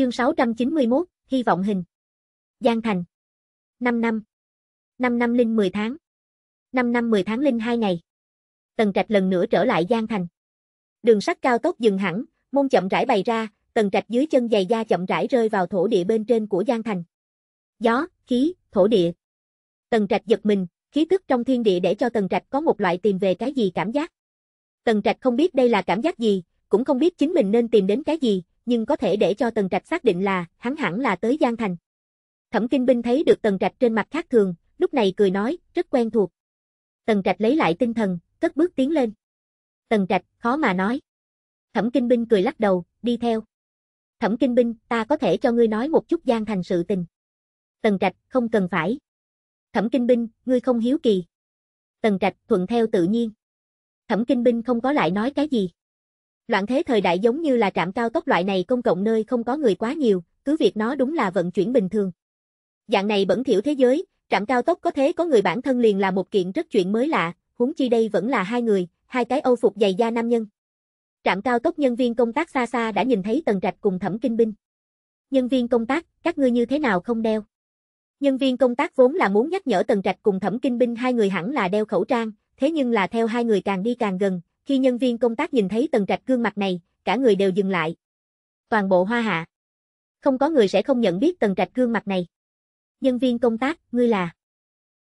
Chương 691, hy vọng hình. Giang Thành. 5 năm. 5 năm linh 10 tháng. 5 năm 10 tháng linh 2 ngày. Tần Trạch lần nữa trở lại Giang Thành. Đường sắt cao tốc dừng hẳn, môn chậm rãi bày ra, Tần Trạch dưới chân giày da chậm rãi rơi vào thổ địa bên trên của Giang Thành. Gió, khí, thổ địa. Tần Trạch giật mình, khí tức trong thiên địa để cho Tần Trạch có một loại tìm về cái gì cảm giác. Tần Trạch không biết đây là cảm giác gì, cũng không biết chính mình nên tìm đến cái gì, nhưng có thể để cho Tần Trạch xác định là hắn hẳn là tới Giang Thành. Thẩm Kinh Binh thấy được Tần Trạch trên mặt khác thường, lúc này cười nói, rất quen thuộc. Tần Trạch lấy lại tinh thần, cất bước tiến lên. Tần Trạch, khó mà nói. Thẩm Kinh Binh cười lắc đầu, đi theo. Thẩm Kinh Binh, ta có thể cho ngươi nói một chút Giang Thành sự tình. Tần Trạch, không cần phải. Thẩm Kinh Binh, ngươi không hiếu kỳ. Tần Trạch, thuận theo tự nhiên. Thẩm Kinh Binh không có lại nói cái gì. Loạn thế thời đại giống như là trạm cao tốc loại này công cộng nơi không có người quá nhiều, cứ việc nó đúng là vận chuyển bình thường. Dạng này bẩn thiểu thế giới, trạm cao tốc có thế có người bản thân liền là một kiện rất chuyện mới lạ, huống chi đây vẫn là hai người, hai cái Âu phục dày da nam nhân. Trạm cao tốc nhân viên công tác xa xa đã nhìn thấy Tần Trạch cùng Thẩm Kinh Binh. Nhân viên công tác, các ngươi như thế nào không đeo? Nhân viên công tác vốn là muốn nhắc nhở Tần Trạch cùng Thẩm Kinh Binh hai người hẳn là đeo khẩu trang, thế nhưng là theo hai người càng đi càng gần, khi nhân viên công tác nhìn thấy Tần Trạch gương mặt này, cả người đều dừng lại. Toàn bộ hoa hạ. Không có người sẽ không nhận biết Tần Trạch gương mặt này. Nhân viên công tác, ngươi là...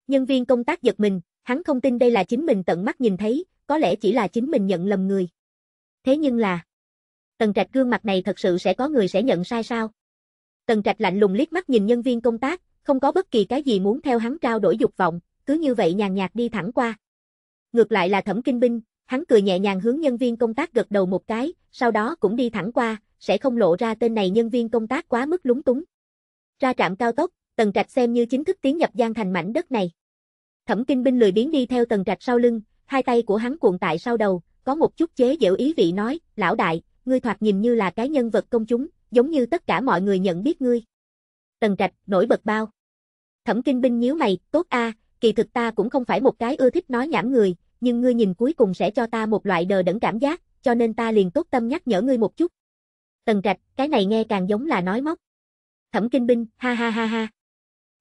Nhân viên công tác giật mình, hắn không tin đây là chính mình tận mắt nhìn thấy, có lẽ chỉ là chính mình nhận lầm người. Thế nhưng là... Tần Trạch gương mặt này thật sự sẽ có người sẽ nhận sai sao? Tần Trạch lạnh lùng liếc mắt nhìn nhân viên công tác, không có bất kỳ cái gì muốn theo hắn trao đổi dục vọng, cứ như vậy nhàn nhạt đi thẳng qua. Ngược lại là Thẩm Kinh Binh, Hắn cười nhẹ nhàng hướng nhân viên công tác gật đầu một cái, sau đó cũng đi thẳng qua, sẽ không lộ ra tên này nhân viên công tác quá mức lúng túng. Ra trạm cao tốc, Tần Trạch xem như chính thức tiến nhập Giang Thành mảnh đất này. Thẩm Kinh Binh lười biến đi theo Tần Trạch sau lưng, hai tay của hắn cuộn tại sau đầu, có một chút chế giễu ý vị nói, lão đại, ngươi thoạt nhìn như là cái nhân vật công chúng, giống như tất cả mọi người nhận biết ngươi. Tần Trạch, nổi bật bao. Thẩm Kinh Binh nhíu mày, tốt a, kỳ thực ta cũng không phải một cái ưa thích nói nhảm người, nhưng ngươi nhìn cuối cùng sẽ cho ta một loại đờ đẫn cảm giác, cho nên ta liền tốt tâm nhắc nhở ngươi một chút. Tần Trạch, cái này nghe càng giống là nói móc. Thẩm Kinh Binh, ha ha ha ha.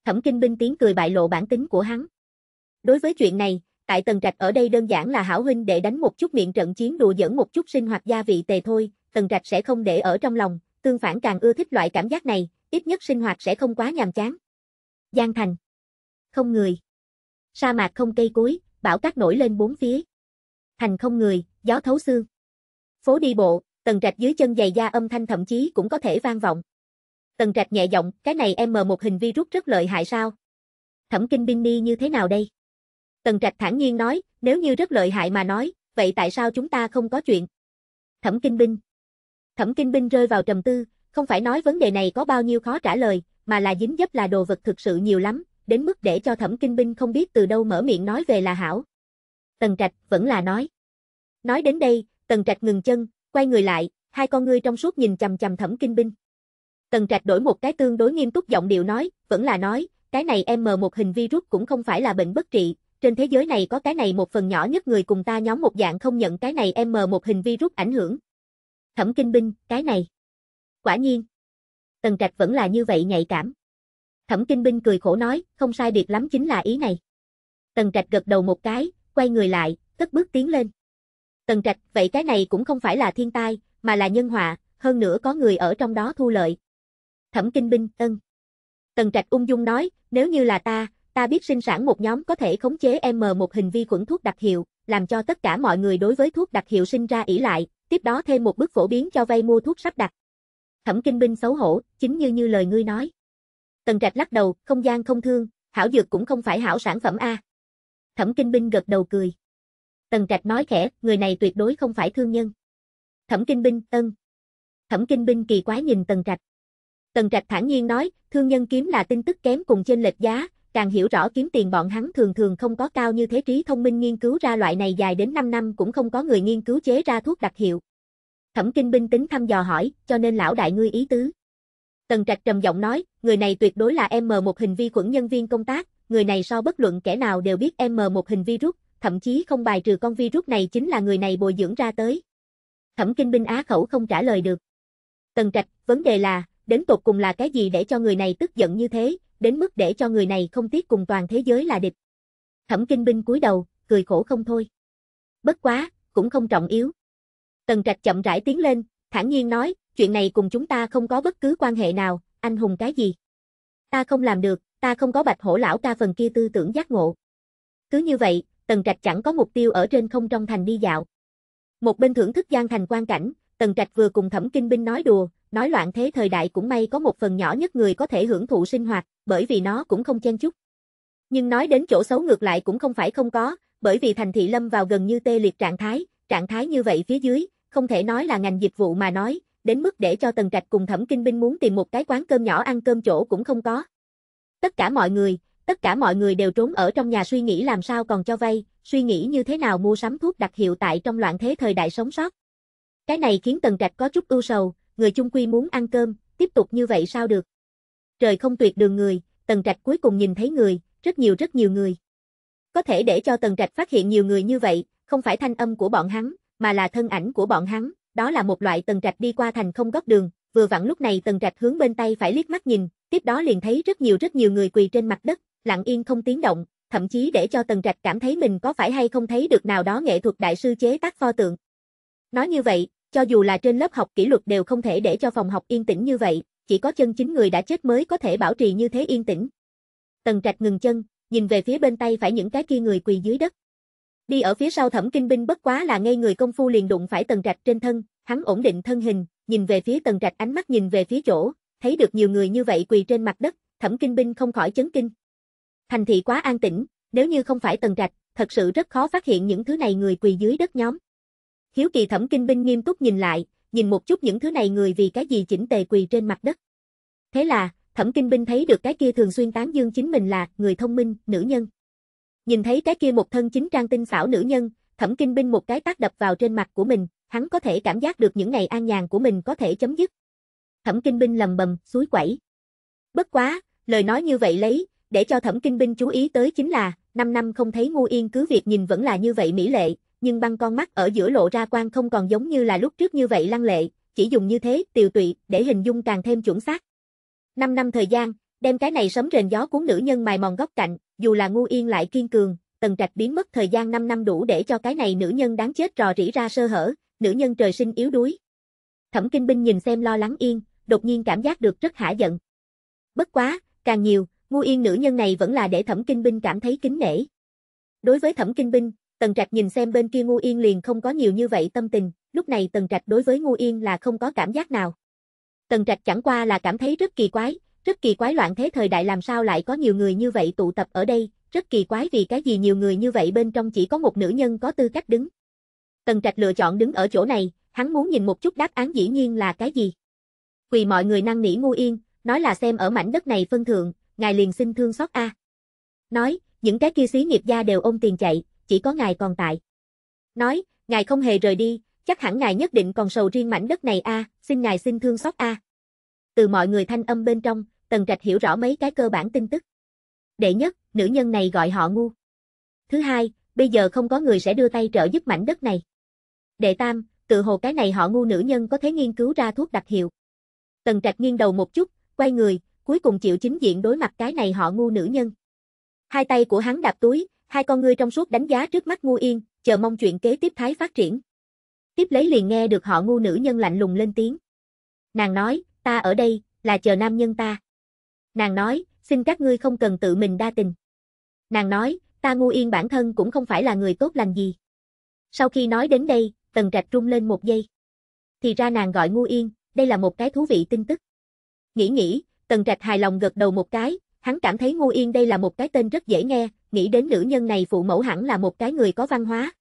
Thẩm Kinh Binh tiếng cười bại lộ bản tính của hắn. Đối với chuyện này, tại Tần Trạch ở đây đơn giản là hảo huynh để đánh một chút miệng trận chiến đùa giỡn một chút sinh hoạt gia vị tề thôi, Tần Trạch sẽ không để ở trong lòng, tương phản càng ưa thích loại cảm giác này, ít nhất sinh hoạt sẽ không quá nhàm chán. Giang Thành. Không người. Sa mạc không cây cối, bão cát nổi lên bốn phía. Hành không người, gió thấu xương. Phố đi bộ, tầng trạch dưới chân giày da âm thanh thậm chí cũng có thể vang vọng. tầng Trạch nhẹ giọng, cái này em m một hình virus rất lợi hại sao? Thẩm Kinh Binh Ni như thế nào đây? tầng Trạch thản nhiên nói, nếu như rất lợi hại mà nói, vậy tại sao chúng ta không có chuyện? Thẩm Kinh Binh Thẩm Kinh Binh rơi vào trầm tư, không phải nói vấn đề này có bao nhiêu khó trả lời, mà là dính dấp là đồ vật thực sự nhiều lắm, đến mức để cho thẩm kinh binh không biết từ đâu mở miệng nói về là hảo. Tần trạch vẫn là nói. Nói đến đây, tần trạch ngừng chân, quay người lại, hai con ngươi trong suốt nhìn chầm chầm thẩm kinh binh. Tần trạch đổi một cái tương đối nghiêm túc giọng điệu nói, vẫn là nói, cái này em mờ một hình virus cũng không phải là bệnh bất trị, trên thế giới này có cái này một phần nhỏ nhất người cùng ta nhóm một dạng không nhận cái này em mờ một hình virus ảnh hưởng. Thẩm kinh binh, cái này. Quả nhiên. Tần trạch vẫn là như vậy nhạy cảm. Thẩm Kinh Binh cười khổ nói, không sai biệt lắm chính là ý này. Tần Trạch gật đầu một cái, quay người lại, cất bước tiến lên. Tần Trạch, vậy cái này cũng không phải là thiên tai, mà là nhân họa, hơn nữa có người ở trong đó thu lợi. Thẩm Kinh Binh, ân. Tần Trạch ung dung nói, nếu như là ta, ta biết sinh sản một nhóm có thể khống chế m một hình vi khuẩn thuốc đặc hiệu, làm cho tất cả mọi người đối với thuốc đặc hiệu sinh ra ỷ lại, tiếp đó thêm một bước phổ biến cho vay mua thuốc sắp đặt. Thẩm Kinh Binh xấu hổ, chính như như lời ngươi nói. Tần Trạch lắc đầu, không gian không thương, hảo dược cũng không phải hảo sản phẩm a. Thẩm Kinh Binh gật đầu cười. Tần Trạch nói khẽ, người này tuyệt đối không phải thương nhân. Thẩm Kinh Binh, ân. Thẩm Kinh Binh kỳ quái nhìn Tần Trạch. Tần Trạch thản nhiên nói, thương nhân kiếm là tin tức kém cùng trên lệch giá, càng hiểu rõ kiếm tiền bọn hắn thường thường không có cao như thế trí thông minh nghiên cứu ra loại này dài đến 5 năm cũng không có người nghiên cứu chế ra thuốc đặc hiệu. Thẩm Kinh Binh tính thăm dò hỏi, cho nên lão đại ngươi ý tứ. Tần Trạch trầm giọng nói, người này tuyệt đối là M1 hình vi khuẩn nhân viên công tác, người này so bất luận kẻ nào đều biết M1 hình virus, thậm chí không bài trừ con virus này chính là người này bồi dưỡng ra tới. Thẩm Kinh Binh á khẩu không trả lời được. Tần Trạch, vấn đề là, đến tột cùng là cái gì để cho người này tức giận như thế, đến mức để cho người này không tiếc cùng toàn thế giới là địch. Thẩm Kinh Binh cúi đầu, cười khổ không thôi. Bất quá, cũng không trọng yếu. Tần Trạch chậm rãi tiến lên, thản nhiên nói, chuyện này cùng chúng ta không có bất cứ quan hệ nào, anh hùng cái gì. Ta không làm được, ta không có bạch hổ lão ca phần kia tư tưởng giác ngộ. Cứ như vậy, Tần Trạch chẳng có mục tiêu ở trên không trong thành đi dạo. Một bên thưởng thức Giang Thành quan cảnh, Tần Trạch vừa cùng Thẩm Kinh Binh nói đùa, nói loạn thế thời đại cũng may có một phần nhỏ nhất người có thể hưởng thụ sinh hoạt, bởi vì nó cũng không chen chút. Nhưng nói đến chỗ xấu ngược lại cũng không phải không có, bởi vì thành thị lâm vào gần như tê liệt trạng thái, trạng thái như vậy phía dưới, không thể nói là ngành dịch vụ mà nói, đến mức để cho Tần Trạch cùng Thẩm Kinh Binh muốn tìm một cái quán cơm nhỏ ăn cơm chỗ cũng không có. Tất cả mọi người, tất cả mọi người đều trốn ở trong nhà suy nghĩ làm sao còn cho vay, suy nghĩ như thế nào mua sắm thuốc đặc hiệu tại trong loạn thế thời đại sống sót. Cái này khiến Tần Trạch có chút ưu sầu, người chung quy muốn ăn cơm, tiếp tục như vậy sao được. Trời không tuyệt đường người, Tần Trạch cuối cùng nhìn thấy người, rất nhiều rất nhiều người. Có thể để cho Tần Trạch phát hiện nhiều người như vậy, không phải thanh âm của bọn hắn, mà là thân ảnh của bọn hắn, đó là một loại tầng trạch đi qua thành không góc đường, vừa vặn lúc này tầng trạch hướng bên tay phải liếc mắt nhìn, tiếp đó liền thấy rất nhiều rất nhiều người quỳ trên mặt đất, lặng yên không tiếng động, thậm chí để cho tần trạch cảm thấy mình có phải hay không thấy được nào đó nghệ thuật đại sư chế tác pho tượng. Nói như vậy, cho dù là trên lớp học kỷ luật đều không thể để cho phòng học yên tĩnh như vậy, chỉ có chân chính người đã chết mới có thể bảo trì như thế yên tĩnh. Tần trạch ngừng chân, nhìn về phía bên tay phải những cái kia người quỳ dưới đất, Đi ở phía sau Thẩm Kinh Binh bất quá là ngay người công phu liền đụng phải Tần Trạch trên thân, hắn ổn định thân hình, nhìn về phía Tần Trạch ánh mắt nhìn về phía chỗ, thấy được nhiều người như vậy quỳ trên mặt đất, Thẩm Kinh Binh không khỏi chấn kinh. Thành thị quá an tĩnh, nếu như không phải Tần Trạch, thật sự rất khó phát hiện những thứ này người quỳ dưới đất nhóm. Hiếu Kỳ Thẩm Kinh Binh nghiêm túc nhìn lại, nhìn một chút những thứ này người vì cái gì chỉnh tề quỳ trên mặt đất. Thế là, Thẩm Kinh Binh thấy được cái kia thường xuyên tán dương chính mình là người thông minh, nữ nhân. Nhìn thấy cái kia một thân chính trang tinh xảo nữ nhân, thẩm kinh binh một cái tác đập vào trên mặt của mình, hắn có thể cảm giác được những ngày an nhàn của mình có thể chấm dứt. Thẩm kinh binh lầm bầm, suối quẩy. Bất quá, lời nói như vậy lấy, để cho thẩm kinh binh chú ý tới chính là, 5 năm không thấy ngu yên cứ việc nhìn vẫn là như vậy mỹ lệ, nhưng băng con mắt ở giữa lộ ra quan không còn giống như là lúc trước như vậy lăng lệ, chỉ dùng như thế, tiều tụy, để hình dung càng thêm chuẩn xác. 5 năm thời gian, đem cái này sấm rền gió cuốn nữ nhân mài mòn góc cạnh, dù là ngu yên lại kiên cường, tần trạch biến mất thời gian 5 năm đủ để cho cái này nữ nhân đáng chết rò rỉ ra sơ hở, nữ nhân trời sinh yếu đuối. Thẩm kinh binh nhìn xem lo lắng yên, đột nhiên cảm giác được rất hả giận. Bất quá, càng nhiều, ngu yên nữ nhân này vẫn là để thẩm kinh binh cảm thấy kính nể. Đối với thẩm kinh binh, tần trạch nhìn xem bên kia ngu yên liền không có nhiều như vậy tâm tình, lúc này tần trạch đối với ngu yên là không có cảm giác nào. Tần trạch chẳng qua là cảm thấy rất kỳ quái, rất kỳ quái loạn thế thời đại làm sao lại có nhiều người như vậy tụ tập ở đây, rất kỳ quái vì cái gì nhiều người như vậy bên trong chỉ có một nữ nhân có tư cách đứng. Tần Trạch lựa chọn đứng ở chỗ này, hắn muốn nhìn một chút đáp án dĩ nhiên là cái gì. Quỳ mọi người năng nỉ ngu yên, nói là xem ở mảnh đất này phân thượng, ngài liền xin thương xót a. Nói, những cái kia xí nghiệp gia đều ôm tiền chạy, chỉ có ngài còn tại. Nói, ngài không hề rời đi, chắc hẳn ngài nhất định còn sầu riêng mảnh đất này a, xin ngài xin thương xót a. Từ mọi người thanh âm bên trong, Tần Trạch hiểu rõ mấy cái cơ bản tin tức. Đệ nhất, nữ nhân này gọi họ ngu. Thứ hai, bây giờ không có người sẽ đưa tay trợ giúp mảnh đất này. Đệ tam, tự hồ cái này họ ngu nữ nhân có thể nghiên cứu ra thuốc đặc hiệu. Tần Trạch nghiêng đầu một chút, quay người, cuối cùng chịu chính diện đối mặt cái này họ ngu nữ nhân. Hai tay của hắn đạp túi, hai con ngươi trong suốt đánh giá trước mắt ngu yên, chờ mong chuyện kế tiếp thái phát triển. Tiếp lấy liền nghe được họ ngu nữ nhân lạnh lùng lên tiếng. Nàng nói, ta ở đây, là chờ nam nhân ta. Nàng nói, xin các ngươi không cần tự mình đa tình. Nàng nói, ta ngu yên bản thân cũng không phải là người tốt lành gì. Sau khi nói đến đây, tần trạch rung lên một giây. Thì ra nàng gọi ngu yên, đây là một cái thú vị tin tức. Nghĩ nghĩ, tần trạch hài lòng gật đầu một cái, hắn cảm thấy ngu yên đây là một cái tên rất dễ nghe, nghĩ đến nữ nhân này phụ mẫu hẳn là một cái người có văn hóa.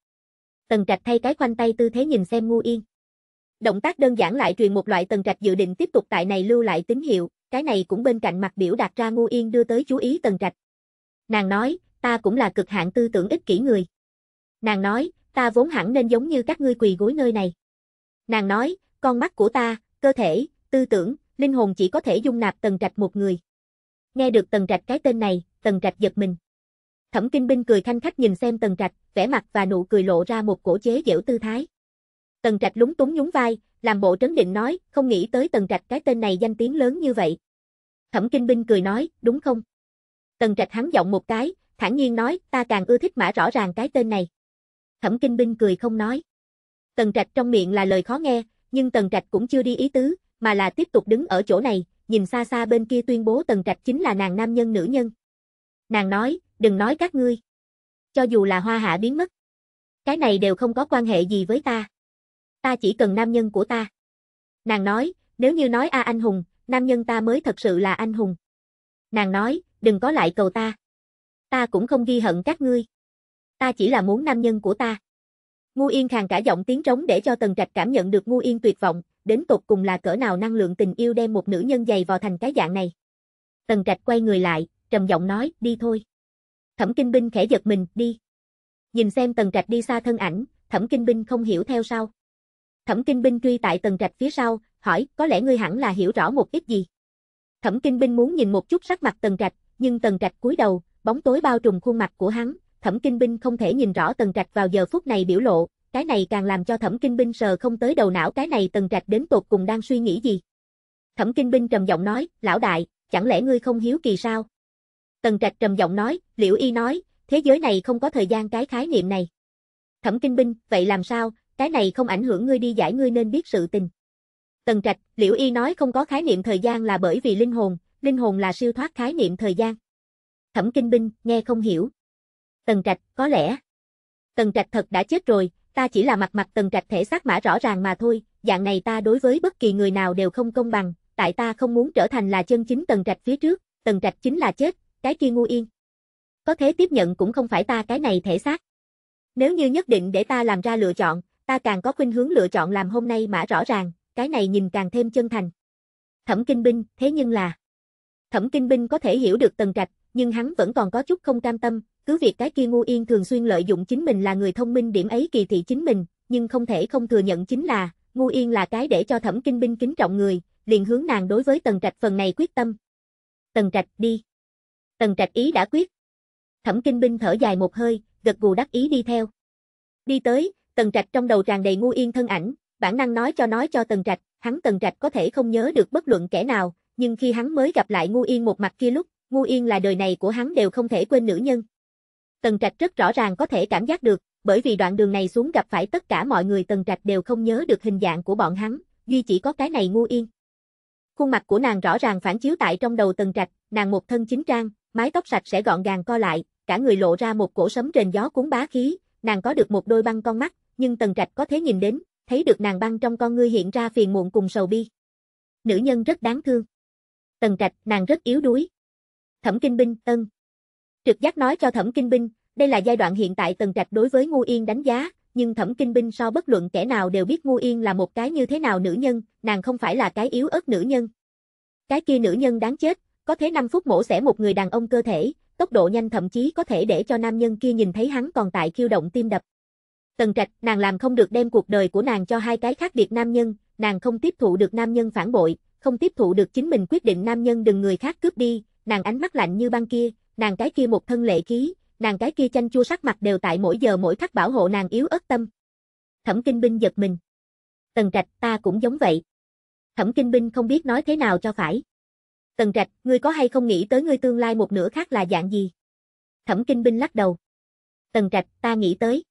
Tần trạch thay cái khoanh tay tư thế nhìn xem ngu yên. Động tác đơn giản lại truyền một loại tần trạch dự định tiếp tục tại này lưu lại tín hiệu, cái này cũng bên cạnh mặt biểu đạt ra ngu yên đưa tới chú ý tần trạch. Nàng nói, ta cũng là cực hạn tư tưởng ích kỷ người. Nàng nói, ta vốn hẳn nên giống như các ngươi quỳ gối nơi này. Nàng nói, con mắt của ta, cơ thể, tư tưởng, linh hồn chỉ có thể dung nạp tần trạch một người. Nghe được tần trạch cái tên này, tần trạch giật mình. Thẩm Kinh Binh cười thanh khách nhìn xem Tần Trạch, vẻ mặt và nụ cười lộ ra một cổ chế giễu tư thái. Tần Trạch lúng túng nhún vai, làm bộ trấn định nói, không nghĩ tới Tần Trạch cái tên này danh tiếng lớn như vậy. Thẩm Kinh Binh cười nói, đúng không? Tần Trạch hắn giọng một cái, thản nhiên nói, ta càng ưa thích mã rõ ràng cái tên này. Thẩm Kinh Binh cười không nói. Tần Trạch trong miệng là lời khó nghe, nhưng Tần Trạch cũng chưa đi ý tứ, mà là tiếp tục đứng ở chỗ này, nhìn xa xa bên kia tuyên bố Tần Trạch chính là nàng nam nhân nữ nhân. Nàng nói, đừng nói các ngươi. Cho dù là hoa hạ biến mất. Cái này đều không có quan hệ gì với ta ta chỉ cần nam nhân của ta. Nàng nói, nếu như nói a anh hùng, nam nhân ta mới thật sự là anh hùng. Nàng nói, đừng có lại cầu ta. Ta cũng không ghi hận các ngươi. Ta chỉ là muốn nam nhân của ta. Ngu Yên khàn cả giọng tiếng trống để cho Tần Trạch cảm nhận được Ngu Yên tuyệt vọng, đến tột cùng là cỡ nào năng lượng tình yêu đem một nữ nhân dày vào thành cái dạng này. Tần Trạch quay người lại, trầm giọng nói, đi thôi. Thẩm Kinh Binh khẽ giật mình, đi. Nhìn xem Tần Trạch đi xa thân ảnh, Thẩm Kinh Binh không hiểu theo sau. Thẩm Kinh Binh truy tại Tần Trạch phía sau, hỏi, có lẽ ngươi hẳn là hiểu rõ một ít gì. Thẩm Kinh Binh muốn nhìn một chút sắc mặt Tần Trạch, nhưng Tần Trạch cúi đầu, bóng tối bao trùm khuôn mặt của hắn, Thẩm Kinh Binh không thể nhìn rõ Tần Trạch vào giờ phút này biểu lộ, cái này càng làm cho Thẩm Kinh Binh sờ không tới đầu não cái này Tần Trạch đến tột cùng đang suy nghĩ gì. Thẩm Kinh Binh trầm giọng nói, lão đại, chẳng lẽ ngươi không hiếu kỳ sao? Tần Trạch trầm giọng nói, Liễu Y nói, thế giới này không có thời gian cái khái niệm này. Thẩm Kinh Binh, vậy làm sao, cái này không ảnh hưởng ngươi đi giải ngươi nên biết sự tình. Tần Trạch, Liễu Y nói không có khái niệm thời gian là bởi vì linh hồn, linh hồn là siêu thoát khái niệm thời gian. Thẩm Kinh Binh, nghe không hiểu. Tần Trạch, có lẽ. Tần Trạch thật đã chết rồi, ta chỉ là mặt mặt Tần Trạch thể xác mã rõ ràng mà thôi, dạng này ta đối với bất kỳ người nào đều không công bằng, tại ta không muốn trở thành là chân chính Tần Trạch phía trước, Tần Trạch chính là chết, cái kia ngu yên. Có thế tiếp nhận cũng không phải ta cái này thể xác. Nếu như nhất định để ta làm ra lựa chọn, ta càng có khuynh hướng lựa chọn làm hôm nay mã rõ ràng, cái này nhìn càng thêm chân thành. Thẩm Kinh Binh, thế nhưng là... Thẩm Kinh Binh có thể hiểu được Tần Trạch, nhưng hắn vẫn còn có chút không cam tâm, cứ việc cái kia ngu yên thường xuyên lợi dụng chính mình là người thông minh điểm ấy kỳ thị chính mình, nhưng không thể không thừa nhận chính là, ngu yên là cái để cho Thẩm Kinh Binh kính trọng người, liền hướng nàng đối với Tần Trạch phần này quyết tâm. Tần Trạch đi. Tần Trạch ý đã quyết. Thẩm Kinh Binh thở dài một hơi, gật gù đắc ý đi theo. Đi tới, Tần Trạch trong đầu tràn đầy ngu yên thân ảnh, bản năng nói cho nói cho Tần Trạch, hắn Tần Trạch có thể không nhớ được bất luận kẻ nào, nhưng khi hắn mới gặp lại ngu yên một mặt kia lúc, ngu yên là đời này của hắn đều không thể quên nữ nhân. Tần Trạch rất rõ ràng có thể cảm giác được, bởi vì đoạn đường này xuống gặp phải tất cả mọi người Tần Trạch đều không nhớ được hình dạng của bọn hắn, duy chỉ có cái này ngu yên. Khuôn mặt của nàng rõ ràng phản chiếu tại trong đầu Tần Trạch, nàng một thân chính trang, mái tóc sạch sẽ gọn gàng co lại, cả người lộ ra một cổ sấm rền gió cuốn bá khí, nàng có được một đôi băng con mắt, nhưng Tần Trạch có thể nhìn đến, thấy được nàng băng trong con ngươi hiện ra phiền muộn cùng sầu bi. Nữ nhân rất đáng thương. Tần Trạch, nàng rất yếu đuối. Thẩm Kinh Binh, ân. Trực giác nói cho Thẩm Kinh Binh, đây là giai đoạn hiện tại Tần Trạch đối với Ngô Yên đánh giá, nhưng Thẩm Kinh Binh so bất luận kẻ nào đều biết Ngô Yên là một cái như thế nào nữ nhân, nàng không phải là cái yếu ớt nữ nhân. Cái kia nữ nhân đáng chết, có thế 5 phút mổ xẻ một người đàn ông cơ thể, tốc độ nhanh thậm chí có thể để cho nam nhân kia nhìn thấy hắn còn tại khiêu động tim đập. Tần Trạch, nàng làm không được đem cuộc đời của nàng cho hai cái khác biệt nam nhân, nàng không tiếp thụ được nam nhân phản bội, không tiếp thụ được chính mình quyết định nam nhân đừng người khác cướp đi, nàng ánh mắt lạnh như băng kia, nàng cái kia một thân lệ khí, nàng cái kia chanh chua sắc mặt đều tại mỗi giờ mỗi khắc bảo hộ nàng yếu ớt tâm. Thẩm Kinh Binh giật mình. Tần Trạch, ta cũng giống vậy. Thẩm Kinh Binh không biết nói thế nào cho phải. Tần Trạch, ngươi có hay không nghĩ tới ngươi tương lai một nửa khác là dạng gì? Thẩm Kinh Binh lắc đầu. Tần Trạch, ta nghĩ tới.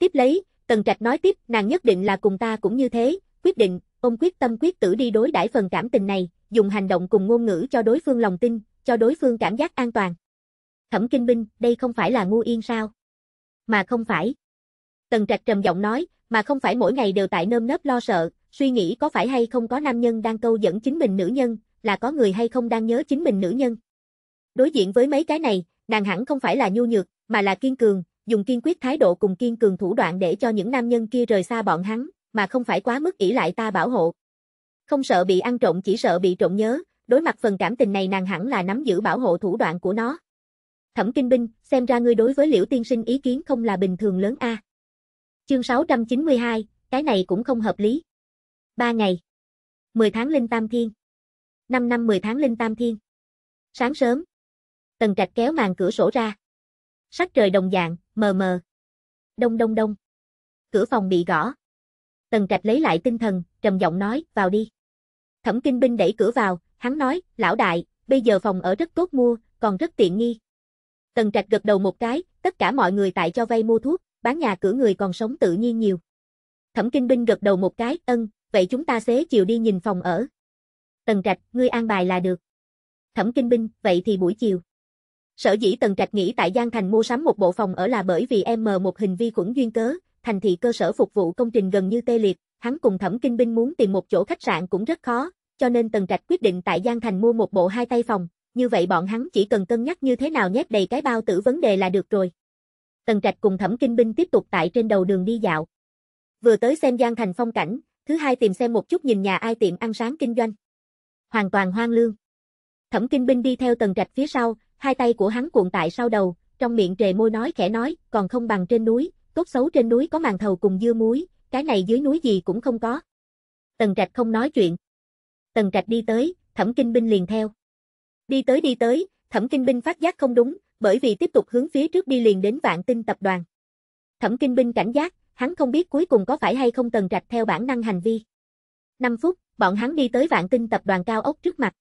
Tiếp lấy, Tần Trạch nói tiếp, nàng nhất định là cùng ta cũng như thế, quyết định, ông quyết tâm quyết tử đi đối đãi phần cảm tình này, dùng hành động cùng ngôn ngữ cho đối phương lòng tin, cho đối phương cảm giác an toàn. Thẩm Kinh Binh, đây không phải là ngu yên sao? Mà không phải. Tần Trạch trầm giọng nói, mà không phải mỗi ngày đều tại nơm nớp lo sợ, suy nghĩ có phải hay không có nam nhân đang câu dẫn chính mình nữ nhân, là có người hay không đang nhớ chính mình nữ nhân. Đối diện với mấy cái này, nàng hẳn không phải là nhu nhược, mà là kiên cường, dùng kiên quyết thái độ cùng kiên cường thủ đoạn để cho những nam nhân kia rời xa bọn hắn, mà không phải quá mức ỷ lại ta bảo hộ. Không sợ bị ăn trộm chỉ sợ bị trộm nhớ, đối mặt phần cảm tình này nàng hẳn là nắm giữ bảo hộ thủ đoạn của nó. Thẩm Kinh Binh, xem ra ngươi đối với Liễu Tiên Sinh ý kiến không là bình thường lớn a. Chương 692, cái này cũng không hợp lý. 3 ngày. 10 tháng linh tam thiên. 5 năm 10 tháng linh tam thiên. Sáng sớm. Tần Trạch kéo màn cửa sổ ra. Sắc trời đồng dạng, mờ mờ. Đông đông đông. Cửa phòng bị gõ. Tần Trạch lấy lại tinh thần, trầm giọng nói, vào đi. Thẩm Kinh Binh đẩy cửa vào, hắn nói, lão đại, bây giờ phòng ở rất tốt mua, còn rất tiện nghi. Tần Trạch gật đầu một cái, tất cả mọi người tại cho vay mua thuốc, bán nhà cửa người còn sống tự nhiên nhiều. Thẩm Kinh Binh gật đầu một cái, ân, vậy chúng ta xế chiều đi nhìn phòng ở. Tần Trạch, ngươi an bài là được. Thẩm Kinh Binh, vậy thì buổi chiều. Sở dĩ Tần Trạch nghĩ tại Giang Thành mua sắm một bộ phòng ở là bởi vì m một hình vi khuẩn duyên cớ, thành thị cơ sở phục vụ công trình gần như tê liệt, hắn cùng Thẩm Kinh Binh muốn tìm một chỗ khách sạn cũng rất khó, cho nên Tần Trạch quyết định tại Giang Thành mua một bộ hai tay phòng, như vậy bọn hắn chỉ cần cân nhắc như thế nào nhét đầy cái bao tử vấn đề là được rồi. Tần Trạch cùng Thẩm Kinh Binh tiếp tục tại trên đầu đường đi dạo. Vừa tới xem Giang Thành phong cảnh, thứ hai tìm xem một chút nhìn nhà ai tiệm ăn sáng kinh doanh. Hoàn toàn hoang lương. Thẩm Kinh Binh đi theo Tần Trạch phía sau, hai tay của hắn cuộn tại sau đầu, trong miệng trề môi nói khẽ nói, còn không bằng trên núi, tốt xấu trên núi có màn thầu cùng dưa muối, cái này dưới núi gì cũng không có. Tần Trạch không nói chuyện. Tần Trạch đi tới, Thẩm Kinh Binh liền theo. Đi tới đi tới, Thẩm Kinh Binh phát giác không đúng, bởi vì tiếp tục hướng phía trước đi liền đến Vạn Tinh tập đoàn. Thẩm Kinh Binh cảnh giác, hắn không biết cuối cùng có phải hay không Tần Trạch theo bản năng hành vi. 5 phút, bọn hắn đi tới Vạn Tinh tập đoàn cao ốc trước mặt.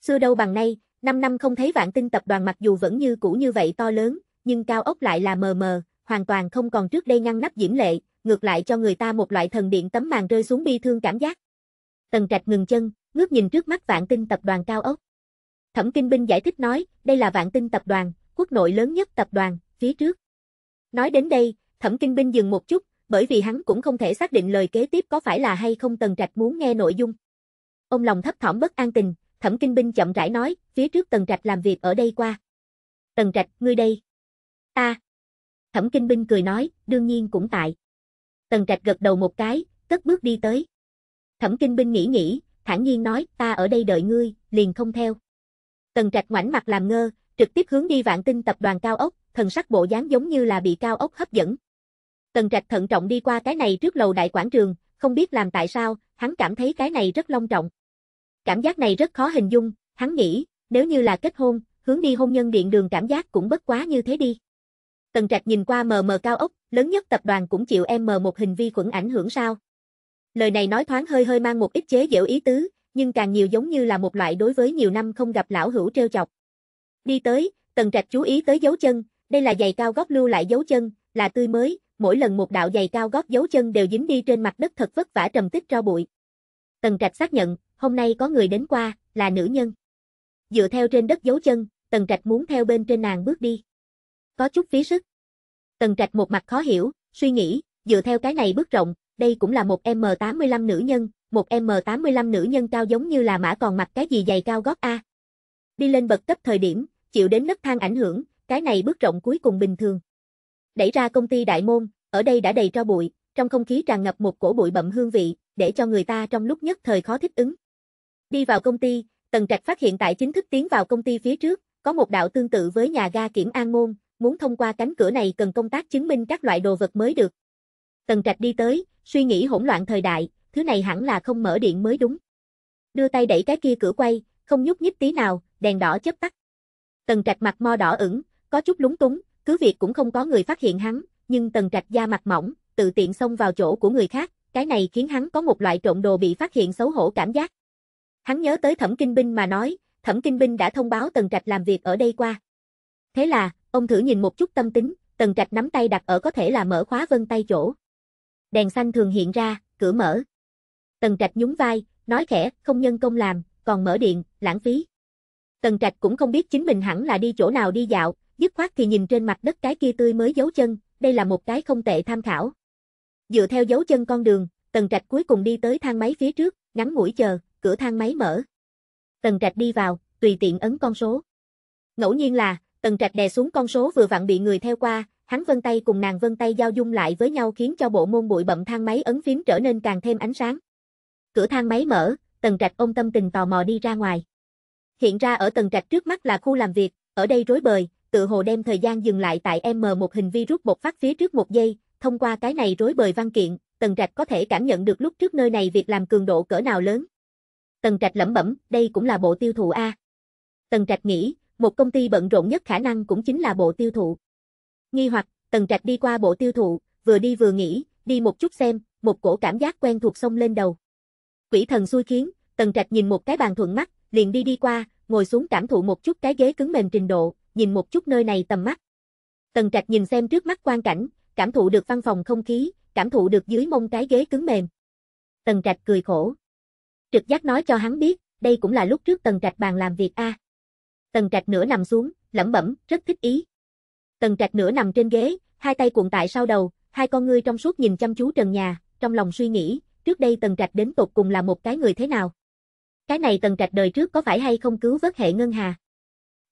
Xưa đâu bằng nay, năm năm không thấy vạn tinh tập đoàn mặc dù vẫn như cũ như vậy to lớn, nhưng cao ốc lại là mờ mờ, hoàn toàn không còn trước đây ngăn nắp diễm lệ, ngược lại cho người ta một loại thần điện tấm màn rơi xuống bi thương cảm giác. Tần Trạch ngừng chân, ngước nhìn trước mắt vạn tinh tập đoàn cao ốc. Thẩm Kinh Binh giải thích nói, đây là vạn tinh tập đoàn, quốc nội lớn nhất tập đoàn, phía trước. Nói đến đây, Thẩm Kinh Binh dừng một chút, bởi vì hắn cũng không thể xác định lời kế tiếp có phải là hay không Tần Trạch muốn nghe nội dung. Ông lòng thấp thỏm bất an tình, Thẩm Kinh Binh chậm rãi nói, phía trước Tần Trạch làm việc ở đây qua. Tần Trạch, ngươi đây. Ta. Thẩm Kinh Binh cười nói, đương nhiên cũng tại. Tần Trạch gật đầu một cái, cất bước đi tới. Thẩm Kinh Binh nghĩ nghĩ, thản nhiên nói, ta ở đây đợi ngươi, liền không theo. Tần Trạch ngoảnh mặt làm ngơ, trực tiếp hướng đi vạn tinh tập đoàn cao ốc, thần sắc bộ dáng giống như là bị cao ốc hấp dẫn. Tần Trạch thận trọng đi qua cái này trước lầu đại quảng trường, không biết làm tại sao, hắn cảm thấy cái này rất long trọng. Cảm giác này rất khó hình dung, hắn nghĩ, nếu như là kết hôn, hướng đi hôn nhân điện đường cảm giác cũng bất quá như thế đi. Tần Trạch nhìn qua mờ mờ cao ốc, lớn nhất tập đoàn cũng chịu em mờ một hình vi khuẩn ảnh hưởng sao. Lời này nói thoáng hơi hơi mang một ít chế giễu ý tứ, nhưng càng nhiều giống như là một loại đối với nhiều năm không gặp lão hữu treo chọc. Đi tới, Tần Trạch chú ý tới dấu chân, đây là giày cao gót lưu lại dấu chân, là tươi mới, mỗi lần một đạo giày cao gót dấu chân đều dính đi trên mặt đất thật vất vả trầm tích tro bụi. Tần Trạch xác nhận, hôm nay có người đến qua, là nữ nhân. Dựa theo trên đất dấu chân, Tần Trạch muốn theo bên trên nàng bước đi. Có chút phí sức. Tần Trạch một mặt khó hiểu, suy nghĩ, dựa theo cái này bước rộng, đây cũng là một M85 nữ nhân, một M85 nữ nhân cao giống như là mã còn mặc cái gì dày cao gót A. Đi lên bậc cấp thời điểm, chịu đến nấc thang ảnh hưởng, cái này bước rộng cuối cùng bình thường. Đẩy ra công ty đại môn, ở đây đã đầy tro bụi, trong không khí tràn ngập một cổ bụi bậm hương vị, để cho người ta trong lúc nhất thời khó thích ứng. Đi vào công ty, Tần Trạch phát hiện tại chính thức tiến vào công ty phía trước, có một đạo tương tự với nhà ga kiểm an môn, muốn thông qua cánh cửa này cần công tác chứng minh các loại đồ vật mới được. Tần Trạch đi tới, suy nghĩ hỗn loạn thời đại, thứ này hẳn là không mở điện mới đúng. Đưa tay đẩy cái kia cửa quay, không nhúc nhích tí nào, đèn đỏ chớp tắt. Tần Trạch mặt mo đỏ ửng, có chút lúng túng, cứ việc cũng không có người phát hiện hắn, nhưng Tần Trạch da mặt mỏng, tự tiện xông vào chỗ của người khác, cái này khiến hắn có một loại trộm đồ bị phát hiện xấu hổ cảm giác. Hắn nhớ tới Thẩm Kinh Binh mà nói, Thẩm Kinh Binh đã thông báo Tần Trạch làm việc ở đây qua. Thế là, ông thử nhìn một chút tâm tính, Tần Trạch nắm tay đặt ở có thể là mở khóa vân tay chỗ. Đèn xanh thường hiện ra, cửa mở. Tần Trạch nhún vai, nói khẽ, không nhân công làm, còn mở điện, lãng phí. Tần Trạch cũng không biết chính mình hẳn là đi chỗ nào đi dạo, dứt khoát thì nhìn trên mặt đất cái kia tươi mới dấu chân, đây là một cái không tệ tham khảo. Dựa theo dấu chân con đường, Tần Trạch cuối cùng đi tới thang máy phía trước, ngắn ngủi chờ, cửa thang máy mở. Tần Trạch đi vào, tùy tiện ấn con số. Ngẫu nhiên là, Tần Trạch đè xuống con số vừa vặn bị người theo qua, hắn vân tay cùng nàng vân tay giao dung lại với nhau khiến cho bộ môn bụi bậm thang máy ấn phím trở nên càng thêm ánh sáng. Cửa thang máy mở, Tần Trạch ôm tâm tình tò mò đi ra ngoài. Hiện ra ở Tần Trạch trước mắt là khu làm việc, ở đây rối bời, tự hồ đem thời gian dừng lại tại M1 hình vi rút bột phát phía trước một giây, thông qua cái này rối bời văn kiện, Tần Trạch có thể cảm nhận được lúc trước nơi này việc làm cường độ cỡ nào lớn. Tần Trạch lẩm bẩm, đây cũng là bộ tiêu thụ A. Tần Trạch nghĩ, một công ty bận rộn nhất khả năng cũng chính là bộ tiêu thụ. Nghi hoặc, Tần Trạch đi qua bộ tiêu thụ, vừa đi vừa nghĩ, đi một chút xem, một cổ cảm giác quen thuộc xông lên đầu. Quỷ thần xui khiến, Tần Trạch nhìn một cái bàn thuận mắt, liền đi đi qua, ngồi xuống cảm thụ một chút cái ghế cứng mềm trình độ, nhìn một chút nơi này tầm mắt. Tần Trạch nhìn xem trước mắt quang cảnh, cảm thụ được văn phòng không khí, cảm thụ được dưới mông cái ghế cứng mềm. Tần Trạch cười khổ. Trực giác nói cho hắn biết, đây cũng là lúc trước Tần Trạch bàn làm việc a. À. Tần Trạch nửa nằm xuống, lẩm bẩm, rất thích ý. Tần Trạch nửa nằm trên ghế, hai tay cuộn tại sau đầu, hai con ngươi trong suốt nhìn chăm chú trần nhà, trong lòng suy nghĩ, trước đây Tần Trạch đến tột cùng là một cái người thế nào? Cái này Tần Trạch đời trước có phải hay không cứu vớt hệ ngân hà?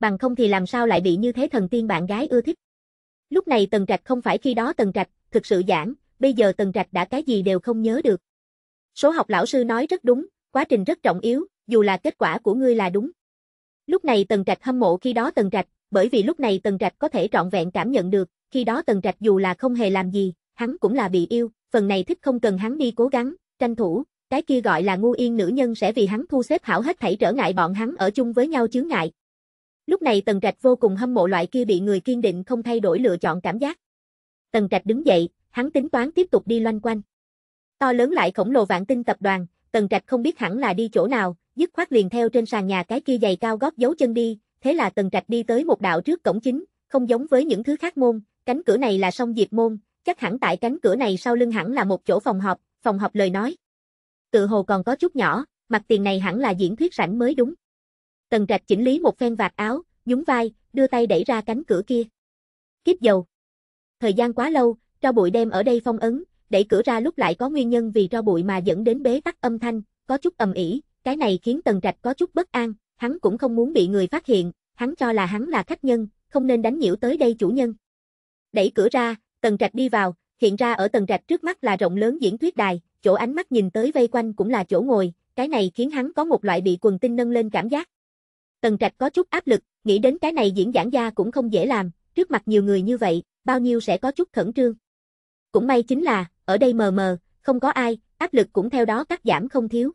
Bằng không thì làm sao lại bị như thế thần tiên bạn gái ưa thích? Lúc này Tần Trạch không phải khi đó Tần Trạch, thực sự giảng, bây giờ Tần Trạch đã cái gì đều không nhớ được. Số học lão sư nói rất đúng, quá trình rất trọng yếu, dù là kết quả của ngươi là đúng. Lúc này Tần Trạch hâm mộ khi đó Tần Trạch, bởi vì lúc này Tần Trạch có thể trọn vẹn cảm nhận được, khi đó Tần Trạch dù là không hề làm gì, hắn cũng là bị yêu, phần này thích không cần hắn đi cố gắng, tranh thủ, cái kia gọi là ngu yên nữ nhân sẽ vì hắn thu xếp hảo hết thảy trở ngại bọn hắn ở chung với nhau chướng ngại. Lúc này Tần Trạch vô cùng hâm mộ loại kia bị người kiên định không thay đổi lựa chọn cảm giác. Tần Trạch đứng dậy, hắn tính toán tiếp tục đi loanh quanh. To lớn lại khổng lồ vạn tinh tập đoàn, Tần Trạch không biết hẳn là đi chỗ nào, dứt khoát liền theo trên sàn nhà cái kia giày cao gót dấu chân đi, thế là Tần Trạch đi tới một đạo trước cổng chính, không giống với những thứ khác môn, cánh cửa này là song diệp môn, chắc hẳn tại cánh cửa này sau lưng hẳn là một chỗ phòng họp, phòng họp lời nói. Tự hồ còn có chút nhỏ, mặt tiền này hẳn là diễn thuyết rảnh mới đúng. Tần Trạch chỉnh lý một phen vạt áo, nhún vai, đưa tay đẩy ra cánh cửa kia. Kiếp dầu. Thời gian quá lâu, cho bụi đem ở đây phong ấn, đẩy cửa ra lúc lại có nguyên nhân vì tro bụi mà dẫn đến bế tắc âm thanh, có chút ầm ĩ, cái này khiến Tần Trạch có chút bất an, hắn cũng không muốn bị người phát hiện, hắn cho là hắn là khách nhân, không nên đánh nhiễu tới đây chủ nhân. Đẩy cửa ra, Tần Trạch đi vào, hiện ra ở Tần Trạch trước mắt là rộng lớn diễn thuyết đài, chỗ ánh mắt nhìn tới vây quanh cũng là chỗ ngồi, cái này khiến hắn có một loại bị quần tinh nâng lên cảm giác. Tần Trạch có chút áp lực, nghĩ đến cái này diễn giảng gia cũng không dễ làm, trước mặt nhiều người như vậy, bao nhiêu sẽ có chút khẩn trương. Cũng may chính là, ở đây mờ mờ, không có ai, áp lực cũng theo đó cắt giảm không thiếu.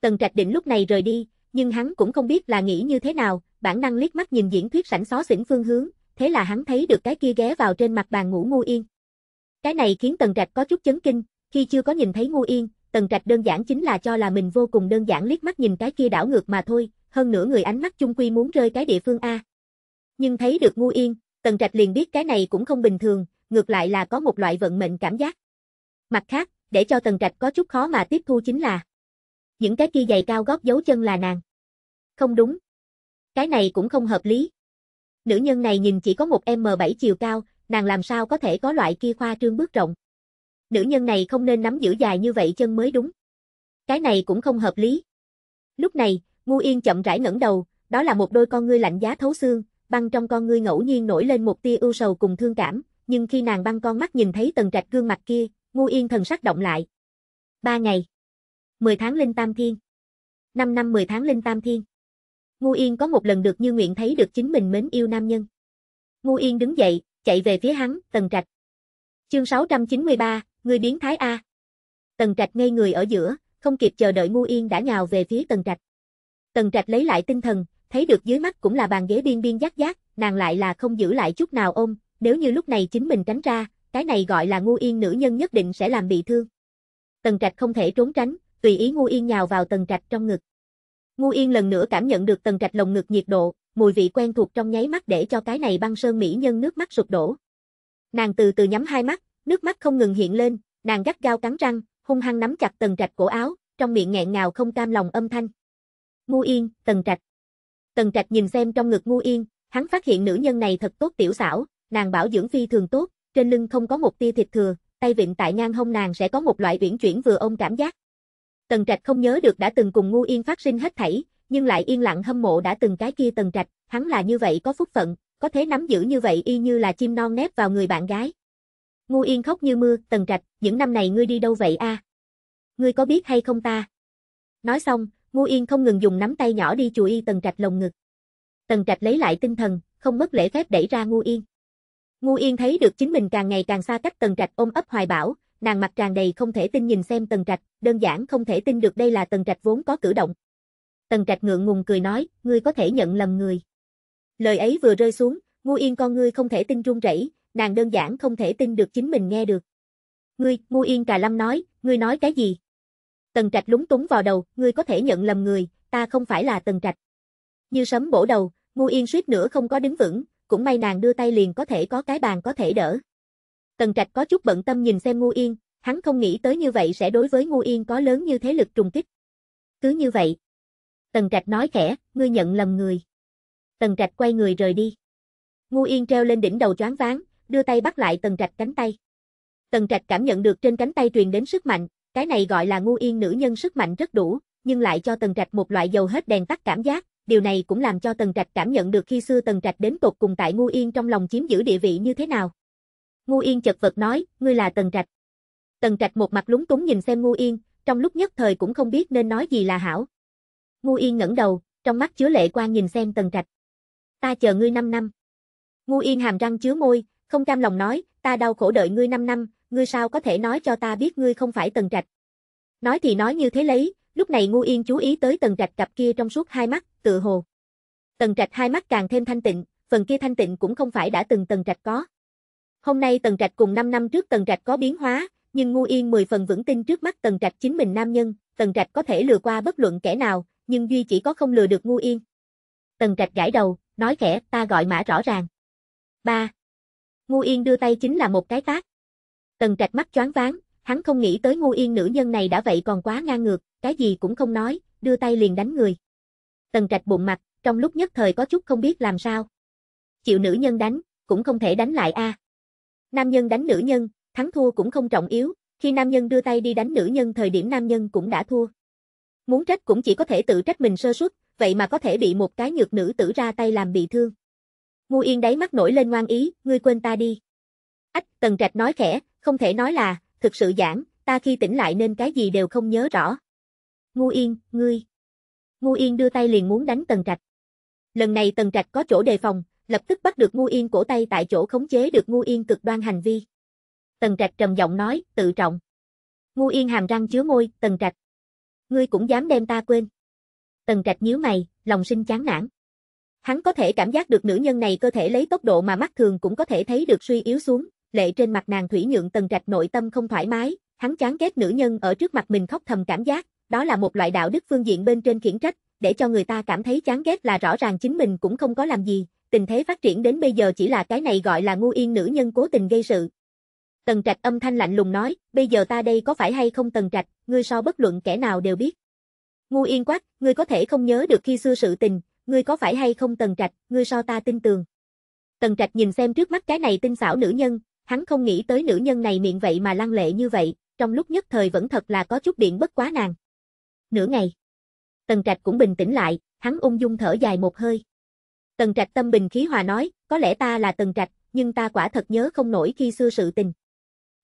Tần Trạch Định lúc này rời đi, nhưng hắn cũng không biết là nghĩ như thế nào, bản năng liếc mắt nhìn diễn thuyết sảnh xó xỉnh phương hướng, thế là hắn thấy được cái kia ghé vào trên mặt bàn ngủ ngu yên. Cái này khiến Tần Trạch có chút chấn kinh, khi chưa có nhìn thấy ngu yên, Tần Trạch đơn giản chính là cho là mình vô cùng đơn giản liếc mắt nhìn cái kia đảo ngược mà thôi, hơn nữa người ánh mắt chung quy muốn rơi cái địa phương A. Nhưng thấy được ngu yên, Tần Trạch liền biết cái này cũng không bình thường, ngược lại là có một loại vận mệnh cảm giác. Mặt khác, để cho Tần Trạch có chút khó mà tiếp thu chính là những cái kia giày cao gót dấu chân là nàng. Không đúng. Cái này cũng không hợp lý. Nữ nhân này nhìn chỉ có một M7 chiều cao, nàng làm sao có thể có loại kia khoa trương bước rộng. Nữ nhân này không nên nắm giữ dài như vậy chân mới đúng. Cái này cũng không hợp lý. Lúc này, Ngu Yên chậm rãi ngẩng đầu, đó là một đôi con ngươi lạnh giá thấu xương, băng trong con ngươi ngẫu nhiên nổi lên một tia ưu sầu cùng thương cảm, nhưng khi nàng băng con mắt nhìn thấy tần trạch gương mặt kia, Ngu Yên thần sắc động lại. 3 ngày. 10 tháng linh tam thiên. 5 năm 10 tháng linh tam thiên. Ngu Yên có một lần được như nguyện thấy được chính mình mến yêu nam nhân. Ngu Yên đứng dậy, chạy về phía hắn, tần trạch. Chương 693, người biến thái A. Tần trạch ngây người ở giữa, không kịp chờ đợi Ngu Yên đã nhào về phía tần trạch. Tần trạch lấy lại tinh thần, thấy được dưới mắt cũng là bàn ghế biên biên giác giác, nàng lại là không giữ lại chút nào ôm, nếu như lúc này chính mình tránh ra, cái này gọi là ngu yên nữ nhân nhất định sẽ làm bị thương. Tần trạch không thể trốn tránh, tùy ý ngu yên nhào vào tần trạch trong ngực. Ngu yên lần nữa cảm nhận được tần trạch lồng ngực nhiệt độ, mùi vị quen thuộc trong nháy mắt để cho cái này băng sơn mỹ nhân nước mắt sụp đổ. Nàng từ từ nhắm hai mắt, nước mắt không ngừng hiện lên, nàng gắt gao cắn răng, hung hăng nắm chặt tần trạch cổ áo, trong miệng nghẹn ngào không cam lòng âm thanh. Ngu yên, tần trạch. Tần trạch nhìn xem trong ngực ngu yên, hắn phát hiện nữ nhân này thật tốt tiểu xảo, nàng bảo dưỡng phi thường tốt, trên lưng không có một tia thịt thừa, tay vịn tại ngang hông nàng sẽ có một loại uyển chuyển vừa ôm cảm giác. Tần Trạch không nhớ được đã từng cùng Ngu Yên phát sinh hết thảy, nhưng lại yên lặng hâm mộ đã từng cái kia Tần Trạch, hắn là như vậy có phúc phận, có thế nắm giữ như vậy y như là chim non nép vào người bạn gái. Ngu Yên khóc như mưa, Tần Trạch, những năm này ngươi đi đâu vậy a? Ngươi có biết hay không ta? Nói xong, Ngu Yên không ngừng dùng nắm tay nhỏ đi chùi y Tần Trạch lồng ngực. Tần Trạch lấy lại tinh thần, không mất lễ phép đẩy ra Ngu Yên. Ngu Yên thấy được chính mình càng ngày càng xa cách Tần Trạch ôm ấp hoài bảo, nàng mặt tràn đầy không thể tin nhìn xem Tần Trạch, đơn giản không thể tin được đây là Tần Trạch vốn có cử động. Tần Trạch ngượng ngùng cười nói, ngươi có thể nhận lầm người. Lời ấy vừa rơi xuống, Ngu Yên con ngươi không thể tin run rẩy, nàng đơn giản không thể tin được chính mình nghe được. Ngươi, Ngu Yên cà lâm nói, ngươi nói cái gì? Tần Trạch lúng túng vào đầu, ngươi có thể nhận lầm người, ta không phải là Tần Trạch. Như sấm bổ đầu, Ngu Yên suýt nữa không có đứng vững, cũng may nàng đưa tay liền có thể có cái bàn có thể đỡ. Tần Trạch có chút bận tâm nhìn xem Ngu Yên, hắn không nghĩ tới như vậy sẽ đối với Ngu Yên có lớn như thế lực trùng kích. Cứ như vậy. Tần Trạch nói khẽ, ngươi nhận lầm người. Tần Trạch quay người rời đi. Ngu Yên treo lên đỉnh đầu choáng váng, đưa tay bắt lại Tần Trạch cánh tay. Tần Trạch cảm nhận được trên cánh tay truyền đến sức mạnh, cái này gọi là Ngu Yên nữ nhân sức mạnh rất đủ, nhưng lại cho Tần Trạch một loại dầu hết đèn tắt cảm giác, điều này cũng làm cho Tần Trạch cảm nhận được khi xưa Tần Trạch đến tột cùng tại Ngu Yên trong lòng chiếm giữ địa vị như thế nào. Ngu Yên chật vật nói, ngươi là Tần Trạch. Tần Trạch một mặt lúng túng nhìn xem Ngu Yên, trong lúc nhất thời cũng không biết nên nói gì là hảo. Ngu Yên ngẩng đầu, trong mắt chứa lệ quan nhìn xem Tần Trạch. Ta chờ ngươi 5 năm. Ngu Yên hàm răng chứa môi, không cam lòng nói, ta đau khổ đợi ngươi 5 năm, ngươi sao có thể nói cho ta biết ngươi không phải Tần Trạch. Nói thì nói như thế lấy, lúc này Ngu Yên chú ý tới Tần Trạch cặp kia trong suốt hai mắt, tự hồ. Tần Trạch hai mắt càng thêm thanh tịnh, phần kia thanh tịnh cũng không phải đã từng Tần Trạch có. Hôm nay Tần Trạch cùng 5 năm trước Tần Trạch có biến hóa, nhưng Ngu Yên 10 phần vững tin trước mắt Tần Trạch chính mình nam nhân, Tần Trạch có thể lừa qua bất luận kẻ nào, nhưng duy chỉ có không lừa được Ngu Yên. Tần Trạch gãi đầu, nói khẽ, ta gọi mã rõ ràng. 3. Ngu Yên đưa tay chính là một cái tác. Tần Trạch mắt choáng váng, hắn không nghĩ tới Ngu Yên nữ nhân này đã vậy còn quá ngang ngược, cái gì cũng không nói, đưa tay liền đánh người. Tần Trạch bụng mặt, trong lúc nhất thời có chút không biết làm sao. Chịu nữ nhân đánh, cũng không thể đánh lại a. Nam nhân đánh nữ nhân, thắng thua cũng không trọng yếu, khi nam nhân đưa tay đi đánh nữ nhân thời điểm nam nhân cũng đã thua. Muốn trách cũng chỉ có thể tự trách mình sơ suất, vậy mà có thể bị một cái nhược nữ tử ra tay làm bị thương. Ngu Yên đáy mắt nổi lên ngoan ý, ngươi quên ta đi. Ách, Tần Trạch nói khẽ, không thể nói là, thực sự giảng, ta khi tỉnh lại nên cái gì đều không nhớ rõ. Ngu Yên, ngươi. Ngu Yên đưa tay liền muốn đánh Tần Trạch. Lần này Tần Trạch có chỗ đề phòng, lập tức bắt được Ngu Yên cổ tay tại chỗ khống chế được Ngu Yên cực đoan hành vi. Tần Trạch trầm giọng nói, tự trọng. Ngu Yên hàm răng chứa môi, Tần Trạch. Ngươi cũng dám đem ta quên. Tần Trạch nhíu mày, lòng sinh chán nản. Hắn có thể cảm giác được nữ nhân này cơ thể lấy tốc độ mà mắt thường cũng có thể thấy được suy yếu xuống, lệ trên mặt nàng thủy nhượng Tần Trạch nội tâm không thoải mái, hắn chán ghét nữ nhân ở trước mặt mình khóc thầm cảm giác, đó là một loại đạo đức phương diện bên trên khiển trách, để cho người ta cảm thấy chán ghét là rõ ràng chính mình cũng không có làm gì, tình thế phát triển đến bây giờ chỉ là cái này gọi là ngu yên nữ nhân cố tình gây sự. Tần Trạch âm thanh lạnh lùng nói, bây giờ ta đây có phải hay không Tần Trạch, ngươi so bất luận kẻ nào đều biết. Ngu yên quát, ngươi có thể không nhớ được khi xưa sự tình, ngươi có phải hay không Tần Trạch, ngươi so ta tin tường. Tần Trạch nhìn xem trước mắt cái này tinh xảo nữ nhân, hắn không nghĩ tới nữ nhân này miệng vậy mà lăng lệ như vậy, trong lúc nhất thời vẫn thật là có chút điện bất quá nàng nửa ngày. Tần Trạch cũng bình tĩnh lại, hắn ung dung thở dài một hơi. Tần Trạch tâm bình khí hòa nói, có lẽ ta là Tần Trạch, nhưng ta quả thật nhớ không nổi khi xưa sự tình.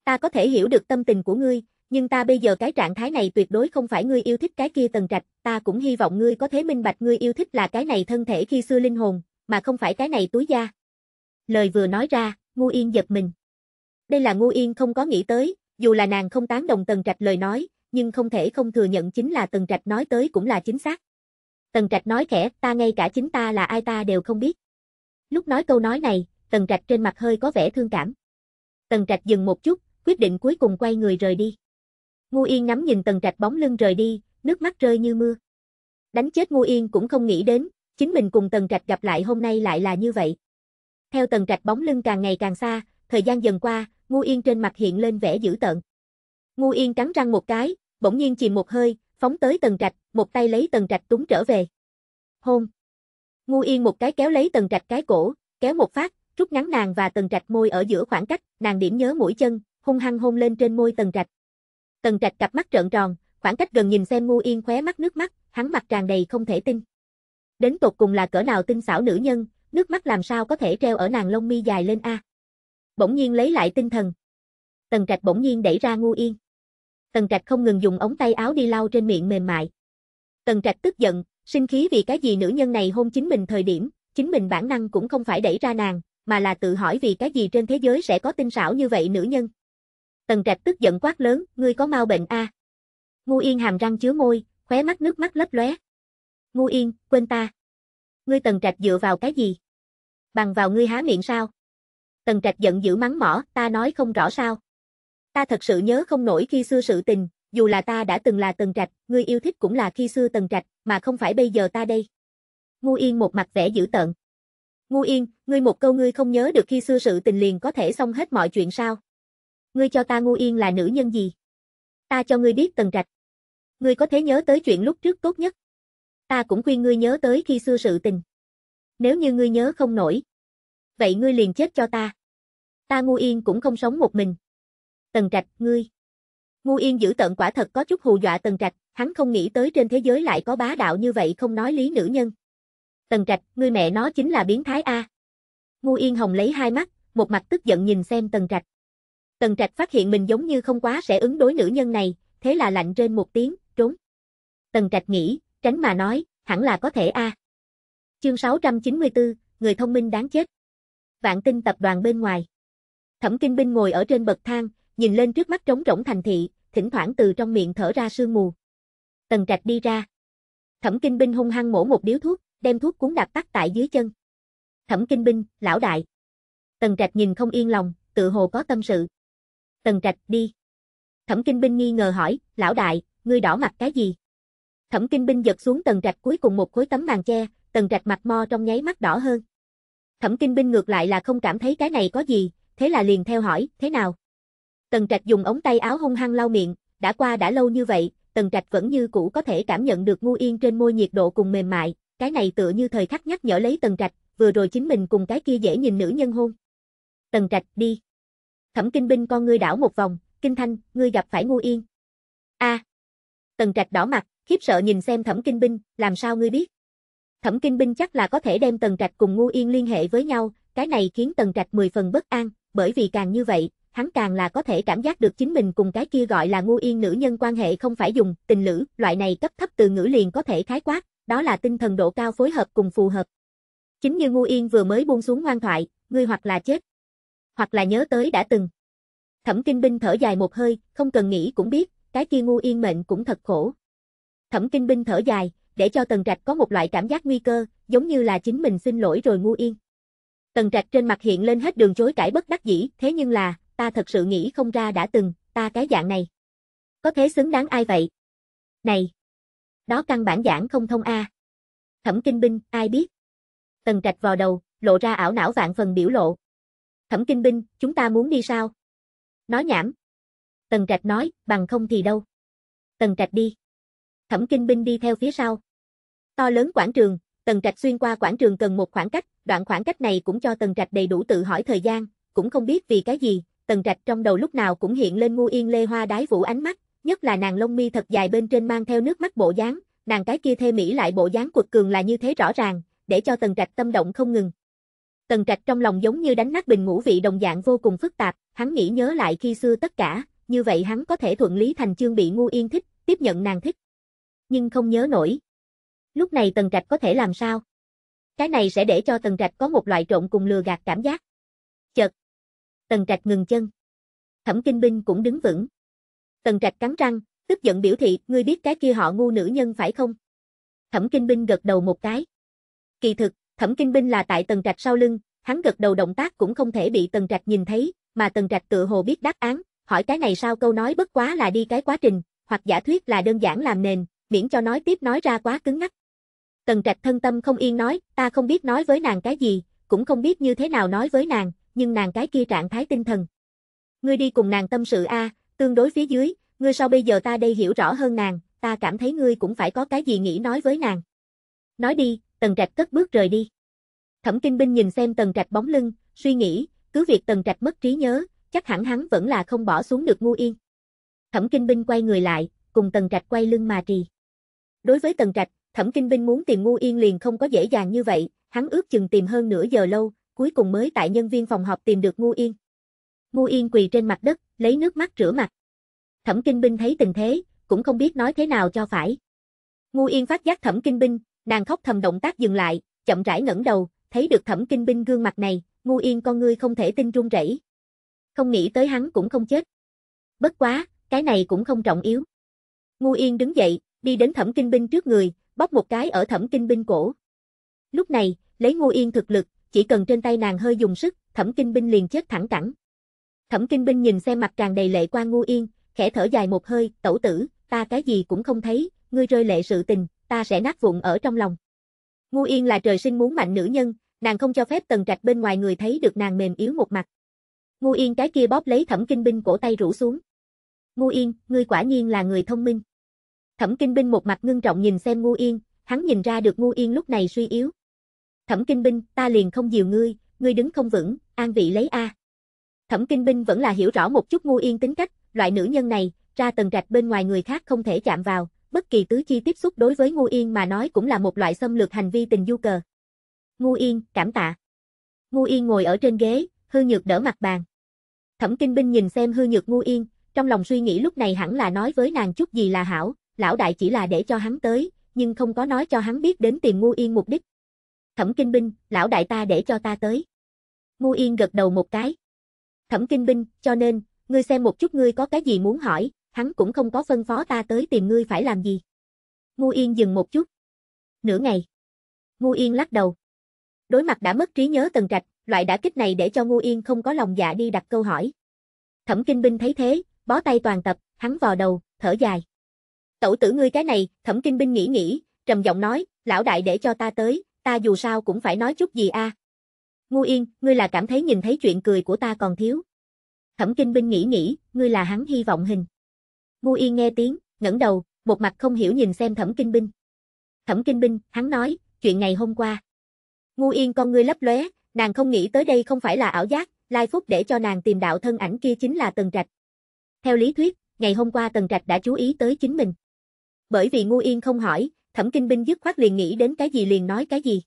Ta có thể hiểu được tâm tình của ngươi, nhưng ta bây giờ cái trạng thái này tuyệt đối không phải ngươi yêu thích cái kia Tần Trạch, ta cũng hy vọng ngươi có thể minh bạch ngươi yêu thích là cái này thân thể khi xưa linh hồn, mà không phải cái này túi da. Lời vừa nói ra, Ngu Yên giật mình. Đây là Ngu Yên không có nghĩ tới, dù là nàng không tán đồng Tần Trạch lời nói, nhưng không thể không thừa nhận chính là Tần Trạch nói tới cũng là chính xác. Tần Trạch nói khẽ, ta ngay cả chính ta là ai ta đều không biết. Lúc nói câu nói này, Tần Trạch trên mặt hơi có vẻ thương cảm. Tần Trạch dừng một chút, quyết định cuối cùng quay người rời đi. Ngô Yên ngắm nhìn Tần Trạch bóng lưng rời đi, nước mắt rơi như mưa. Đánh chết Ngô Yên cũng không nghĩ đến, chính mình cùng Tần Trạch gặp lại hôm nay lại là như vậy. Theo Tần Trạch bóng lưng càng ngày càng xa, thời gian dần qua, Ngô Yên trên mặt hiện lên vẻ dữ tợn. Ngu Yên cắn răng một cái, bỗng nhiên chìm một hơi, phóng tới Tần Trạch, một tay lấy Tần Trạch túng trở về. Hôn. Ngu Yên một cái kéo lấy Tần Trạch cái cổ, kéo một phát, rút ngắn nàng và Tần Trạch môi ở giữa khoảng cách, nàng điểm nhớ mũi chân, hung hăng hôn lên trên môi Tần Trạch. Tần Trạch cặp mắt trợn tròn, khoảng cách gần nhìn xem Ngu Yên khóe mắt nước mắt, hắn mặt tràn đầy không thể tin. Đến tột cùng là cỡ nào tinh xảo nữ nhân, nước mắt làm sao có thể treo ở nàng lông mi dài lên a. Bỗng nhiên lấy lại tinh thần, Tần Trạch bỗng nhiên đẩy ra Ngu Yên. Tần Trạch không ngừng dùng ống tay áo đi lau trên miệng mềm mại. Tần Trạch tức giận, sinh khí vì cái gì nữ nhân này hôn chính mình thời điểm, chính mình bản năng cũng không phải đẩy ra nàng, mà là tự hỏi vì cái gì trên thế giới sẽ có tinh xảo như vậy nữ nhân. Tần Trạch tức giận quát lớn, ngươi có mau bệnh a? À? Ngu Yên hàm răng chứa môi, khóe mắt nước mắt lấp lóe. Ngu Yên, quên ta. Ngươi Tần Trạch dựa vào cái gì? Bằng vào ngươi há miệng sao? Tần Trạch giận dữ mắng mỏ, ta nói không rõ sao? Ta thật sự nhớ không nổi khi xưa sự tình, dù là ta đã từng là Tần Trạch, ngươi yêu thích cũng là khi xưa Tần Trạch, mà không phải bây giờ ta đây. Ngu Yên một mặt vẻ dữ tợn. Ngu Yên, ngươi một câu ngươi không nhớ được khi xưa sự tình liền có thể xong hết mọi chuyện sao? Ngươi cho ta Ngu Yên là nữ nhân gì? Ta cho ngươi biết Tần Trạch. Ngươi có thể nhớ tới chuyện lúc trước tốt nhất. Ta cũng khuyên ngươi nhớ tới khi xưa sự tình. Nếu như ngươi nhớ không nổi. Vậy ngươi liền chết cho ta. Ta Ngu Yên cũng không sống một mình, Tần Trạch, ngươi. Ngu Yên giữ tận quả thật có chút hù dọa Tần Trạch, hắn không nghĩ tới trên thế giới lại có bá đạo như vậy không nói lý nữ nhân. Tần Trạch, ngươi mẹ nó chính là biến thái A. Ngu Yên hồng lấy hai mắt, một mặt tức giận nhìn xem Tần Trạch. Tần Trạch phát hiện mình giống như không quá sẽ ứng đối nữ nhân này, thế là lạnh trên một tiếng, trốn. Tần Trạch nghĩ, tránh mà nói, hẳn là có thể A. Chương 694, người thông minh đáng chết. Vạn tinh tập đoàn bên ngoài. Thẩm Kinh Binh ngồi ở trên bậc thang, nhìn lên trước mắt trống rỗng thành thị, thỉnh thoảng từ trong miệng thở ra sương mù. Tần Trạch đi ra. Thẩm Kinh Binh hung hăng mổ một điếu thuốc, đem thuốc cuốn đặt tắt tại dưới chân. Thẩm Kinh Binh, lão đại. Tần Trạch nhìn không yên lòng, tự hồ có tâm sự. Tần Trạch đi. Thẩm Kinh Binh nghi ngờ hỏi, lão đại, ngươi đỏ mặt cái gì? Thẩm Kinh Binh giật xuống Tần Trạch cuối cùng một khối tấm màn che, Tần Trạch mặt mo trong nháy mắt đỏ hơn. Thẩm Kinh Binh ngược lại là không cảm thấy cái này có gì, thế là liền theo hỏi, thế nào? Tần Trạch dùng ống tay áo hung hăng lau miệng, đã qua đã lâu như vậy, Tần Trạch vẫn như cũ có thể cảm nhận được ngu yên trên môi nhiệt độ cùng mềm mại, cái này tựa như thời khắc nhắc nhở lấy Tần Trạch, vừa rồi chính mình cùng cái kia dễ nhìn nữ nhân hôn. Tần Trạch đi. Thẩm Kinh Binh con ngươi đảo một vòng, Kinh Thanh, ngươi gặp phải ngu yên. A. Tần Trạch đỏ mặt, khiếp sợ nhìn xem Thẩm Kinh Binh, làm sao ngươi biết? Thẩm Kinh Binh chắc là có thể đem Tần Trạch cùng Ngu Yên liên hệ với nhau, cái này khiến Tần Trạch mười phần bất an, bởi vì càng như vậy, hắn càng là có thể cảm giác được chính mình cùng cái kia gọi là ngu yên nữ nhân quan hệ không phải dùng tình lữ, loại này cấp thấp từ ngữ liền có thể khái quát, đó là tinh thần độ cao phối hợp cùng phù hợp. Chính như ngu yên vừa mới buông xuống ngoan thoại, ngươi hoặc là chết, hoặc là nhớ tới đã từng. Thẩm Kinh Binh thở dài một hơi, không cần nghĩ cũng biết, cái kia ngu yên mệnh cũng thật khổ. Thẩm Kinh Binh thở dài, để cho Tần Trạch có một loại cảm giác nguy cơ, giống như là chính mình xin lỗi rồi ngu yên. Tần Trạch trên mặt hiện lên hết đường chối cãi bất đắc dĩ, thế nhưng là, ta thật sự nghĩ không ra đã từng, ta cái dạng này. Có thế xứng đáng ai vậy? Này! Đó căn bản giảng không thông a. Thẩm Kinh Binh, ai biết? Tần Trạch vò đầu, lộ ra ảo não vạn phần biểu lộ. Thẩm Kinh Binh, chúng ta muốn đi sao? Nói nhảm. Tần Trạch nói, bằng không thì đâu. Tần Trạch đi. Thẩm Kinh Binh đi theo phía sau. To lớn quảng trường, Tần Trạch xuyên qua quảng trường cần một khoảng cách, đoạn khoảng cách này cũng cho Tần Trạch đầy đủ tự hỏi thời gian, cũng không biết vì cái gì, tần trạch trong đầu lúc nào cũng hiện lên ngu yên lê hoa đái vũ ánh mắt, nhất là nàng lông mi thật dài bên trên mang theo nước mắt bộ dáng, nàng cái kia thê mỹ lại bộ dáng cuột cường là như thế rõ ràng, để cho tần trạch tâm động không ngừng. Tần trạch trong lòng giống như đánh nát bình ngũ vị đồng dạng vô cùng phức tạp, hắn nghĩ nhớ lại khi xưa tất cả, như vậy hắn có thể thuận lý thành chương bị ngu yên thích, tiếp nhận nàng thích. Nhưng không nhớ nổi. Lúc này tần trạch có thể làm sao? Cái này sẽ để cho tần trạch có một loại trộn cùng lừa gạt cảm giác. Tần Trạch ngừng chân. Thẩm Kinh Binh cũng đứng vững. Tần Trạch cắn răng, tức giận biểu thị, ngươi biết cái kia họ ngu nữ nhân phải không? Thẩm Kinh Binh gật đầu một cái. Kỳ thực, Thẩm Kinh Binh là tại Tần Trạch sau lưng, hắn gật đầu động tác cũng không thể bị Tần Trạch nhìn thấy, mà Tần Trạch tự hồ biết đáp án, hỏi cái này sao câu nói bất quá là đi cái quá trình, hoặc giả thuyết là đơn giản làm nền, miễn cho nói tiếp nói ra quá cứng ngắc. Tần Trạch thân tâm không yên nói, ta không biết nói với nàng cái gì, cũng không biết như thế nào nói với nàng, nhưng nàng cái kia trạng thái tinh thần. Ngươi đi cùng nàng tâm sự a, tương đối phía dưới, ngươi sau bây giờ ta đây hiểu rõ hơn nàng, ta cảm thấy ngươi cũng phải có cái gì nghĩ nói với nàng. Nói đi, Tần Trạch cất bước rời đi. Thẩm Kinh Binh nhìn xem Tần Trạch bóng lưng, suy nghĩ, cứ việc Tần Trạch mất trí nhớ, chắc hẳn hắn vẫn là không bỏ xuống được ngu yên. Thẩm Kinh Binh quay người lại, cùng Tần Trạch quay lưng mà trì. Đối với Tần Trạch, Thẩm Kinh Binh muốn tìm ngu yên liền không có dễ dàng như vậy, hắn ước chừng tìm hơn nửa giờ lâu, cuối cùng mới tại nhân viên phòng họp tìm được Ngu Yên. Ngu Yên quỳ trên mặt đất, lấy nước mắt rửa mặt. Thẩm Kinh Binh thấy tình thế, cũng không biết nói thế nào cho phải. Ngu Yên phát giác Thẩm Kinh Binh, nàng khóc thầm động tác dừng lại, chậm rãi ngẩng đầu, thấy được Thẩm Kinh Binh gương mặt này, Ngu Yên con ngươi không thể tin run rẩy. Không nghĩ tới hắn cũng không chết. Bất quá, cái này cũng không trọng yếu. Ngu Yên đứng dậy, đi đến Thẩm Kinh Binh trước người, bóp một cái ở Thẩm Kinh Binh cổ. Lúc này, lấy Ngu Yên thực lực, chỉ cần trên tay nàng hơi dùng sức, Thẩm Kinh Binh liền chết thẳng cẳng. Thẩm Kinh Binh nhìn xem mặt tràn đầy lệ qua ngu yên, khẽ thở dài một hơi, tẩu tử, ta cái gì cũng không thấy, ngươi rơi lệ sự tình, ta sẽ nát vụn ở trong lòng. Ngu yên là trời sinh muốn mạnh nữ nhân, nàng không cho phép tần trạch bên ngoài người thấy được nàng mềm yếu một mặt. Ngu yên cái kia bóp lấy Thẩm Kinh Binh cổ tay rũ xuống. Ngu yên, ngươi quả nhiên là người thông minh. Thẩm Kinh Binh một mặt ngưng trọng nhìn xem Ngu yên, hắn nhìn ra được Ngu yên lúc này suy yếu. Thẩm Kinh Binh, ta liền không dìu ngươi, ngươi đứng không vững, an vị lấy A. Thẩm Kinh Binh vẫn là hiểu rõ một chút ngu yên tính cách, loại nữ nhân này, ra tầng rạch bên ngoài người khác không thể chạm vào, bất kỳ tứ chi tiếp xúc đối với ngu yên mà nói cũng là một loại xâm lược hành vi tình du cờ. Ngu yên, cảm tạ. Ngu yên ngồi ở trên ghế, hư nhược đỡ mặt bàn. Thẩm Kinh Binh nhìn xem hư nhược ngu yên, trong lòng suy nghĩ lúc này hẳn là nói với nàng chút gì là hảo, lão đại chỉ là để cho hắn tới, nhưng không có nói cho hắn biết đến tìm ngu yên mục đích. Thẩm Kinh Binh, lão đại ta để cho ta tới. Ngu Yên gật đầu một cái. Thẩm Kinh Binh, cho nên, ngươi xem một chút ngươi có cái gì muốn hỏi, hắn cũng không có phân phó ta tới tìm ngươi phải làm gì. Ngu Yên dừng một chút. Nửa ngày. Ngu Yên lắc đầu. Đối mặt đã mất trí nhớ tần trạch, loại đã kích này để cho Ngu Yên không có lòng dạ đi đặt câu hỏi. Thẩm Kinh Binh thấy thế, bó tay toàn tập, hắn vò đầu, thở dài. Tẩu tử ngươi cái này, Thẩm Kinh Binh nghĩ nghĩ, trầm giọng nói, lão đại để cho ta tới, ta dù sao cũng phải nói chút gì a. À. Ngu Yên, ngươi là cảm thấy nhìn thấy chuyện cười của ta còn thiếu. Thẩm Kinh Binh nghĩ nghĩ, ngươi là hắn hy vọng hình. Ngu Yên nghe tiếng, ngẩng đầu, một mặt không hiểu nhìn xem Thẩm Kinh Binh. Thẩm Kinh Binh, hắn nói, chuyện ngày hôm qua. Ngu Yên con ngươi lấp lóe, nàng không nghĩ tới đây không phải là ảo giác, lai phúc để cho nàng tìm đạo thân ảnh kia chính là Tần Trạch. Theo lý thuyết, ngày hôm qua Tần Trạch đã chú ý tới chính mình. Bởi vì Ngu Yên không hỏi, Thẩm Kinh Binh dứt khoát liền nghĩ đến cái gì liền nói cái gì.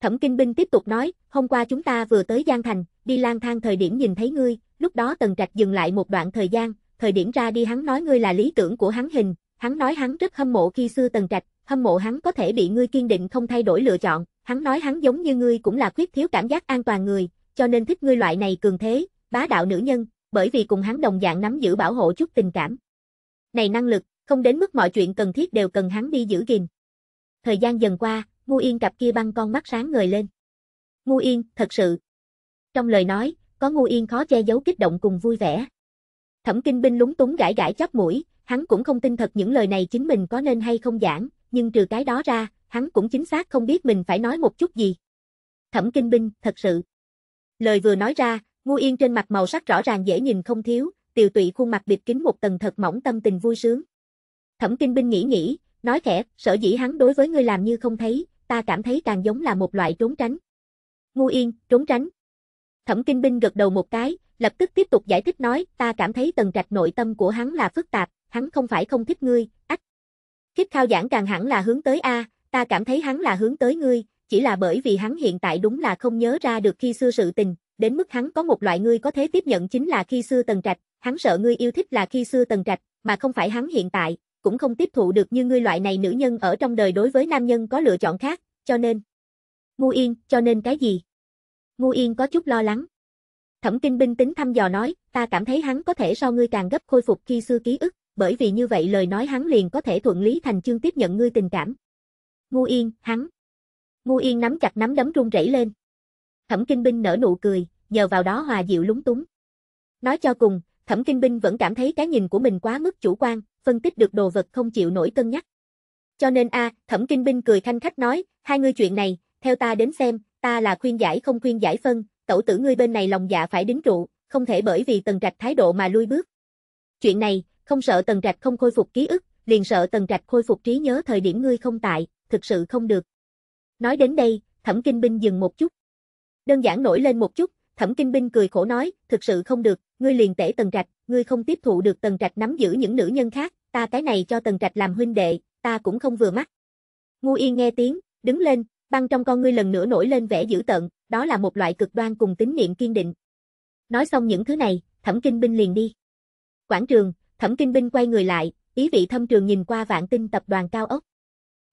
Thẩm Kinh Binh tiếp tục nói, hôm qua chúng ta vừa tới Giang Thành, đi lang thang thời điểm nhìn thấy ngươi, lúc đó Tần Trạch dừng lại một đoạn thời gian, thời điểm ra đi hắn nói ngươi là lý tưởng của hắn hình, hắn nói hắn rất hâm mộ khi xưa Tần Trạch, hâm mộ hắn có thể bị ngươi kiên định không thay đổi lựa chọn, hắn nói hắn giống như ngươi cũng là khuyết thiếu cảm giác an toàn người, cho nên thích ngươi loại này cường thế, bá đạo nữ nhân, bởi vì cùng hắn đồng dạng nắm giữ bảo hộ chút tình cảm. Này năng lực, không đến mức mọi chuyện cần thiết đều cần hắn đi giữ gìn. Thời gian dần qua, Ngu Yên cặp kia băng con mắt sáng ngời lên. Ngu Yên, thật sự. Trong lời nói, có Ngu Yên khó che giấu kích động cùng vui vẻ. Thẩm Kinh Binh lúng túng gãi gãi chóp mũi, hắn cũng không tin thật những lời này chính mình có nên hay không giảng, nhưng trừ cái đó ra, hắn cũng chính xác không biết mình phải nói một chút gì. Thẩm Kinh Binh, thật sự. Lời vừa nói ra, Ngu Yên trên mặt màu sắc rõ ràng dễ nhìn không thiếu, tiều tụy khuôn mặt bịt kín một tầng thật mỏng tâm tình vui sướng. Thẩm Kinh Binh nghĩ nghĩ, nói khẽ, sở dĩ hắn đối với ngươi làm như không thấy, ta cảm thấy càng giống là một loại trốn tránh. Ngu yên, trốn tránh. Thẩm Kinh Binh gật đầu một cái, lập tức tiếp tục giải thích nói, ta cảm thấy tần trạch nội tâm của hắn là phức tạp, hắn không phải không thích ngươi, ách. Khiếp khao giảng càng hẳn là hướng tới A, ta cảm thấy hắn là hướng tới ngươi, chỉ là bởi vì hắn hiện tại đúng là không nhớ ra được khi xưa sự tình, đến mức hắn có một loại ngươi có thể tiếp nhận chính là khi xưa tần trạch, hắn sợ ngươi yêu thích là khi xưa tần trạch, mà không phải hắn hiện tại, cũng không tiếp thụ được như ngươi loại này nữ nhân ở trong đời đối với nam nhân có lựa chọn khác, cho nên. Ngu Yên, cho nên cái gì? Ngu Yên có chút lo lắng. Thẩm Kinh Binh tính thăm dò nói, ta cảm thấy hắn có thể so ngươi càng gấp khôi phục khi xưa ký ức, bởi vì như vậy lời nói hắn liền có thể thuận lý thành chương tiếp nhận ngươi tình cảm. Ngu Yên, hắn. Ngu Yên nắm chặt nắm đấm run rẩy lên. Thẩm Kinh Binh nở nụ cười, nhờ vào đó hòa dịu lúng túng. Nói cho cùng, Thẩm Kinh Binh vẫn cảm thấy cái nhìn của mình quá mức chủ quan, phân tích được đồ vật không chịu nổi cân nhắc. Cho nên a, Thẩm Kinh Binh cười thanh khách nói, hai ngươi chuyện này, theo ta đến xem, ta là khuyên giải không khuyên giải phân, tẩu tử ngươi bên này lòng dạ phải đính trụ, không thể bởi vì Tần Trạch thái độ mà lui bước. Chuyện này, không sợ Tần Trạch không khôi phục ký ức, liền sợ Tần Trạch khôi phục trí nhớ thời điểm ngươi không tại, thực sự không được. Nói đến đây, Thẩm Kinh Binh dừng một chút. Đơn giản nổi lên một chút, Thẩm Kinh Binh cười khổ nói, thực sự không được, ngươi liền tể Tần Trạch, ngươi không tiếp thụ được Tần Trạch nắm giữ những nữ nhân khác, ta cái này cho Tần Trạch làm huynh đệ, ta cũng không vừa mắt. Ngu Yên nghe tiếng, đứng lên, băng trong con ngươi lần nữa nổi lên vẻ dữ tợn, đó là một loại cực đoan cùng tín niệm kiên định. Nói xong những thứ này, Thẩm Kinh Binh liền đi. Quảng trường, Thẩm Kinh Binh quay người lại, ý vị thâm trường nhìn qua vạn tinh tập đoàn cao ốc.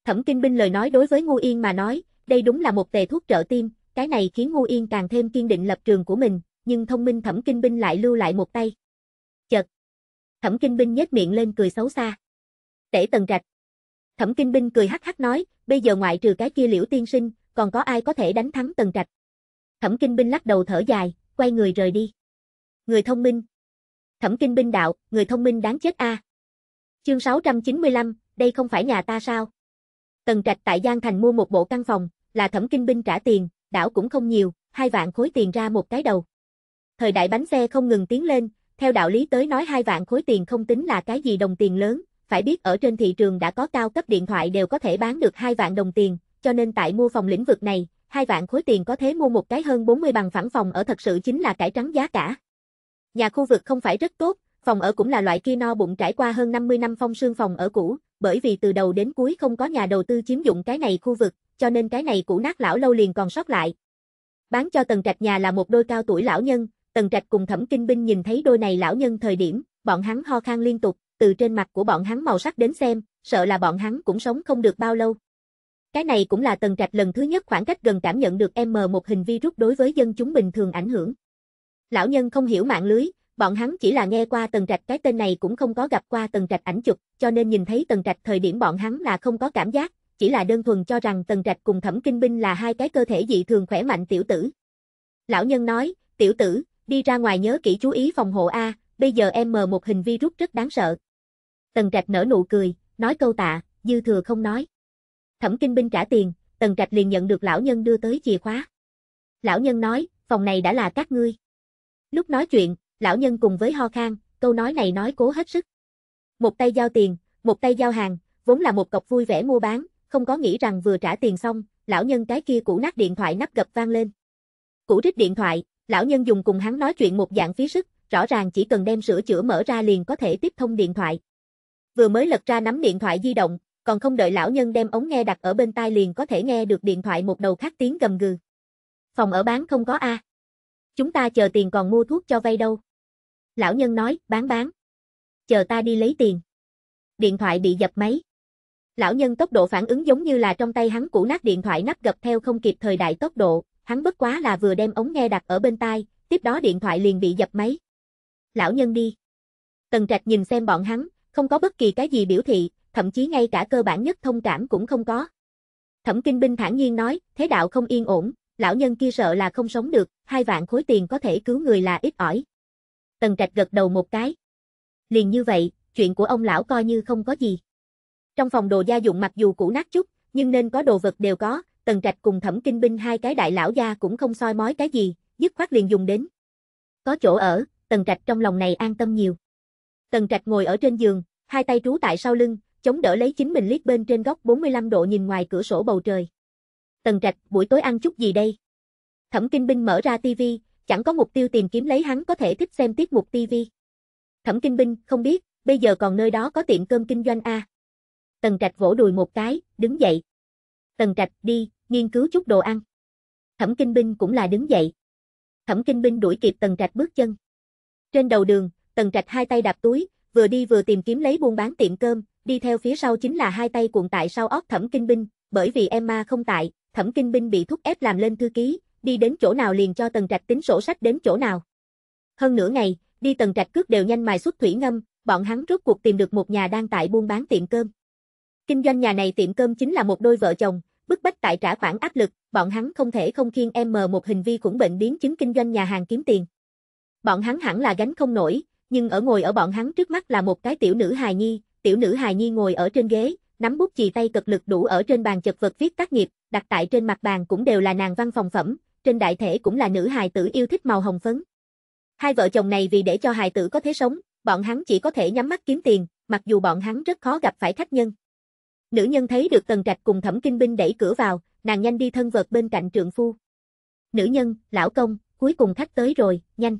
Thẩm Kinh Binh lời nói đối với Ngu Yên mà nói, đây đúng là một tề thuốc trợ tim, cái này khiến Ngô Yên càng thêm kiên định lập trường của mình, nhưng thông minh Thẩm Kinh Binh lại lưu lại một tay. Chật! Thẩm Kinh Binh nhếch miệng lên cười xấu xa. Tể tần trạch. Thẩm Kinh Binh cười hắc hắc nói, bây giờ ngoại trừ cái kia liễu tiên sinh, còn có ai có thể đánh thắng tần trạch. Thẩm Kinh Binh lắc đầu thở dài, quay người rời đi. Người thông minh. Thẩm Kinh Binh đạo, người thông minh đáng chết a. À. Chương 695, đây không phải nhà ta sao? Tần Trạch tại Giang Thành mua một bộ căn phòng, là Thẩm Kinh Binh trả tiền, đảo cũng không nhiều, hai vạn khối tiền ra một cái đầu. Thời đại bánh xe không ngừng tiến lên, theo đạo lý tới nói hai vạn khối tiền không tính là cái gì đồng tiền lớn, phải biết ở trên thị trường đã có cao cấp điện thoại đều có thể bán được hai vạn đồng tiền, cho nên tại mua phòng lĩnh vực này, hai vạn khối tiền có thể mua một cái hơn 40 bằng phẳng phòng ở thật sự chính là cải trắng giá cả. Nhà khu vực không phải rất tốt, phòng ở cũng là loại kia no bụng trải qua hơn 50 năm phong sương phòng ở cũ, bởi vì từ đầu đến cuối không có nhà đầu tư chiếm dụng cái này khu vực, cho nên cái này cũ nát lão lâu liền còn sót lại. Bán cho Tần Trạch nhà là một đôi cao tuổi lão nhân, Tần Trạch cùng Thẩm Kinh Binh nhìn thấy đôi này lão nhân thời điểm, bọn hắn ho khan liên tục, từ trên mặt của bọn hắn màu sắc đến xem, sợ là bọn hắn cũng sống không được bao lâu. Cái này cũng là Tần Trạch lần thứ nhất khoảng cách gần cảm nhận được m một hình vi rút đối với dân chúng bình thường ảnh hưởng. Lão nhân không hiểu mạng lưới, bọn hắn chỉ là nghe qua Tần Trạch cái tên này cũng không có gặp qua Tần Trạch ảnh chụp, cho nên nhìn thấy Tần Trạch thời điểm bọn hắn là không có cảm giác, chỉ là đơn thuần cho rằng Tần Trạch cùng Thẩm Kinh Binh là hai cái cơ thể dị thường khỏe mạnh tiểu tử. Lão nhân nói, tiểu tử, đi ra ngoài nhớ kỹ chú ý phòng hộ A, bây giờ em mờ một hình virus rất đáng sợ. Tần Trạch nở nụ cười, nói câu tạ, dư thừa không nói. Thẩm Kinh Binh trả tiền, Tần Trạch liền nhận được lão nhân đưa tới chìa khóa. Lão nhân nói, phòng này đã là các ngươi. Lúc nói chuyện, lão nhân cùng với ho khang câu nói này nói cố hết sức. Một tay giao tiền, một tay giao hàng, vốn là một cọc vui vẻ mua bán, không có nghĩ rằng vừa trả tiền xong, lão nhân cái kia cũ nát điện thoại nắp gập vang lên. Cũ rít điện thoại, lão nhân dùng cùng hắn nói chuyện một dạng phí sức, rõ ràng chỉ cần đem sửa chữa mở ra liền có thể tiếp thông điện thoại. Vừa mới lật ra nắm điện thoại di động, còn không đợi lão nhân đem ống nghe đặt ở bên tai liền có thể nghe được điện thoại một đầu khác tiếng gầm gừ. Phòng ở bán không có a. Chúng ta chờ tiền còn mua thuốc cho vay đâu. Lão nhân nói, bán bán. Chờ ta đi lấy tiền. Điện thoại bị dập máy. Lão nhân tốc độ phản ứng giống như là trong tay hắn cũ nát điện thoại nắp gập theo không kịp thời đại tốc độ, hắn bất quá là vừa đem ống nghe đặt ở bên tai, tiếp đó điện thoại liền bị dập máy. Lão nhân đi. Tần Trạch nhìn xem bọn hắn, không có bất kỳ cái gì biểu thị, thậm chí ngay cả cơ bản nhất thông cảm cũng không có. Thẩm Kinh Binh thản nhiên nói, thế đạo không yên ổn, lão nhân kia sợ là không sống được, hai vạn khối tiền có thể cứu người là ít ỏi. Tần Trạch gật đầu một cái. Liền như vậy, chuyện của ông lão coi như không có gì. Trong phòng đồ gia dụng mặc dù cũ nát chút, nhưng nên có đồ vật đều có, Tần Trạch cùng Thẩm Kinh Binh hai cái đại lão gia cũng không soi mói cái gì, dứt khoát liền dùng đến. Có chỗ ở, Tần Trạch trong lòng này an tâm nhiều. Tần Trạch ngồi ở trên giường, hai tay trú tại sau lưng, chống đỡ lấy chính mình liếc bên trên góc 45 độ nhìn ngoài cửa sổ bầu trời. Tần Trạch, buổi tối ăn chút gì đây? Thẩm Kinh Binh mở ra tivi, chẳng có mục tiêu tìm kiếm lấy hắn có thể thích xem tiết mục tivi. Thẩm Kinh Binh, không biết, bây giờ còn nơi đó có tiệm cơm kinh doanh a. À? Tần Trạch vỗ đùi một cái, đứng dậy. Tần Trạch, đi, nghiên cứu chút đồ ăn. Thẩm Kinh Binh cũng là đứng dậy. Thẩm Kinh Binh đuổi kịp Tần Trạch bước chân. Trên đầu đường, Tần Trạch hai tay đạp túi, vừa đi vừa tìm kiếm lấy buôn bán tiệm cơm, đi theo phía sau chính là hai tay cuộn tại sau óc Thẩm Kinh Binh, bởi vì Emma không tại, Thẩm Kinh Binh bị thúc ép làm lên thư ký, đi đến chỗ nào liền cho Tần Trạch tính sổ sách đến chỗ nào. Hơn nửa ngày, đi Tần Trạch cước đều nhanh mài xuất thủy ngâm, bọn hắn rốt cuộc tìm được một nhà đang tại buôn bán tiệm cơm. Kinh doanh nhà này tiệm cơm chính là một đôi vợ chồng, bức bách tại trả khoản áp lực, bọn hắn không thể không khiên em mờ một hình vi khủng bệnh biến chứng kinh doanh nhà hàng kiếm tiền. Bọn hắn hẳn là gánh không nổi, nhưng ở ngồi ở bọn hắn trước mắt là một cái tiểu nữ hài nhi, tiểu nữ hài nhi ngồi ở trên ghế, nắm bút chì tay cực lực đủ ở trên bàn chật vật viết tác nghiệp, đặt tại trên mặt bàn cũng đều là nàng văn phòng phẩm, trên đại thể cũng là nữ hài tử yêu thích màu hồng phấn. Hai vợ chồng này vì để cho hài tử có thể sống, bọn hắn chỉ có thể nhắm mắt kiếm tiền, mặc dù bọn hắn rất khó gặp phải khách nhân. Nữ nhân thấy được Tần Trạch cùng Thẩm Kinh Binh đẩy cửa vào, nàng nhanh đi thân vật bên cạnh trượng phu. Nữ nhân, lão công, cuối cùng khách tới rồi, nhanh.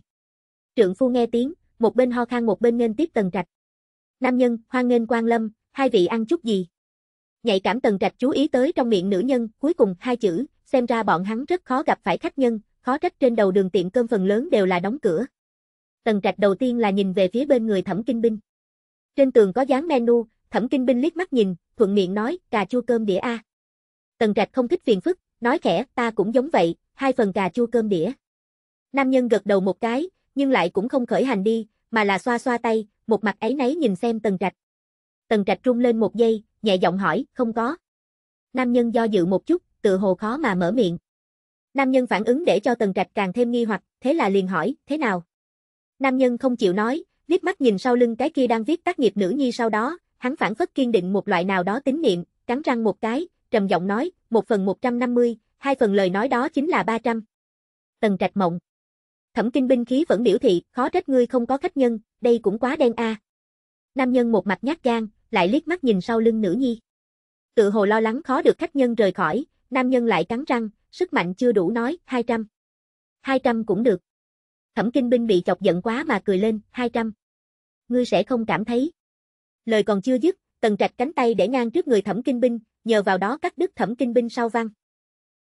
Trượng phu nghe tiếng, một bên ho khan một bên nghênh tiếp Tần Trạch. Nam nhân, hoan nghênh quan lâm, hai vị ăn chút gì? Nhạy cảm Tần Trạch chú ý tới trong miệng nữ nhân, cuối cùng hai chữ, xem ra bọn hắn rất khó gặp phải khách nhân, khó trách trên đầu đường tiệm cơm phần lớn đều là đóng cửa. Tần Trạch đầu tiên là nhìn về phía bên người Thẩm Kinh Binh. Trên tường có dán menu, Thẩm Kinh Binh liếc mắt nhìn, thuận miệng nói, cà chua cơm đĩa A. Tần trạch không thích phiền phức, nói khẽ, ta cũng giống vậy, hai phần cà chua cơm đĩa. Nam nhân gật đầu một cái, nhưng lại cũng không khởi hành đi, mà là xoa xoa tay, một mặt ấy nấy nhìn xem tần trạch. Tần trạch rung lên một giây, nhẹ giọng hỏi, không có. Nam nhân do dự một chút, tự hồ khó mà mở miệng. Nam nhân phản ứng để cho tần trạch càng thêm nghi hoặc, thế là liền hỏi, thế nào? Nam nhân không chịu nói, liếc mắt nhìn sau lưng cái kia đang viết tác nghiệp nữ nhi sau đó, hắn phản phất kiên định một loại nào đó tín niệm, cắn răng một cái, trầm giọng nói, một phần 150, hai phần lời nói đó chính là 300. Tần trạch mộng. Thẩm kinh binh khí vẫn biểu thị, khó trách ngươi không có khách nhân, đây cũng quá đen a. À. Nam nhân một mặt nhát gan, lại liếc mắt nhìn sau lưng nữ nhi. Tự hồ lo lắng khó được khách nhân rời khỏi, nam nhân lại cắn răng, sức mạnh chưa đủ nói, 200. 200 cũng được. Thẩm kinh binh bị chọc giận quá mà cười lên, 200. Ngươi sẽ không cảm thấy, Lời còn chưa dứt, Tần Trạch cánh tay để ngang trước người Thẩm Kinh Binh, nhờ vào đó cắt đứt Thẩm Kinh Binh sau văn.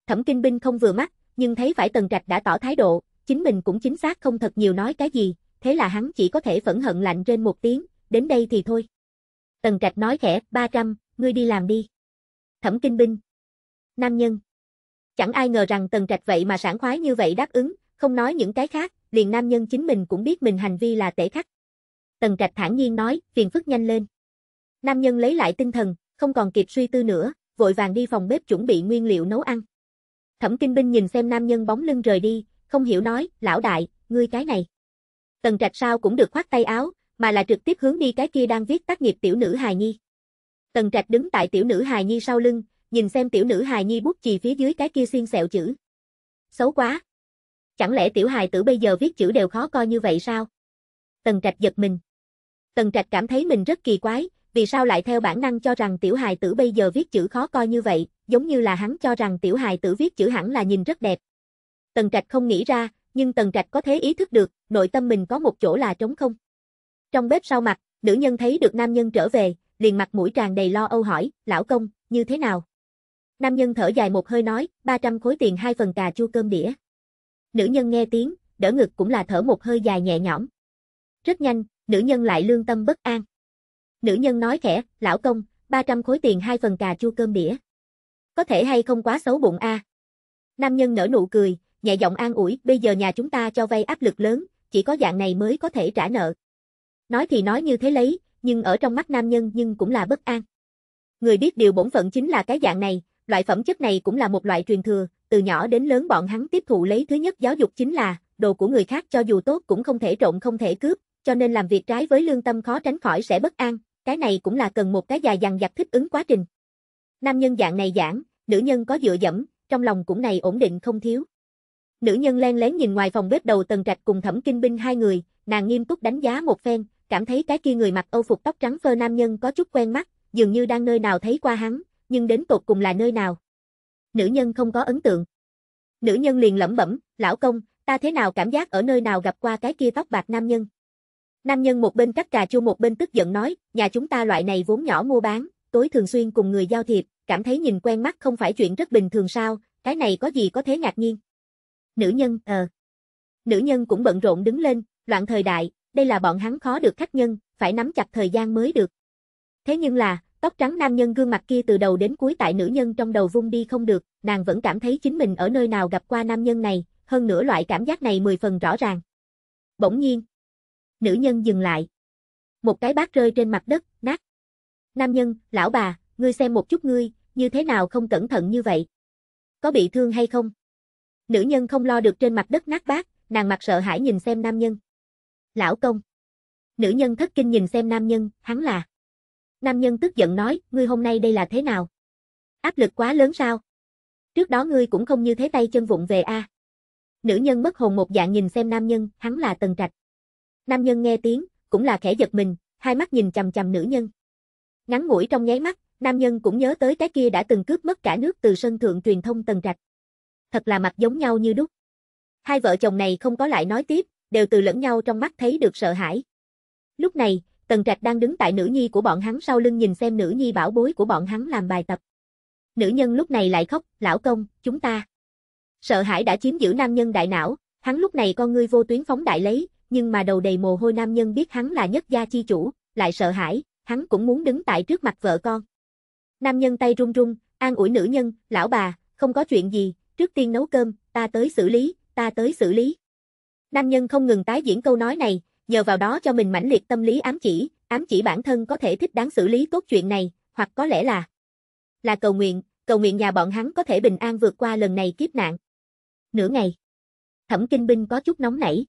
Thẩm Kinh Binh không vừa mắt, nhưng thấy phải Tần Trạch đã tỏ thái độ, chính mình cũng chính xác không thật nhiều nói cái gì, thế là hắn chỉ có thể phẫn hận lạnh trên một tiếng, đến đây thì thôi. Tần Trạch nói khẽ, 300, ngươi đi làm đi. Thẩm Kinh Binh. Nam nhân. Chẳng ai ngờ rằng Tần Trạch vậy mà sảng khoái như vậy đáp ứng, không nói những cái khác, liền nam nhân chính mình cũng biết mình hành vi là tệ khắc. Tần Trạch thản nhiên nói, phiền phức nhanh lên. Nam nhân lấy lại tinh thần, không còn kịp suy tư nữa, vội vàng đi phòng bếp chuẩn bị nguyên liệu nấu ăn. Thẩm Kinh Binh nhìn xem nam nhân bóng lưng rời đi, không hiểu nói, lão đại, ngươi cái này. Tần Trạch sao cũng được khoát tay áo, mà là trực tiếp hướng đi cái kia đang viết tác nghiệp tiểu nữ hài nhi. Tần Trạch đứng tại tiểu nữ hài nhi sau lưng, nhìn xem tiểu nữ hài nhi bút chì phía dưới cái kia xiên sẹo chữ. Xấu quá. Chẳng lẽ tiểu hài tử bây giờ viết chữ đều khó coi như vậy sao? Tần Trạch giật mình. Tần Trạch cảm thấy mình rất kỳ quái, vì sao lại theo bản năng cho rằng tiểu hài tử bây giờ viết chữ khó coi như vậy, giống như là hắn cho rằng tiểu hài tử viết chữ hẳn là nhìn rất đẹp. Tần Trạch không nghĩ ra, nhưng Tần Trạch có thể ý thức được, nội tâm mình có một chỗ là trống không. Trong bếp sau mặt, nữ nhân thấy được nam nhân trở về, liền mặt mũi tràn đầy lo âu hỏi, lão công, như thế nào? Nam nhân thở dài một hơi nói, 300 khối tiền hai phần cà chua cơm đĩa. Nữ nhân nghe tiếng, đỡ ngực cũng là thở một hơi dài nhẹ nhõm. Rất nhanh, nữ nhân lại lương tâm bất an. Nữ nhân nói khẽ, lão công, 300 khối tiền hai phần cà chua cơm đĩa. Có thể hay không quá xấu bụng a à? Nam nhân nở nụ cười, nhẹ giọng an ủi, bây giờ nhà chúng ta cho vay áp lực lớn, chỉ có dạng này mới có thể trả nợ. Nói thì nói như thế lấy, nhưng ở trong mắt nam nhân nhưng cũng là bất an. Người biết điều bổn phận chính là cái dạng này, loại phẩm chất này cũng là một loại truyền thừa, từ nhỏ đến lớn bọn hắn tiếp thụ lấy thứ nhất giáo dục chính là, đồ của người khác cho dù tốt cũng không thể trộn không thể cướp, cho nên làm việc trái với lương tâm khó tránh khỏi sẽ bất an, cái này cũng là cần một cái dài dằng dặc thích ứng quá trình. Nam nhân dạng này giảng, nữ nhân có dựa dẫm, trong lòng cũng này ổn định không thiếu. Nữ nhân len lén nhìn ngoài phòng bếp đầu tầng trạch cùng thẩm kinh binh hai người, nàng nghiêm túc đánh giá một phen, cảm thấy cái kia người mặc âu phục tóc trắng phơ nam nhân có chút quen mắt, dường như đang nơi nào thấy qua hắn, nhưng đến tột cùng là nơi nào. Nữ nhân không có ấn tượng. Nữ nhân liền lẩm bẩm, lão công, ta thế nào cảm giác ở nơi nào gặp qua cái kia tóc bạc nam nhân. Nam nhân một bên cắt cà chua một bên tức giận nói, nhà chúng ta loại này vốn nhỏ mua bán, tối thường xuyên cùng người giao thiệp, cảm thấy nhìn quen mắt không phải chuyện rất bình thường sao, cái này có gì có thế ngạc nhiên. Nữ nhân, ờ. Nữ nhân cũng bận rộn đứng lên, loạn thời đại, đây là bọn hắn khó được khách nhân, phải nắm chặt thời gian mới được. Thế nhưng là, tóc trắng nam nhân gương mặt kia từ đầu đến cuối tại nữ nhân trong đầu vung đi không được, nàng vẫn cảm thấy chính mình ở nơi nào gặp qua nam nhân này, hơn nữa loại cảm giác này mười phần rõ ràng. Bỗng nhiên, Nữ nhân dừng lại. Một cái bát rơi trên mặt đất, nát. Nam nhân, lão bà, ngươi xem một chút ngươi, như thế nào không cẩn thận như vậy? Có bị thương hay không? Nữ nhân không lo được trên mặt đất nát bát, nàng mặt sợ hãi nhìn xem nam nhân. Lão công. Nữ nhân thất kinh nhìn xem nam nhân, hắn là. Nam nhân tức giận nói, ngươi hôm nay đây là thế nào? Áp lực quá lớn sao? Trước đó ngươi cũng không như thế tay chân vụng về a. À. Nữ nhân mất hồn một dạng nhìn xem nam nhân, hắn là Tần Trạch. Nam nhân nghe tiếng, cũng là khẽ giật mình, hai mắt nhìn chằm chằm nữ nhân. Ngắn ngủi trong nháy mắt, nam nhân cũng nhớ tới cái kia đã từng cướp mất cả nước từ sân thượng truyền thông tần trạch. Thật là mặt giống nhau như đúc. Hai vợ chồng này không có lại nói tiếp, đều từ lẫn nhau trong mắt thấy được sợ hãi. Lúc này, Tần Trạch đang đứng tại nữ nhi của bọn hắn sau lưng nhìn xem nữ nhi bảo bối của bọn hắn làm bài tập. Nữ nhân lúc này lại khóc, lão công, chúng ta. Sợ hãi đã chiếm giữ nam nhân đại não, hắn lúc này con ngươi vô tuyến phóng đại lấy, nhưng mà đầu đầy mồ hôi nam nhân biết hắn là nhất gia chi chủ, lại sợ hãi, hắn cũng muốn đứng tại trước mặt vợ con. Nam nhân tay run run, an ủi nữ nhân, lão bà, không có chuyện gì, trước tiên nấu cơm, ta tới xử lý, ta tới xử lý. Nam nhân không ngừng tái diễn câu nói này, nhờ vào đó cho mình mãnh liệt tâm lý ám chỉ, ám chỉ bản thân có thể thích đáng xử lý tốt chuyện này, hoặc có lẽ là là cầu nguyện, cầu nguyện nhà bọn hắn có thể bình an vượt qua lần này kiếp nạn. Nửa ngày, Thẩm Kinh Binh có chút nóng nảy.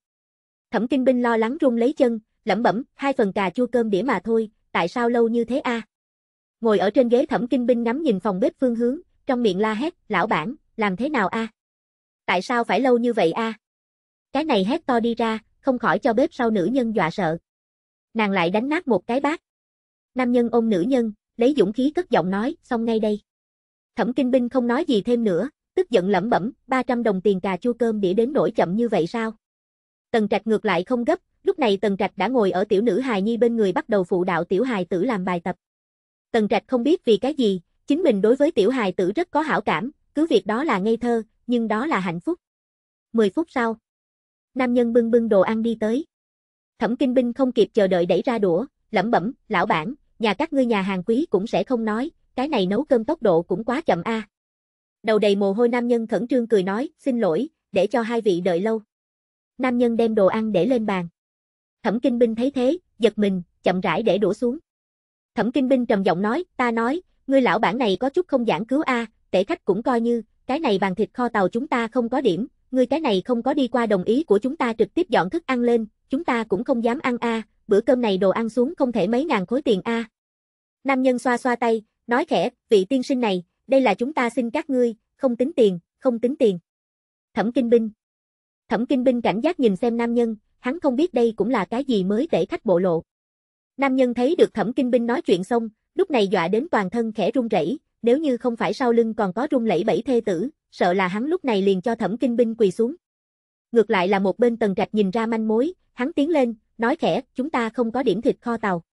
Thẩm Kinh Binh lo lắng run lấy chân, lẩm bẩm, hai phần cà chua cơm đĩa mà thôi, tại sao lâu như thế a? Ngồi ở trên ghế Thẩm Kinh Binh ngắm nhìn phòng bếp phương hướng, trong miệng la hét, lão bản, làm thế nào a? Tại sao phải lâu như vậy a? Cái này hét to đi ra, không khỏi cho bếp sau nữ nhân dọa sợ. Nàng lại đánh nát một cái bát. Nam nhân ôm nữ nhân, lấy dũng khí cất giọng nói, xong ngay đây. Thẩm Kinh Binh không nói gì thêm nữa, tức giận lẩm bẩm, 300 đồng tiền cà chua cơm đĩa đến nổi chậm như vậy sao? Tần Trạch ngược lại không gấp, lúc này Tần Trạch đã ngồi ở tiểu nữ hài nhi bên người bắt đầu phụ đạo tiểu hài tử làm bài tập. Tần Trạch không biết vì cái gì, chính mình đối với tiểu hài tử rất có hảo cảm, cứ việc đó là ngây thơ, nhưng đó là hạnh phúc. 10 phút sau, nam nhân bưng bưng đồ ăn đi tới. Thẩm Kinh Binh không kịp chờ đợi đẩy ra đũa, lẩm bẩm, lão bản, nhà các ngươi nhà hàng quý cũng sẽ không nói, cái này nấu cơm tốc độ cũng quá chậm a. À. Đầu đầy mồ hôi nam nhân khẩn trương cười nói, xin lỗi, để cho hai vị đợi lâu nam nhân đem đồ ăn để lên bàn. Thẩm Kinh Binh thấy thế, giật mình, chậm rãi để đổ xuống. Thẩm Kinh Binh trầm giọng nói, ta nói, ngươi lão bản này có chút không giảng cứu a, tể khách cũng coi như, cái này bàn thịt kho tàu chúng ta không có điểm, ngươi cái này không có đi qua đồng ý của chúng ta trực tiếp dọn thức ăn lên, chúng ta cũng không dám ăn a, bữa cơm này đồ ăn xuống không thể mấy ngàn khối tiền a. Nam nhân xoa xoa tay, nói khẽ, vị tiên sinh này, đây là chúng ta xin các ngươi, không tính tiền, không tính tiền. Thẩm Kinh Binh, Thẩm Kinh Binh cảnh giác nhìn xem nam nhân, hắn không biết đây cũng là cái gì mới tể khách bộ lộ. Nam nhân thấy được Thẩm Kinh Binh nói chuyện xong, lúc này dọa đến toàn thân khẽ run rẩy, nếu như không phải sau lưng còn có rung lẫy bảy thê tử, sợ là hắn lúc này liền cho Thẩm Kinh Binh quỳ xuống. Ngược lại là một bên Tần Trạch nhìn ra manh mối, hắn tiến lên, nói khẽ, chúng ta không có điểm thịt kho tàu.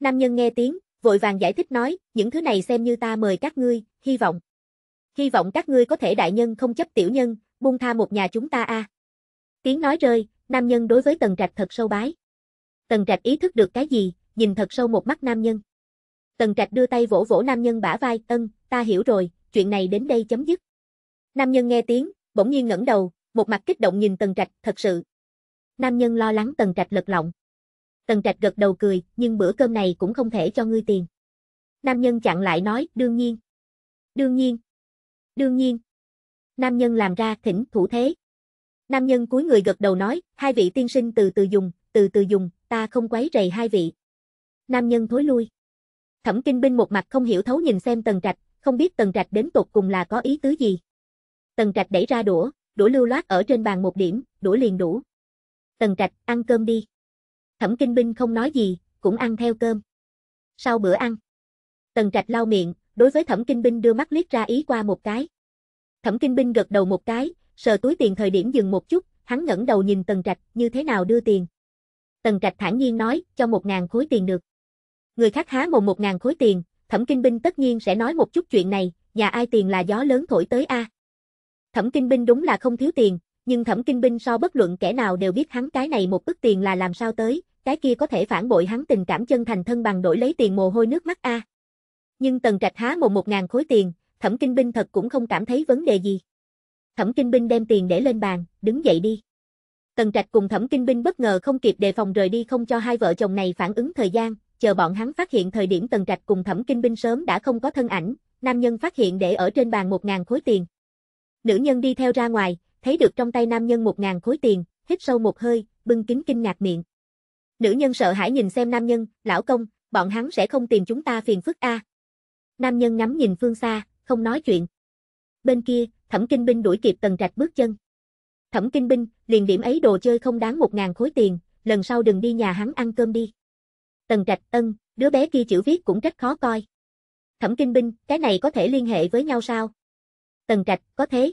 Nam nhân nghe tiếng, vội vàng giải thích nói, những thứ này xem như ta mời các ngươi, hy vọng. Hy vọng các ngươi có thể đại nhân không chấp tiểu nhân, buông tha một nhà chúng ta a. À. Tiếng nói rơi, nam nhân đối với Tần Trạch thật sâu bái. Tần Trạch ý thức được cái gì, nhìn thật sâu một mắt nam nhân. Tần Trạch đưa tay vỗ vỗ nam nhân bả vai, ân, ta hiểu rồi, chuyện này đến đây chấm dứt. Nam nhân nghe tiếng, bỗng nhiên ngẩng đầu, một mặt kích động nhìn Tần Trạch, thật sự. Nam nhân lo lắng Tần Trạch lật lọng. Tần Trạch gật đầu cười, nhưng bữa cơm này cũng không thể cho ngươi tiền. Nam nhân chặn lại nói, đương nhiên. Đương nhiên. Đương nhiên. Nam nhân làm ra thỉnh thủ thế. Nam nhân cuối người gật đầu nói, hai vị tiên sinh từ từ dùng, từ từ dùng, ta không quấy rầy hai vị. Nam nhân thối lui. Thẩm Kinh Binh một mặt không hiểu thấu nhìn xem Tần Trạch, không biết Tần Trạch đến tột cùng là có ý tứ gì. Tần Trạch đẩy ra đũa, đũa lưu loát ở trên bàn một điểm, đũa liền đủ. Tần Trạch, ăn cơm đi. Thẩm Kinh Binh không nói gì, cũng ăn theo cơm. Sau bữa ăn, Tần Trạch lau miệng, đối với Thẩm Kinh Binh đưa mắt liếc ra ý qua một cái. Thẩm Kinh Binh gật đầu một cái, sờ túi tiền thời điểm dừng một chút, hắn ngẩng đầu nhìn Tần Trạch, như thế nào đưa tiền. Tần Trạch thản nhiên nói, cho một ngàn khối tiền được. Người khác há mồm một ngàn khối tiền, Thẩm Kinh Binh tất nhiên sẽ nói một chút chuyện này, nhà ai tiền là gió lớn thổi tới a. Thẩm Kinh Binh đúng là không thiếu tiền, nhưng Thẩm Kinh Binh so bất luận kẻ nào đều biết hắn cái này một bức tiền là làm sao tới, cái kia có thể phản bội hắn tình cảm chân thành thân bằng đổi lấy tiền mồ hôi nước mắt a. Nhưng Tần Trạch há mồm một ngàn khối tiền, Thẩm Kinh Binh thật cũng không cảm thấy vấn đề gì. Thẩm Kinh Binh đem tiền để lên bàn, đứng dậy đi. Tần Trạch cùng Thẩm Kinh Binh bất ngờ không kịp đề phòng rời đi không cho hai vợ chồng này phản ứng thời gian, chờ bọn hắn phát hiện thời điểm Tần Trạch cùng Thẩm Kinh Binh sớm đã không có thân ảnh, nam nhân phát hiện để ở trên bàn 1000 khối tiền. Nữ nhân đi theo ra ngoài, thấy được trong tay nam nhân 1000 khối tiền, hít sâu một hơi, bưng kính kinh ngạc miệng. Nữ nhân sợ hãi nhìn xem nam nhân, lão công, bọn hắn sẽ không tìm chúng ta phiền phức a. Nam nhân ngắm nhìn phương xa, không nói chuyện. Bên kia, Thẩm Kinh Binh đuổi kịp Tần Trạch bước chân. Thẩm Kinh Binh, liền điểm ấy đồ chơi không đáng một ngàn khối tiền, lần sau đừng đi nhà hắn ăn cơm đi. Tần Trạch ân, đứa bé kia chữ viết cũng rất khó coi. Thẩm Kinh Binh, cái này có thể liên hệ với nhau sao? Tần Trạch, có thế.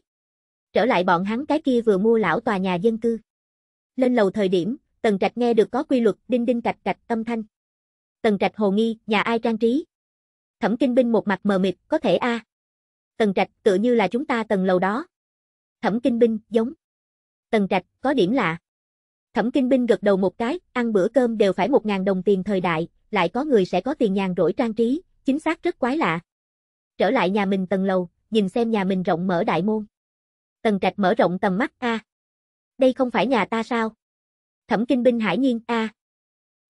Trở lại bọn hắn cái kia vừa mua lão tòa nhà dân cư. Lên lầu thời điểm, Tần Trạch nghe được có quy luật đinh đinh cạch cạch âm thanh. Tần Trạch hồ nghi, nhà ai trang trí? Thẩm Kinh Binh một mặt mờ mịt, có thể a, à, Tần Trạch tựa như là chúng ta tầng lầu đó. Thẩm Kinh Binh, giống. Tần Trạch, có điểm lạ. Thẩm Kinh Binh gật đầu một cái, ăn bữa cơm đều phải một ngàn đồng tiền thời đại, lại có người sẽ có tiền nhàn rỗi trang trí, chính xác rất quái lạ. Trở lại nhà mình tầng lầu, nhìn xem nhà mình rộng mở đại môn. Tần Trạch mở rộng tầm mắt a. đây không phải nhà ta sao? Thẩm Kinh Binh hải nhiên a. À,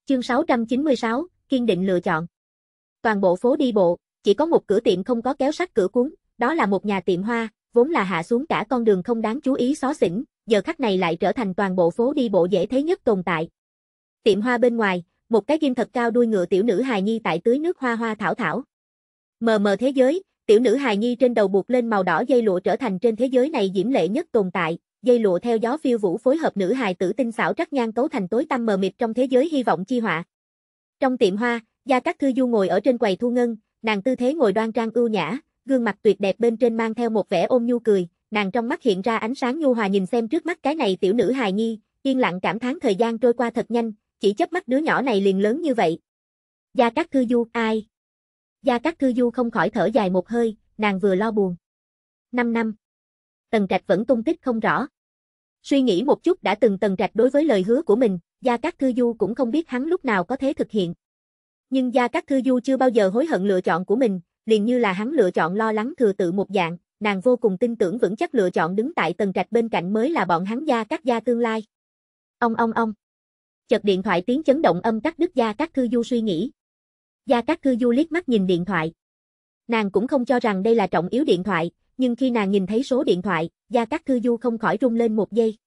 chương 696, kiên định lựa chọn. Toàn bộ phố đi bộ, chỉ có một cửa tiệm không có kéo sắt cửa cuốn, đó là một nhà tiệm hoa, vốn là hạ xuống cả con đường không đáng chú ý xó xỉnh, giờ khắc này lại trở thành toàn bộ phố đi bộ dễ thấy nhất tồn tại. Tiệm hoa bên ngoài, một cái ghim thật cao đuôi ngựa tiểu nữ hài nhi tại tưới nước hoa hoa thảo thảo. Mờ mờ thế giới, tiểu nữ hài nhi trên đầu buộc lên màu đỏ dây lụa trở thành trên thế giới này diễm lệ nhất tồn tại, dây lụa theo gió phiêu vũ phối hợp nữ hài tử tinh xảo trắc nhang cấu thành tối tăm mờ mịt trong thế giới hy vọng chi họa. Trong tiệm hoa, Gia Cát Thư Du ngồi ở trên quầy thu ngân, nàng tư thế ngồi đoan trang ưu nhã, gương mặt tuyệt đẹp bên trên mang theo một vẻ ôm nhu cười, nàng trong mắt hiện ra ánh sáng nhu hòa nhìn xem trước mắt cái này tiểu nữ hài nhi, yên lặng cảm thán thời gian trôi qua thật nhanh, chỉ chớp mắt đứa nhỏ này liền lớn như vậy. Gia Cát Thư Du, ai? Gia Cát Thư Du không khỏi thở dài một hơi, nàng vừa lo buồn. 5 năm. Tần Trạch vẫn tung tích không rõ. Suy nghĩ một chút đã từng Tần Trạch đối với lời hứa của mình, Gia Cát Thư Du cũng không biết hắn lúc nào có thể thực hiện. Nhưng Gia Cát Thư Du chưa bao giờ hối hận lựa chọn của mình, liền như là hắn lựa chọn lo lắng thừa tự một dạng, nàng vô cùng tin tưởng vững chắc lựa chọn đứng tại tầng trạch bên cạnh mới là bọn hắn gia các gia tương lai. Ông ông ông. Chợt điện thoại tiếng chấn động âm cắt đứt gia các thư du suy nghĩ. Gia các thư du liếc mắt nhìn điện thoại. Nàng cũng không cho rằng đây là trọng yếu điện thoại, nhưng khi nàng nhìn thấy số điện thoại, gia các thư du không khỏi rung lên một giây.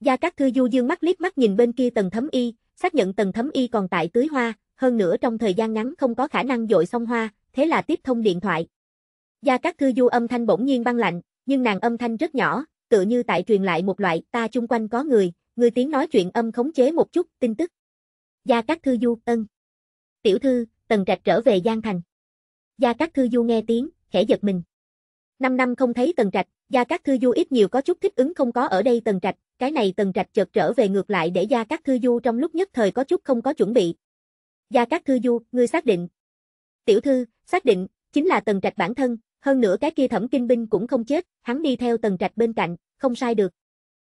Gia các thư du dương mắt liếc mắt nhìn bên kia tầng thấm y, xác nhận tầng thấm y còn tại tưới hoa, hơn nữa trong thời gian ngắn không có khả năng dội xong hoa, thế là tiếp thông điện thoại. Gia cát Thư Du âm thanh bỗng nhiên băng lạnh, nhưng nàng âm thanh rất nhỏ, tự như tại truyền lại một loại ta chung quanh có người, người tiếng nói chuyện âm khống chế một chút, tin tức. Gia cát Thư Du, ân. Tiểu thư, Tần Trạch trở về Giang Thành. Gia cát Thư Du nghe tiếng, khẽ giật mình. Năm năm không thấy Tần Trạch, Gia cát Thư Du ít nhiều có chút thích ứng không có ở đây Tần Trạch, cái này Tần Trạch chợt trở về ngược lại để Gia cát Thư Du trong lúc nhất thời có chút không có chuẩn bị. Gia cát Thư Du, ngươi xác định. Tiểu thư, Xác định, chính là tần trạch bản thân, hơn nữa cái kia thẩm kinh binh cũng không chết, hắn đi theo tần trạch bên cạnh, không sai được.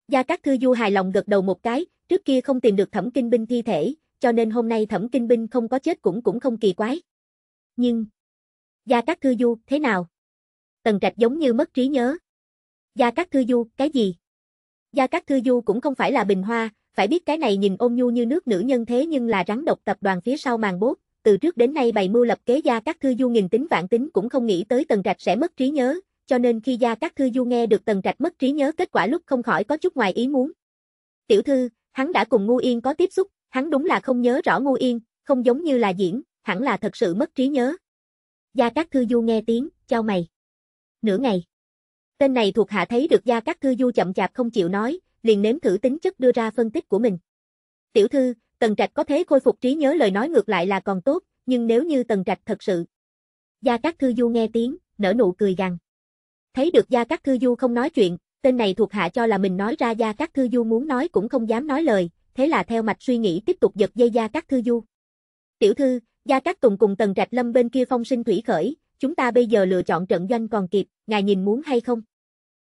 Gia Cát Thư Du hài lòng gật đầu một cái, trước kia không tìm được thẩm kinh binh thi thể, cho nên hôm nay thẩm kinh binh không có chết cũng cũng không kỳ quái. Nhưng, Gia Cát Thư Du, thế nào? Tần Trạch giống như mất trí nhớ. Gia Cát Thư Du, cái gì? Gia Cát Thư Du cũng không phải là bình hoa, phải biết cái này nhìn ôn nhu như nước nữ nhân thế nhưng là rắn độc tập đoàn phía sau màn bốt, từ trước đến nay bày mưu lập kế gia các thư du nghìn tính vạn tính cũng không nghĩ tới tần trạch sẽ mất trí nhớ, cho nên khi gia các thư du nghe được tần trạch mất trí nhớ kết quả lúc không khỏi có chút ngoài ý muốn. Tiểu thư, hắn đã cùng Ngu Yên có tiếp xúc, hắn đúng là không nhớ rõ Ngu Yên, không giống như là diễn, hẳn là thật sự mất trí nhớ. Gia các Thư Du nghe tiếng, chào mày. Nửa ngày. Tên này thuộc hạ thấy được Gia các Thư Du chậm chạp không chịu nói, liền nếm thử tính chất đưa ra phân tích của mình. Tiểu thư, Tần Trạch có thế khôi phục trí nhớ lời nói ngược lại là còn tốt, nhưng nếu như Tần Trạch thật sự. Gia Cát Thư Du nghe tiếng, nở nụ cười gằn. Thấy được Gia Cát Thư Du không nói chuyện, tên này thuộc hạ cho là mình nói ra Gia Cát Thư Du muốn nói cũng không dám nói lời, thế là theo mạch suy nghĩ tiếp tục giật dây Gia Cát Thư Du. Tiểu thư, Gia Cát Tùng cùng Tần Trạch Lâm bên kia phong sinh thủy khởi, chúng ta bây giờ lựa chọn trận doanh còn kịp, ngài nhìn muốn hay không?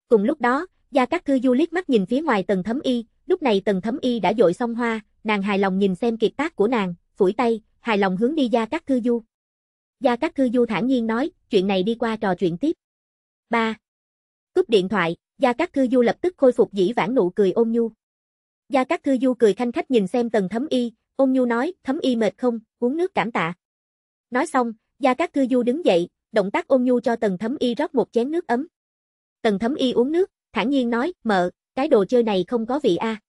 Cùng lúc đó, Gia Cát Thư Du liếc mắt nhìn phía ngoài Tần Thấm Y, lúc này Tần Thấm Y đã dội xong hoa, nàng hài lòng nhìn xem kiệt tác của nàng, phủi tay, hài lòng hướng đi Gia Cát Thư Du. Gia Cát Thư Du thản nhiên nói, chuyện này đi qua trò chuyện tiếp. 3. Cúp điện thoại, Gia Cát Thư Du lập tức khôi phục dĩ vãng nụ cười ôn nhu. Gia Cát Thư Du cười thanh khách nhìn xem Tần Thấm Y, ôn nhu nói, Thấm Y mệt không, uống nước cảm tạ. Nói xong, Gia Cát Thư Du đứng dậy, động tác ôn nhu cho Tần Thấm Y rót một chén nước ấm. Tần Thấm Y uống nước, thản nhiên nói, mợ, cái đồ chơi này không có vị a. À.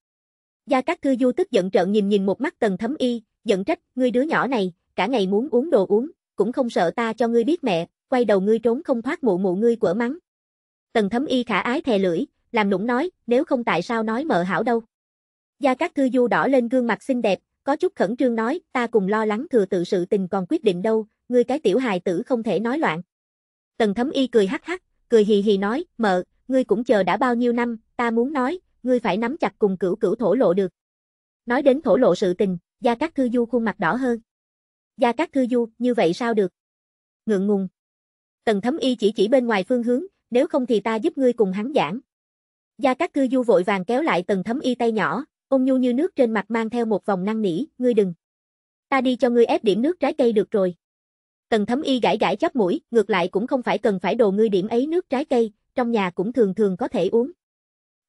Gia Cát Thư Du tức giận trợn nhìn nhìn một mắt tần thấm y, giận trách, ngươi đứa nhỏ này, cả ngày muốn uống đồ uống, cũng không sợ ta cho ngươi biết mẹ, quay đầu ngươi trốn không thoát mụ mụ ngươi quở mắng. Tần thấm y khả ái thè lưỡi, làm nũng nói, nếu không tại sao nói mợ hảo đâu. Gia Cát Thư Du đỏ lên gương mặt xinh đẹp, có chút khẩn trương nói, ta cùng lo lắng thừa tự sự tình còn quyết định đâu, ngươi cái tiểu hài tử không thể nói loạn. Tần thấm y cười hắc hắc, cười hì hì nói, mợ, ngươi cũng chờ đã bao nhiêu năm, ta muốn nói, ngươi phải nắm chặt cùng cửu cửu thổ lộ được. Nói đến thổ lộ sự tình, Gia Cát Thư Du khuôn mặt đỏ hơn. Gia Cát Thư Du, như vậy sao được? Ngượng ngùng. Tần Thấm Y chỉ chỉ bên ngoài phương hướng, nếu không thì ta giúp ngươi cùng hắn giảng. Gia Cát Thư Du vội vàng kéo lại Tần Thấm Y tay nhỏ, ôn nhu như nước trên mặt mang theo một vòng năng nỉ, ngươi đừng. Ta đi cho ngươi ép điểm nước trái cây được rồi. Tần Thấm Y gãi gãi chóp mũi, ngược lại cũng không phải cần phải đồ ngươi điểm ấy nước trái cây, trong nhà cũng thường thường có thể uống.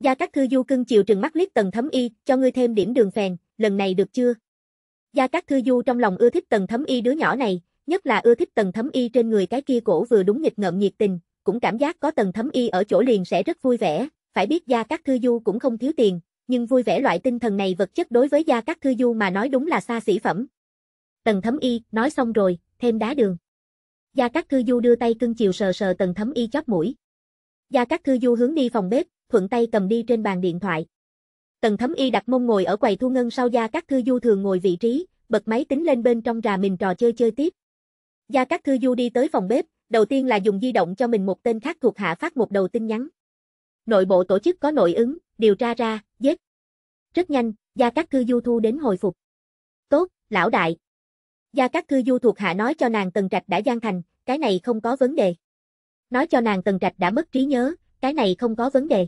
Gia Cát Thư Du cưng chiều trừng mắt liếc Tần Thấm Y, cho ngươi thêm điểm đường phèn, lần này được chưa? Gia Cát Thư Du trong lòng ưa thích Tần Thấm Y đứa nhỏ này, nhất là ưa thích Tần Thấm Y trên người cái kia cổ vừa đúng nghịch ngợm nhiệt tình, cũng cảm giác có Tần Thấm Y ở chỗ liền sẽ rất vui vẻ, phải biết Gia Cát Thư Du cũng không thiếu tiền, nhưng vui vẻ loại tinh thần này vật chất đối với Gia Cát Thư Du mà nói đúng là xa xỉ phẩm. Tần Thấm Y, nói xong rồi, thêm đá đường. Gia Cát Thư Du đưa tay cưng chiều sờ sờ Tần Thấm Y chóp mũi. Gia Cát Thư Du hướng đi phòng bếp, thuận tay cầm đi trên bàn điện thoại. Tần Thấm Y đặt mông ngồi ở quầy thu ngân sau Gia Cát Thư Du thường ngồi vị trí, bật máy tính lên bên trong rà mình trò chơi chơi tiếp. Gia Cát Thư Du đi tới phòng bếp, đầu tiên là dùng di động cho mình một tên khác thuộc hạ phát một đầu tin nhắn. Nội bộ tổ chức có nội ứng, điều tra ra, giết. Rất nhanh, Gia Cát Thư Du thu đến hồi phục. Tốt, lão đại. Gia Cát Thư Du thuộc hạ nói cho nàng Tần Trạch đã gian thành, cái này không có vấn đề. Nói cho nàng Tần Trạch đã mất trí nhớ, cái này không có vấn đề.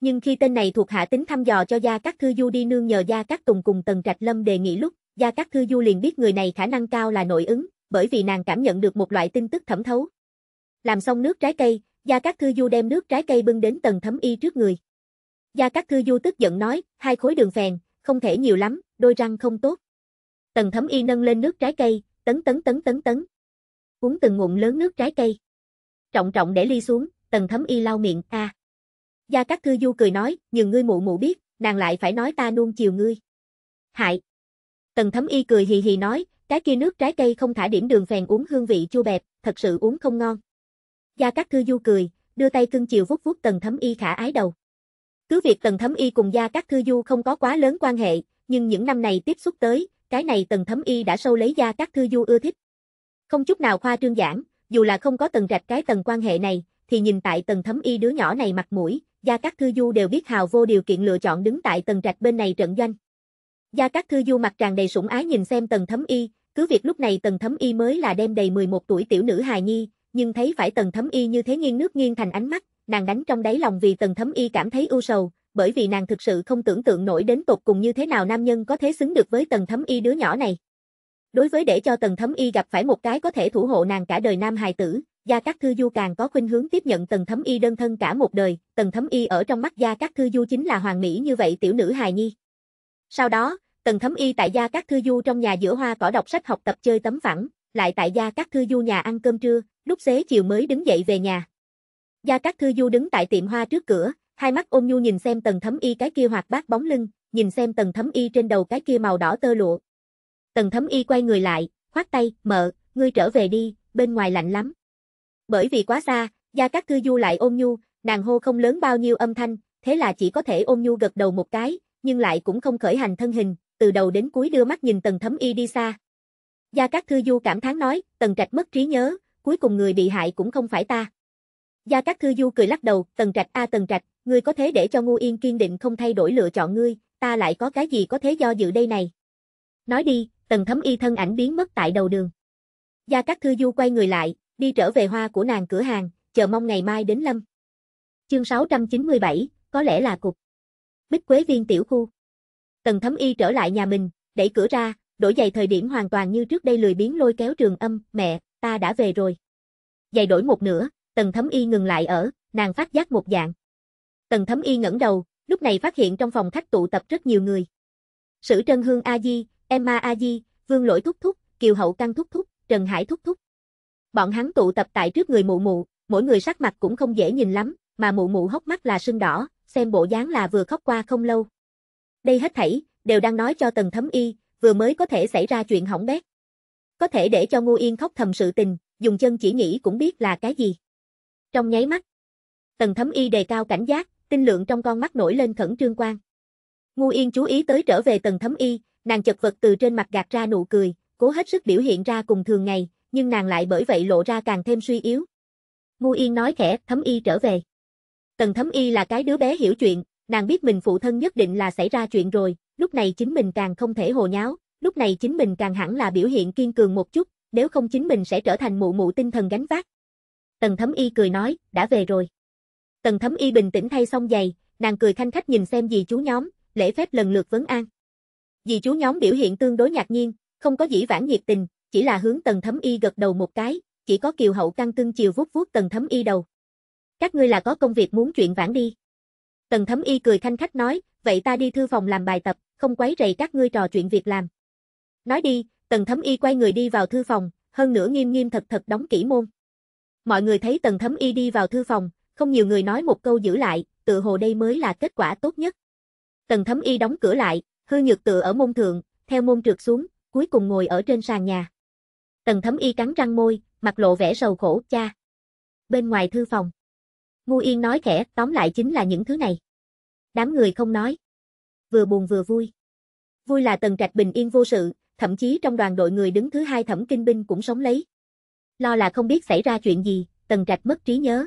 Nhưng khi tên này thuộc hạ tính thăm dò cho Gia Cát Thư Du đi nương nhờ Gia Cát Tùng cùng Tần Trạch Lâm đề nghị lúc, Gia Cát Thư Du liền biết người này khả năng cao là nội ứng, bởi vì nàng cảm nhận được một loại tin tức thẩm thấu. Làm xong nước trái cây, Gia Cát Thư Du đem nước trái cây bưng đến Tần Thấm Y trước người. Gia Cát Thư Du tức giận nói, hai khối đường phèn, không thể nhiều lắm, đôi răng không tốt. Tần Thấm Y nâng lên nước trái cây, tấn tấn tấn tấn tấn. Uống từng ngụm lớn nước trái cây. Trọng trọng để ly xuống, Tần Thấm Y lau miệng, a. À. Gia Cát Cư Du cười nói, nhưng ngươi mụ mụ biết, nàng lại phải nói ta nuông chiều ngươi. Hại. Tần Thấm Y cười hì hì nói, cái kia nước trái cây không thả điểm đường phèn uống hương vị chua bẹp, thật sự uống không ngon. Gia Cát Cư Du cười, đưa tay cưng chiều vuốt vuốt Tần Thấm Y khả ái đầu. Cứ việc Tần Thấm Y cùng Gia Cát Cư Du không có quá lớn quan hệ, nhưng những năm này tiếp xúc tới, cái này Tần Thấm Y đã sâu lấy Gia Cát Cư Du ưa thích. Không chút nào khoa trương giảng, dù là không có Tần rạch cái tầng quan hệ này, thì nhìn tại Tần Thấm Y đứa nhỏ này mặt mũi, Gia Cát Thư Du đều biết Hào Vô điều kiện lựa chọn đứng tại tầng trạch bên này trận doanh. Gia Cát Thư Du mặt tràn đầy sủng ái nhìn xem tầng thấm y, cứ việc lúc này tầng thấm y mới là đem đầy 11 tuổi tiểu nữ hài nhi, nhưng thấy phải tầng thấm y như thế nghiêng nước nghiêng thành ánh mắt, nàng đánh trong đáy lòng vì tầng thấm y cảm thấy ưu sầu, bởi vì nàng thực sự không tưởng tượng nổi đến tột cùng như thế nào nam nhân có thể xứng được với tầng thấm y đứa nhỏ này. Đối với để cho tầng thấm y gặp phải một cái có thể thủ hộ nàng cả đời nam hài tử, Gia Cát Thư Du càng có khuynh hướng tiếp nhận Tần Thấm Y đơn thân cả một đời, Tần Thấm Y ở trong mắt Gia Cát Thư Du chính là hoàng mỹ như vậy tiểu nữ hài nhi. Sau đó, Tần Thấm Y tại Gia Cát Thư Du trong nhà giữa hoa cỏ đọc sách học tập chơi tấm phẳng, lại tại Gia Cát Thư Du nhà ăn cơm trưa, lúc xế chiều mới đứng dậy về nhà. Gia Cát Thư Du đứng tại tiệm hoa trước cửa, hai mắt ôm nhu nhìn xem Tần Thấm Y cái kia hoạt bát bóng lưng, nhìn xem Tần Thấm Y trên đầu cái kia màu đỏ tơ lụa. Tần Thấm Y quay người lại, khoát tay, "Mợ, ngươi trở về đi, bên ngoài lạnh lắm." Bởi vì quá xa, Gia Cát Cư Du lại ôm nhu, nàng hô không lớn bao nhiêu âm thanh, thế là chỉ có thể ôm nhu gật đầu một cái, nhưng lại cũng không khởi hành thân hình, từ đầu đến cuối đưa mắt nhìn Tần Thấm Y đi xa. Gia Cát Thư Du cảm thán nói, Tần Trạch mất trí nhớ, cuối cùng người bị hại cũng không phải ta. Gia Cát Thư Du cười lắc đầu, Tần Trạch a Tần Trạch, ngươi có thế để cho Ngu Yên kiên định không thay đổi lựa chọn ngươi, ta lại có cái gì có thế do dự đây này. Nói đi, Tần Thấm Y thân ảnh biến mất tại đầu đường. Gia Cát Thư Du quay người lại, đi trở về hoa của nàng cửa hàng, chờ mong ngày mai đến lâm. Chương 697, có lẽ là cục. Bích Quế Viên tiểu khu. Tần Thấm Y trở lại nhà mình, đẩy cửa ra, đổi giày thời điểm hoàn toàn như trước đây lười biến lôi kéo trường âm, mẹ, ta đã về rồi. Giày đổi một nửa, Tần Thấm Y ngừng lại ở, nàng phát giác một dạng. Tần Thấm Y ngẩng đầu, lúc này phát hiện trong phòng khách tụ tập rất nhiều người. Sử Trân Hương A Di, Emma A Di, Vương Lỗi Thúc Thúc, Kiều Hậu Căng Thúc Thúc, Trần Hải Thúc Thúc. Bọn hắn tụ tập tại trước người mụ mụ, mỗi người sắc mặt cũng không dễ nhìn lắm, mà mụ mụ hốc mắt là sưng đỏ, xem bộ dáng là vừa khóc qua không lâu. Đây hết thảy, đều đang nói cho tần thấm y, vừa mới có thể xảy ra chuyện hỏng bét. Có thể để cho Ngô Yên khóc thầm sự tình, dùng chân chỉ nghĩ cũng biết là cái gì. Trong nháy mắt, tần thấm y đề cao cảnh giác, tinh lượng trong con mắt nổi lên khẩn trương quan. Ngô Yên chú ý tới trở về tần thấm y, nàng chật vật từ trên mặt gạt ra nụ cười, cố hết sức biểu hiện ra cùng thường ngày, nhưng nàng lại bởi vậy lộ ra càng thêm suy yếu. Ngu Yên nói khẽ, thấm y trở về. Tần thấm y là cái đứa bé hiểu chuyện, nàng biết mình phụ thân nhất định là xảy ra chuyện rồi, lúc này chính mình càng không thể hồ nháo, lúc này chính mình càng hẳn là biểu hiện kiên cường một chút, nếu không chính mình sẽ trở thành mụ mụ tinh thần gánh vác. Tần thấm y cười nói, đã về rồi. Tần thấm y bình tĩnh thay xong giày, nàng cười khanh khách nhìn xem gì chú nhóm, lễ phép lần lượt vấn an. Dì chú nhóm biểu hiện tương đối nhạt nhiên, không có dĩ vãng nhiệt tình, chỉ là hướng tần thấm y gật đầu một cái, chỉ có kiều hậu căng cưng chiều vuốt vuốt tần thấm y đầu. Các ngươi là có công việc muốn chuyện vãn đi. Tần thấm y cười thanh khách nói, vậy ta đi thư phòng làm bài tập, không quấy rầy các ngươi trò chuyện việc làm. Nói đi, tần thấm y quay người đi vào thư phòng, hơn nữa nghiêm nghiêm thật thật đóng kỹ môn. Mọi người thấy tần thấm y đi vào thư phòng, không nhiều người nói một câu giữ lại, tự hồ đây mới là kết quả tốt nhất. Tần thấm y đóng cửa lại, hư nhược tự ở môn thượng, theo môn trượt xuống, cuối cùng ngồi ở trên sàn nhà. Tần thấm y cắn răng môi, mặt lộ vẻ sầu khổ, cha. Bên ngoài thư phòng. Ngu yên nói khẽ, tóm lại chính là những thứ này. Đám người không nói. Vừa buồn vừa vui. Vui là tần trạch bình yên vô sự, thậm chí trong đoàn đội người đứng thứ hai thẩm kinh binh cũng sống lấy. Lo là không biết xảy ra chuyện gì, tần trạch mất trí nhớ.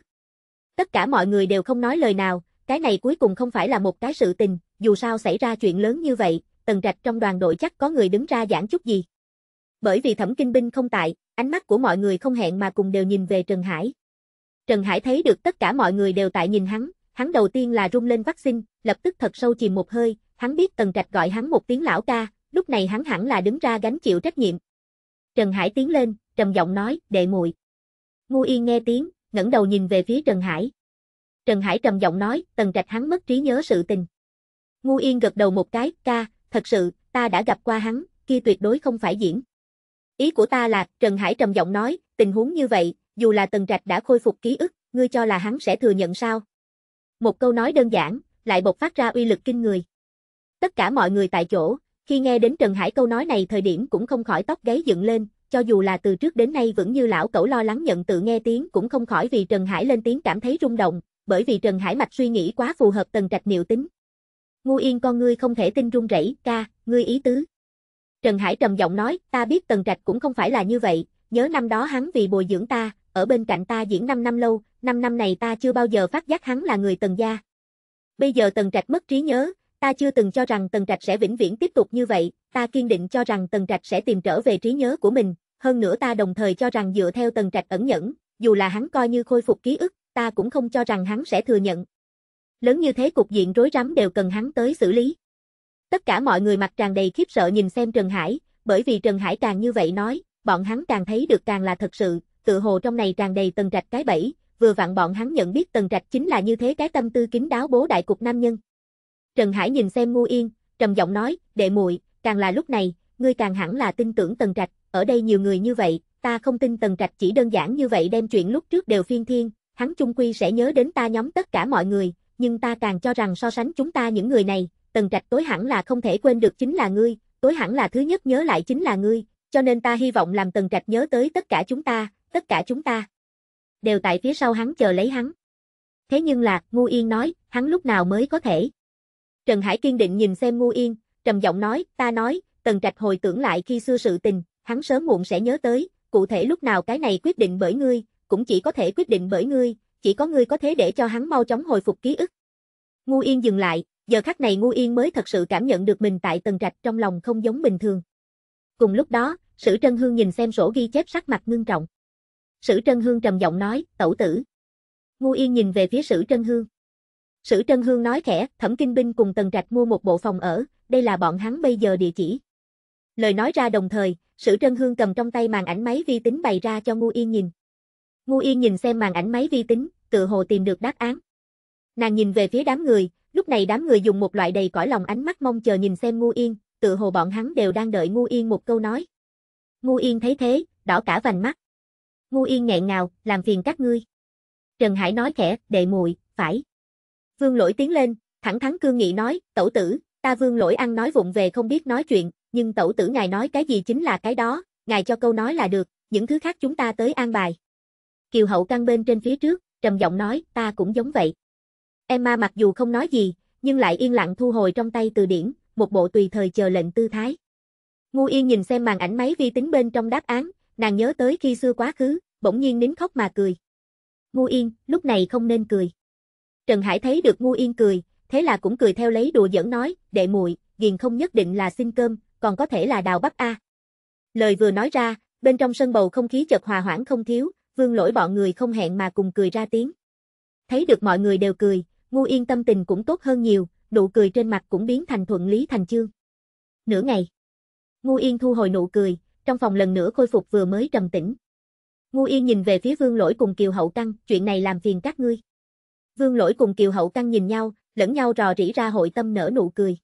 Tất cả mọi người đều không nói lời nào, cái này cuối cùng không phải là một cái sự tình, dù sao xảy ra chuyện lớn như vậy, tần trạch trong đoàn đội chắc có người đứng ra giảng chút gì. Bởi vì Thẩm Kinh Binh không tại, ánh mắt của mọi người không hẹn mà cùng đều nhìn về Trần Hải. Trần Hải thấy được tất cả mọi người đều tại nhìn hắn, hắn đầu tiên là rung lên vaccine, lập tức thật sâu chìm một hơi, hắn biết Tần Trạch gọi hắn một tiếng lão ca, lúc này hắn hẳn là đứng ra gánh chịu trách nhiệm. Trần Hải tiến lên, trầm giọng nói, đệ muội. Ngu Yên nghe tiếng, ngẩng đầu nhìn về phía Trần Hải. Trần Hải trầm giọng nói, Tần Trạch hắn mất trí nhớ sự tình. Ngu Yên gật đầu một cái, ca, thật sự, ta đã gặp qua hắn, kia tuyệt đối không phải diễn. Ý của ta là, Trần Hải trầm giọng nói, tình huống như vậy, dù là Tần Trạch đã khôi phục ký ức, ngươi cho là hắn sẽ thừa nhận sao? Một câu nói đơn giản, lại bộc phát ra uy lực kinh người. Tất cả mọi người tại chỗ, khi nghe đến Trần Hải câu nói này thời điểm cũng không khỏi tóc gáy dựng lên, cho dù là từ trước đến nay vẫn như lão cẩu lo lắng nhận tự nghe tiếng cũng không khỏi vì Trần Hải lên tiếng cảm thấy rung động, bởi vì Trần Hải mạch suy nghĩ quá phù hợp Tần Trạch niệu tính. Ngu Yên con ngươi không thể tin run rẩy, ca, ngươi ý tứ. Trần Hải trầm giọng nói, ta biết Tần Trạch cũng không phải là như vậy, nhớ năm đó hắn vì bồi dưỡng ta, ở bên cạnh ta diễn 5 năm lâu, 5 năm này ta chưa bao giờ phát giác hắn là người Tần gia. Bây giờ Tần Trạch mất trí nhớ, ta chưa từng cho rằng Tần Trạch sẽ vĩnh viễn tiếp tục như vậy, ta kiên định cho rằng Tần Trạch sẽ tìm trở về trí nhớ của mình, hơn nữa ta đồng thời cho rằng dựa theo Tần Trạch ẩn nhẫn, dù là hắn coi như khôi phục ký ức, ta cũng không cho rằng hắn sẽ thừa nhận. Lớn như thế cục diện rối rắm đều cần hắn tới xử lý. Tất cả mọi người mặt tràn đầy khiếp sợ nhìn xem Trần Hải, bởi vì Trần Hải càng như vậy nói, bọn hắn càng thấy được càng là thật sự, tự hồ trong này tràn đầy tần trạch cái bẫy, vừa vặn bọn hắn nhận biết tần trạch chính là như thế cái tâm tư kín đáo bố đại cục nam nhân. Trần Hải nhìn xem Ngu Yên, trầm giọng nói, đệ muội, càng là lúc này, ngươi càng hẳn là tin tưởng tần trạch, ở đây nhiều người như vậy, ta không tin tần trạch chỉ đơn giản như vậy đem chuyện lúc trước đều phiên thiên, hắn chung quy sẽ nhớ đến ta nhóm tất cả mọi người, nhưng ta càng cho rằng so sánh chúng ta những người này, tần trạch tối hẳn là không thể quên được chính là ngươi, tối hẳn là thứ nhất nhớ lại chính là ngươi, cho nên ta hy vọng làm tần trạch nhớ tới tất cả chúng ta, tất cả chúng ta. Đều tại phía sau hắn chờ lấy hắn. Thế nhưng là, Ngu Yên nói, hắn lúc nào mới có thể. Trần Hải kiên định nhìn xem Ngu Yên, trầm giọng nói, ta nói, tần trạch hồi tưởng lại khi xưa sự tình, hắn sớm muộn sẽ nhớ tới, cụ thể lúc nào cái này quyết định bởi ngươi, cũng chỉ có thể quyết định bởi ngươi, chỉ có ngươi có thể để cho hắn mau chóng hồi phục ký ức. Ngu Yên dừng lại, giờ khắc này Ngu Yên mới thật sự cảm nhận được mình tại tầng trạch trong lòng không giống bình thường. Cùng lúc đó, Sử Trân Hương nhìn xem sổ ghi chép sắc mặt ngưng trọng. Sử Trân Hương trầm giọng nói, tẩu tử. Ngu Yên nhìn về phía Sử Trân Hương. Sử Trân Hương nói khẽ, Thẩm Kinh Binh cùng tầng Trạch mua một bộ phòng ở, đây là bọn hắn bây giờ địa chỉ. Lời nói ra đồng thời, Sử Trân Hương cầm trong tay màn ảnh máy vi tính bày ra cho Ngu Yên nhìn. Ngu Yên nhìn xem màn ảnh máy vi tính, tự hồ tìm được đáp án. Nàng nhìn về phía đám người, Lúc này đám người dùng một loại đầy cõi lòng ánh mắt mong chờ nhìn xem Ngu Yên, tự hồ bọn hắn đều đang đợi Ngu Yên một câu nói. Ngu Yên thấy thế, đỏ cả vành mắt. Ngu Yên nghẹn ngào, làm phiền các ngươi. Trần Hải nói khẽ, đệ muội, phải. Vương Lỗi tiến lên, thẳng thắn cương nghị nói, tẩu tử, ta Vương Lỗi ăn nói vụng về không biết nói chuyện, nhưng tẩu tử ngài nói cái gì chính là cái đó, ngài cho câu nói là được, những thứ khác chúng ta tới an bài. Kiều Hậu căng bên trên phía trước, trầm giọng nói, ta cũng giống vậy. Emma mặc dù không nói gì, nhưng lại yên lặng thu hồi trong tay từ điển, một bộ tùy thời chờ lệnh tư thái. Ngu Yên nhìn xem màn ảnh máy vi tính bên trong đáp án, nàng nhớ tới khi xưa quá khứ, bỗng nhiên nín khóc mà cười. Ngu Yên, lúc này không nên cười. Trần Hải thấy được Ngu Yên cười, thế là cũng cười theo lấy đùa dẫn nói, đệ muội, ghiền không nhất định là xin cơm, còn có thể là đào bắp a. Lời vừa nói ra, bên trong sân bầu không khí chợt hòa hoãn không thiếu, Vương Lỗi bọn người không hẹn mà cùng cười ra tiếng. Thấy được mọi người đều cười, Ngu Yên tâm tình cũng tốt hơn nhiều, nụ cười trên mặt cũng biến thành thuận lý thành chương. Nửa ngày, Ngu Yên thu hồi nụ cười, trong phòng lần nữa khôi phục vừa mới trầm tĩnh. Ngu Yên nhìn về phía Vương Lỗi cùng Kiều Hậu Căng, chuyện này làm phiền các ngươi. Vương Lỗi cùng Kiều Hậu Căng nhìn nhau, lẫn nhau rò rỉ ra hội tâm nở nụ cười.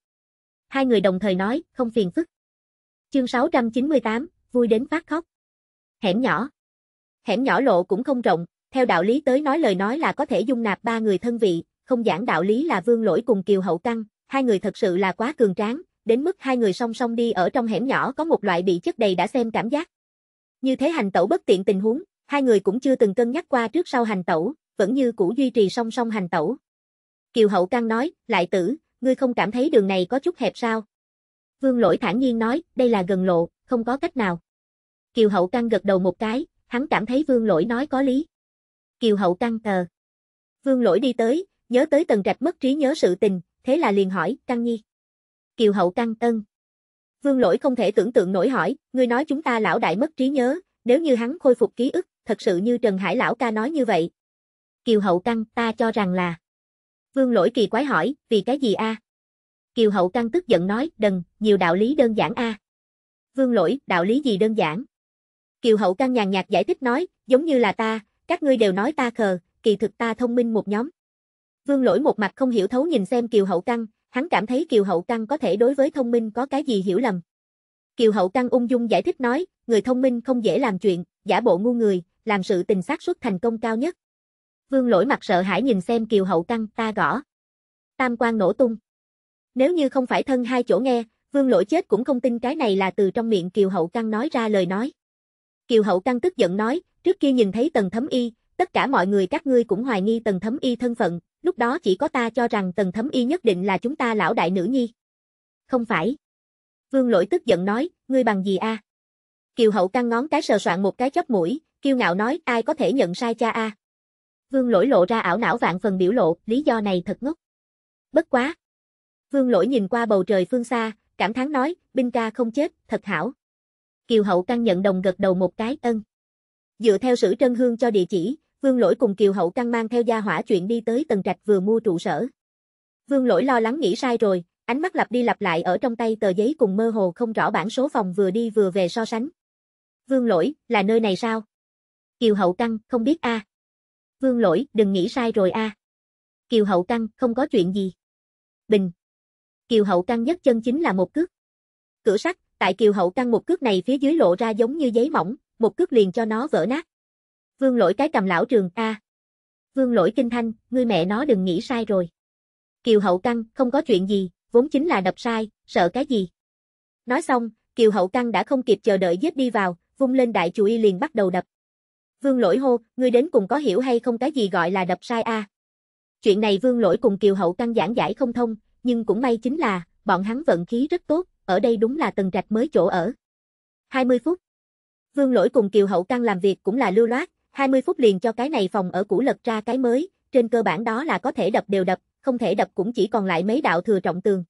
Hai người đồng thời nói, không phiền phức. Chương 698, vui đến phát khóc. Hẻm nhỏ. Hẻm nhỏ lộ cũng không rộng, theo đạo lý tới nói lời nói là có thể dung nạp ba người thân vị, không giảng đạo lý là Vương Lỗi cùng Kiều Hậu Căng, hai người thật sự là quá cường tráng, đến mức hai người song song đi ở trong hẻm nhỏ có một loại bị chất đầy đã xem cảm giác. Như thế hành tẩu bất tiện tình huống, hai người cũng chưa từng cân nhắc qua trước sau hành tẩu, vẫn như cũ duy trì song song hành tẩu. Kiều Hậu Căng nói, lại tử, ngươi không cảm thấy đường này có chút hẹp sao? Vương Lỗi thản nhiên nói, đây là gần lộ, không có cách nào. Kiều Hậu Căng gật đầu một cái, hắn cảm thấy Vương Lỗi nói có lý. Kiều Hậu Căng tờ. Vương Lỗi đi tới, nhớ tới tần trạch mất trí nhớ sự tình, thế là liền hỏi, Căng Nhi. Kiều hậu Căng tân Vương lỗi không thể tưởng tượng nổi hỏi, ngươi nói chúng ta lão đại mất trí nhớ, nếu như hắn khôi phục ký ức, thật sự như Trần Hải lão ca nói như vậy. Kiều hậu Căng ta cho rằng là. Vương lỗi kỳ quái hỏi, vì cái gì a? À? Kiều hậu Căng tức giận nói, đần, nhiều đạo lý đơn giản a. À? Vương lỗi, đạo lý gì đơn giản? Kiều hậu Căng nhàn nhạt giải thích nói, giống như là ta, các ngươi đều nói ta khờ, kỳ thực ta thông minh một nhóm. Vương lỗi một mặt không hiểu thấu nhìn xem Kiều Hậu Căng, hắn cảm thấy Kiều Hậu Căng có thể đối với thông minh có cái gì hiểu lầm. Kiều Hậu Căng ung dung giải thích nói, người thông minh không dễ làm chuyện, giả bộ ngu người, làm sự tình xác suất thành công cao nhất. Vương lỗi mặt sợ hãi nhìn xem Kiều Hậu Căng ta gõ. Tam quan nổ tung. Nếu như không phải thân hai chỗ nghe, vương lỗi chết cũng không tin cái này là từ trong miệng Kiều Hậu Căng nói ra lời nói. Kiều Hậu Căng tức giận nói, trước kia nhìn thấy tần thấm y, tất cả mọi người các ngươi cũng hoài nghi tần thấm y thân phận, lúc đó chỉ có ta cho rằng tần thấm y nhất định là chúng ta lão đại nữ nhi. Không phải. Vương lỗi tức giận nói, ngươi bằng gì a? Kiều hậu căng ngón cái sờ soạn một cái chóp mũi, kiêu ngạo nói ai có thể nhận sai cha a. Vương lỗi lộ ra ảo não vạn phần biểu lộ, lý do này thật ngốc. Bất quá. Vương lỗi nhìn qua bầu trời phương xa, cảm thán nói, binh ca không chết, thật hảo. Kiều hậu căng nhận đồng gật đầu một cái ân. Dựa theo sử trân hương cho địa chỉ, Vương Lỗi cùng Kiều Hậu Căng mang theo gia hỏa chuyện đi tới tầng trạch vừa mua trụ sở. Vương Lỗi lo lắng nghĩ sai rồi, ánh mắt lặp đi lặp lại ở trong tay tờ giấy cùng mơ hồ không rõ bản số phòng vừa đi vừa về so sánh. Vương Lỗi, là nơi này sao? Kiều Hậu Căng, không biết a. À. Vương Lỗi, đừng nghĩ sai rồi a. À. Kiều Hậu Căng, không có chuyện gì. Bình. Kiều Hậu Căng nhất chân chính là một cước. Cửa sắt, tại Kiều Hậu Căng một cước này phía dưới lộ ra giống như giấy mỏng, một cước liền cho nó vỡ nát. Vương lỗi cái cầm lão trường A. Vương lỗi kinh thanh, ngươi mẹ nó đừng nghĩ sai rồi. Kiều hậu căng, không có chuyện gì, vốn chính là đập sai, sợ cái gì. Nói xong, Kiều hậu căng đã không kịp chờ đợi giết đi vào, vung lên đại chủ y liền bắt đầu đập. Vương lỗi hô, ngươi đến cùng có hiểu hay không cái gì gọi là đập sai A. Chuyện này vương lỗi cùng Kiều hậu căng giảng giải không thông, nhưng cũng may chính là, bọn hắn vận khí rất tốt, ở đây đúng là tầng trạch mới chỗ ở. 20 phút. Vương lỗi cùng Kiều hậu căng làm việc cũng là lưu loát, 20 phút liền cho cái này phòng ở cũ lật ra cái mới, trên cơ bản đó là có thể đập đều đập, không thể đập cũng chỉ còn lại mấy đạo thừa trọng tường.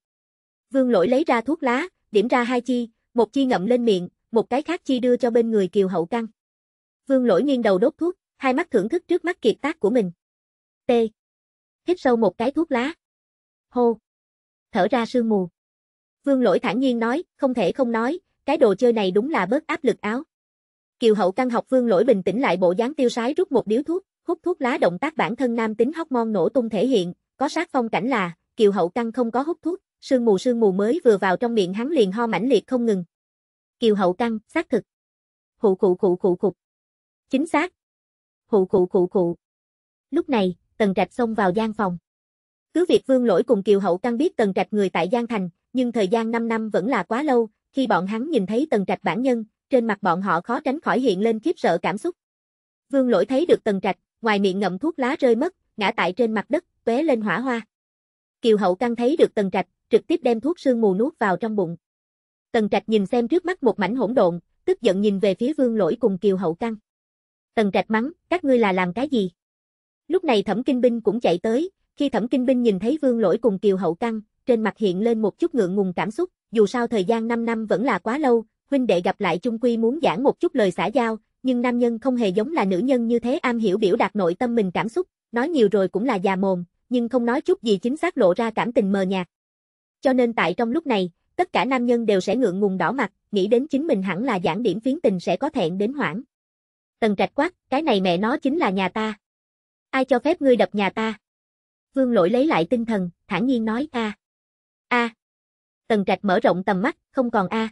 Vương lỗi lấy ra thuốc lá, điểm ra hai chi, một chi ngậm lên miệng, một cái khác chi đưa cho bên người kiều hậu căng. Vương lỗi nghiêng đầu đốt thuốc, hai mắt thưởng thức trước mắt kiệt tác của mình. T. Hít sâu một cái thuốc lá. Hô. Thở ra sương mù. Vương lỗi thản nhiên nói, không thể không nói, cái đồ chơi này đúng là bớt áp lực áo. Kiều hậu căn học vương lỗi bình tĩnh lại bộ dáng tiêu sái rút một điếu thuốc, hút thuốc lá động tác bản thân nam tính hóc mon nổ tung thể hiện, có sát phong cảnh là, kiều hậu căn không có hút thuốc, sương mù sương mù mới vừa vào trong miệng hắn liền ho mãnh liệt không ngừng. Kiều hậu căn, xác thực. Khụ khụ khụ khụ khụ. Chính xác. Khụ khụ khụ khụ. Lúc này, Tần Trạch xông vào gian phòng. Cứ việc Vương Lỗi cùng Kiều Hậu Căn biết Tần Trạch người tại gian Thành, nhưng thời gian 5 năm vẫn là quá lâu, khi bọn hắn nhìn thấy Tần Trạch bản nhân, trên mặt bọn họ khó tránh khỏi hiện lên khiếp sợ cảm xúc. Vương lỗi thấy được tần trạch, ngoài miệng ngậm thuốc lá rơi mất, ngã tại trên mặt đất, tuế lên hỏa hoa. Kiều hậu căng thấy được tần trạch, trực tiếp đem thuốc sương mù nuốt vào trong bụng. Tần trạch nhìn xem trước mắt một mảnh hỗn độn, tức giận nhìn về phía vương lỗi cùng kiều hậu căng. Tần trạch mắng, các ngươi là làm cái gì? Lúc này thẩm kinh binh cũng chạy tới, khi thẩm kinh binh nhìn thấy vương lỗi cùng kiều hậu căng, trên mặt hiện lên một chút ngượng ngùng cảm xúc, dù sao thời gian 5 năm vẫn là quá lâu, huynh đệ gặp lại chung quy muốn giảng một chút lời xã giao, nhưng nam nhân không hề giống là nữ nhân như thế am hiểu biểu đạt nội tâm mình cảm xúc, nói nhiều rồi cũng là già mồm, nhưng không nói chút gì chính xác lộ ra cảm tình mờ nhạt. Cho nên tại trong lúc này, tất cả nam nhân đều sẽ ngượng ngùng đỏ mặt, nghĩ đến chính mình hẳn là giảng điểm phiến tình sẽ có thẹn đến hoảng. Tần trạch quát, cái này mẹ nó chính là nhà ta. Ai cho phép ngươi đập nhà ta? Vương lỗi lấy lại tinh thần, thản nhiên nói a. a. Tần trạch mở rộng tầm mắt, không còn a. À.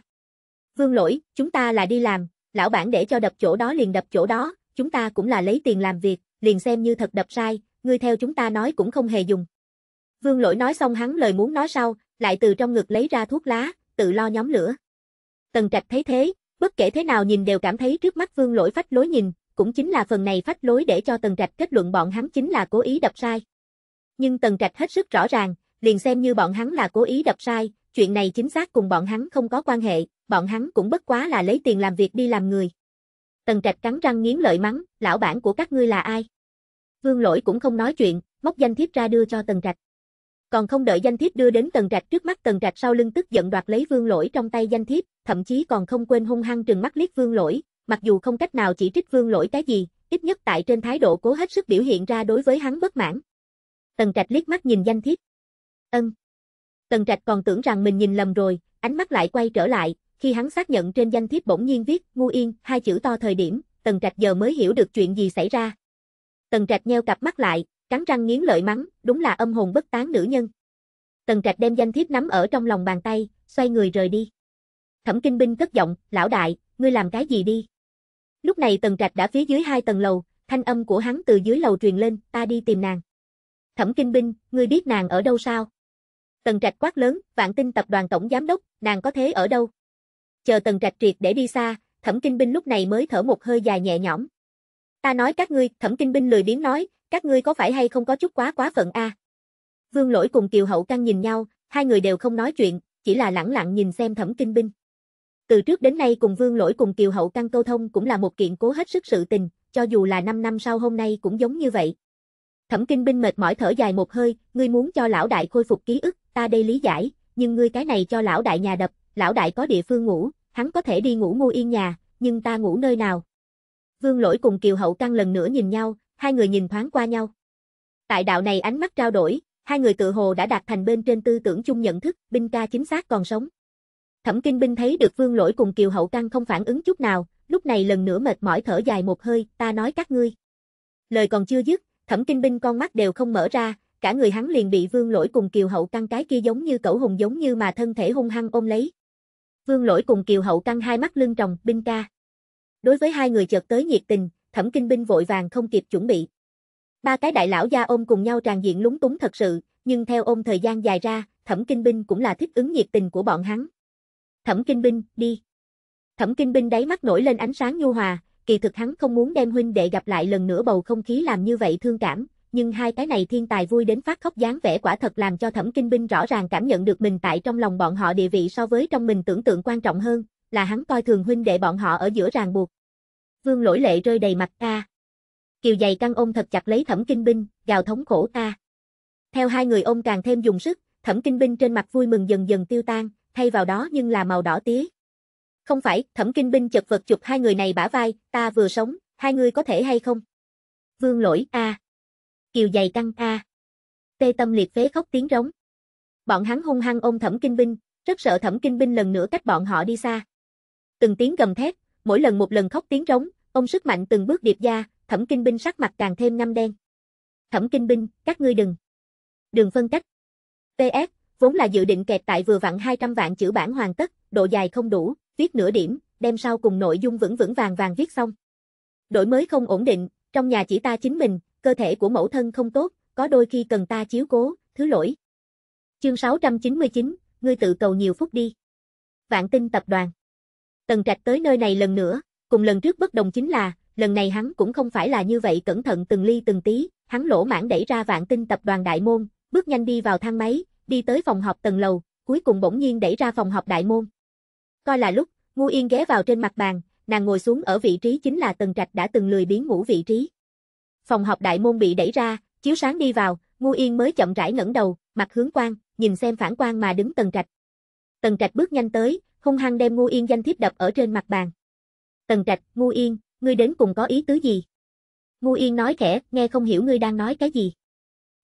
Vương lỗi, chúng ta là đi làm, lão bản để cho đập chỗ đó liền đập chỗ đó, chúng ta cũng là lấy tiền làm việc, liền xem như thật đập sai, ngươi theo chúng ta nói cũng không hề dùng. Vương lỗi nói xong hắn lời muốn nói sau, lại từ trong ngực lấy ra thuốc lá, tự lo nhóm lửa. Tần trạch thấy thế, bất kể thế nào nhìn đều cảm thấy trước mắt vương lỗi phách lối nhìn, cũng chính là phần này phách lối để cho tần trạch kết luận bọn hắn chính là cố ý đập sai. Nhưng tần trạch hết sức rõ ràng, liền xem như bọn hắn là cố ý đập sai, chuyện này chính xác cùng bọn hắn không có quan hệ, bọn hắn cũng bất quá là lấy tiền làm việc đi làm người. Tần Trạch cắn răng nghiến lợi mắng, lão bản của các ngươi là ai? Vương Lỗi cũng không nói chuyện, móc danh thiếp ra đưa cho Tần Trạch. Còn không đợi danh thiếp đưa đến Tần Trạch trước mắt Tần Trạch sau lưng tức giận đoạt lấy Vương Lỗi trong tay danh thiếp, thậm chí còn không quên hung hăng trừng mắt liếc Vương Lỗi, mặc dù không cách nào chỉ trích Vương Lỗi cái gì, ít nhất tại trên thái độ cố hết sức biểu hiện ra đối với hắn bất mãn. Tần Trạch liếc mắt nhìn danh thiếp. Ân. Tần Trạch còn tưởng rằng mình nhìn lầm rồi, ánh mắt lại quay trở lại, khi hắn xác nhận trên danh thiếp bỗng nhiên viết ngu yên hai chữ to thời điểm, Tần Trạch giờ mới hiểu được chuyện gì xảy ra. Tần Trạch nheo cặp mắt lại, cắn răng nghiến lợi mắng, đúng là âm hồn bất tán nữ nhân. Tần Trạch đem danh thiếp nắm ở trong lòng bàn tay, xoay người rời đi. Thẩm Kinh Binh cất giọng, lão đại, ngươi làm cái gì đi? Lúc này Tần Trạch đã phía dưới hai tầng lầu, thanh âm của hắn từ dưới lầu truyền lên, ta đi tìm nàng. Thẩm Kinh Binh, ngươi biết nàng ở đâu sao? Tần Trạch quát lớn, vạn tinh tập đoàn tổng giám đốc, nàng có thế ở đâu? chờ tần trạch triệt để đi xa, thẩm kinh binh lúc này mới thở một hơi dài nhẹ nhõm. Ta nói các ngươi, thẩm kinh binh lười biếng nói, các ngươi có phải hay không có chút quá quá phận a? À? Vương lỗi cùng Kiều Hậu Căng nhìn nhau, hai người đều không nói chuyện, chỉ là lẳng lặng nhìn xem thẩm kinh binh. Từ trước đến nay cùng Vương lỗi cùng Kiều Hậu Căng câu thông cũng là một kiện cố hết sức sự tình, cho dù là 5 năm sau hôm nay cũng giống như vậy. Thẩm Kinh Binh mệt mỏi thở dài một hơi, ngươi muốn cho lão đại khôi phục ký ức, ta đây lý giải, nhưng ngươi cái này cho lão đại nhà đập, lão đại có địa phương ngủ, hắn có thể đi ngủ ngu yên nhà, nhưng ta ngủ nơi nào? Vương lỗi cùng Kiều Hậu Căng lần nữa nhìn nhau, hai người nhìn thoáng qua nhau. Tại đạo này ánh mắt trao đổi, hai người tự hồ đã đạt thành bên trên tư tưởng chung nhận thức, binh ca chính xác còn sống. Thẩm Kinh Binh thấy được Vương Lỗi cùng Kiều Hậu Căng không phản ứng chút nào, lúc này lần nữa mệt mỏi thở dài một hơi, ta nói các ngươi. Lời còn chưa dứt, Thẩm Kinh Binh con mắt đều không mở ra, cả người hắn liền bị Vương Lỗi cùng Kiều Hậu Căng cái kia giống như cẩu hùng giống như mà thân thể hung hăng ôm lấy, Vương Lỗi cùng Kiều Hậu căng hai mắt lưng tròng, binh ca. Đối với hai người chợt tới nhiệt tình, Thẩm Kinh binh vội vàng không kịp chuẩn bị. Ba cái đại lão gia ôm cùng nhau tràn diện lúng túng thật sự, nhưng theo ôm thời gian dài ra, Thẩm Kinh binh cũng là thích ứng nhiệt tình của bọn hắn. Thẩm Kinh binh, đi. Thẩm Kinh binh đáy mắt nổi lên ánh sáng nhu hòa, kỳ thực hắn không muốn đem huynh đệ gặp lại lần nữa bầu không khí làm như vậy thương cảm, nhưng hai cái này thiên tài vui đến phát khóc dáng vẻ quả thật làm cho Thẩm Kinh Binh rõ ràng cảm nhận được mình tại trong lòng bọn họ địa vị so với trong mình tưởng tượng quan trọng hơn, là hắn coi thường huynh đệ bọn họ ở giữa ràng buộc. Vương lỗi lệ rơi đầy mặt ta. Kiều dày căng ôm thật chặt lấy Thẩm Kinh Binh, gào thống khổ ta. Theo hai người ôm càng thêm dùng sức, Thẩm Kinh Binh trên mặt vui mừng dần dần tiêu tan, thay vào đó nhưng là màu đỏ tía. Không phải, Thẩm Kinh Binh chật vật chụp hai người này bả vai, ta vừa sống, hai người có thể hay không? Vương lỗi, a à kiều dày căng a. Tê tâm liệt phế khóc tiếng rống. Bọn hắn hung hăng ôm Thẩm Kinh Binh, rất sợ Thẩm Kinh Binh lần nữa cách bọn họ đi xa. Từng tiếng gầm thét, mỗi lần một lần khóc tiếng rống, ông sức mạnh từng bước điệp ra, Thẩm Kinh Binh sắc mặt càng thêm ngăm đen. Thẩm Kinh Binh, các ngươi đừng. Đừng phân cách. PS, vốn là dự định kẹt tại vừa vặn 200 vạn chữ bản hoàn tất, độ dài không đủ, viết nửa điểm, đem sau cùng nội dung vững vững vàng vàng viết xong. Đổi mới không ổn định, trong nhà chỉ ta chính mình, cơ thể của mẫu thân không tốt, có đôi khi cần ta chiếu cố, thứ lỗi. Chương 699, ngươi tự cầu nhiều phút đi. Vạn tinh tập đoàn. Tần Trạch tới nơi này lần nữa, cùng lần trước bất đồng chính là, lần này hắn cũng không phải là như vậy cẩn thận từng ly từng tí, hắn lỗ mãn đẩy ra vạn tinh tập đoàn đại môn, bước nhanh đi vào thang máy, đi tới phòng họp tầng lầu, cuối cùng bỗng nhiên đẩy ra phòng họp đại môn. Coi là lúc, Ngu Yên ghé vào trên mặt bàn, nàng ngồi xuống ở vị trí chính là Tần Trạch đã từng lười biến ngủ vị trí phòng học đại môn bị đẩy ra, chiếu sáng đi vào, Ngu Yên mới chậm rãi ngẩng đầu, mặt hướng quang, nhìn xem phản quang mà đứng Tần Trạch. Tần Trạch bước nhanh tới, hung hăng đem Ngu Yên danh thiếp đập ở trên mặt bàn. Tần Trạch, Ngu Yên, ngươi đến cùng có ý tứ gì? Ngu Yên nói khẽ, nghe không hiểu ngươi đang nói cái gì.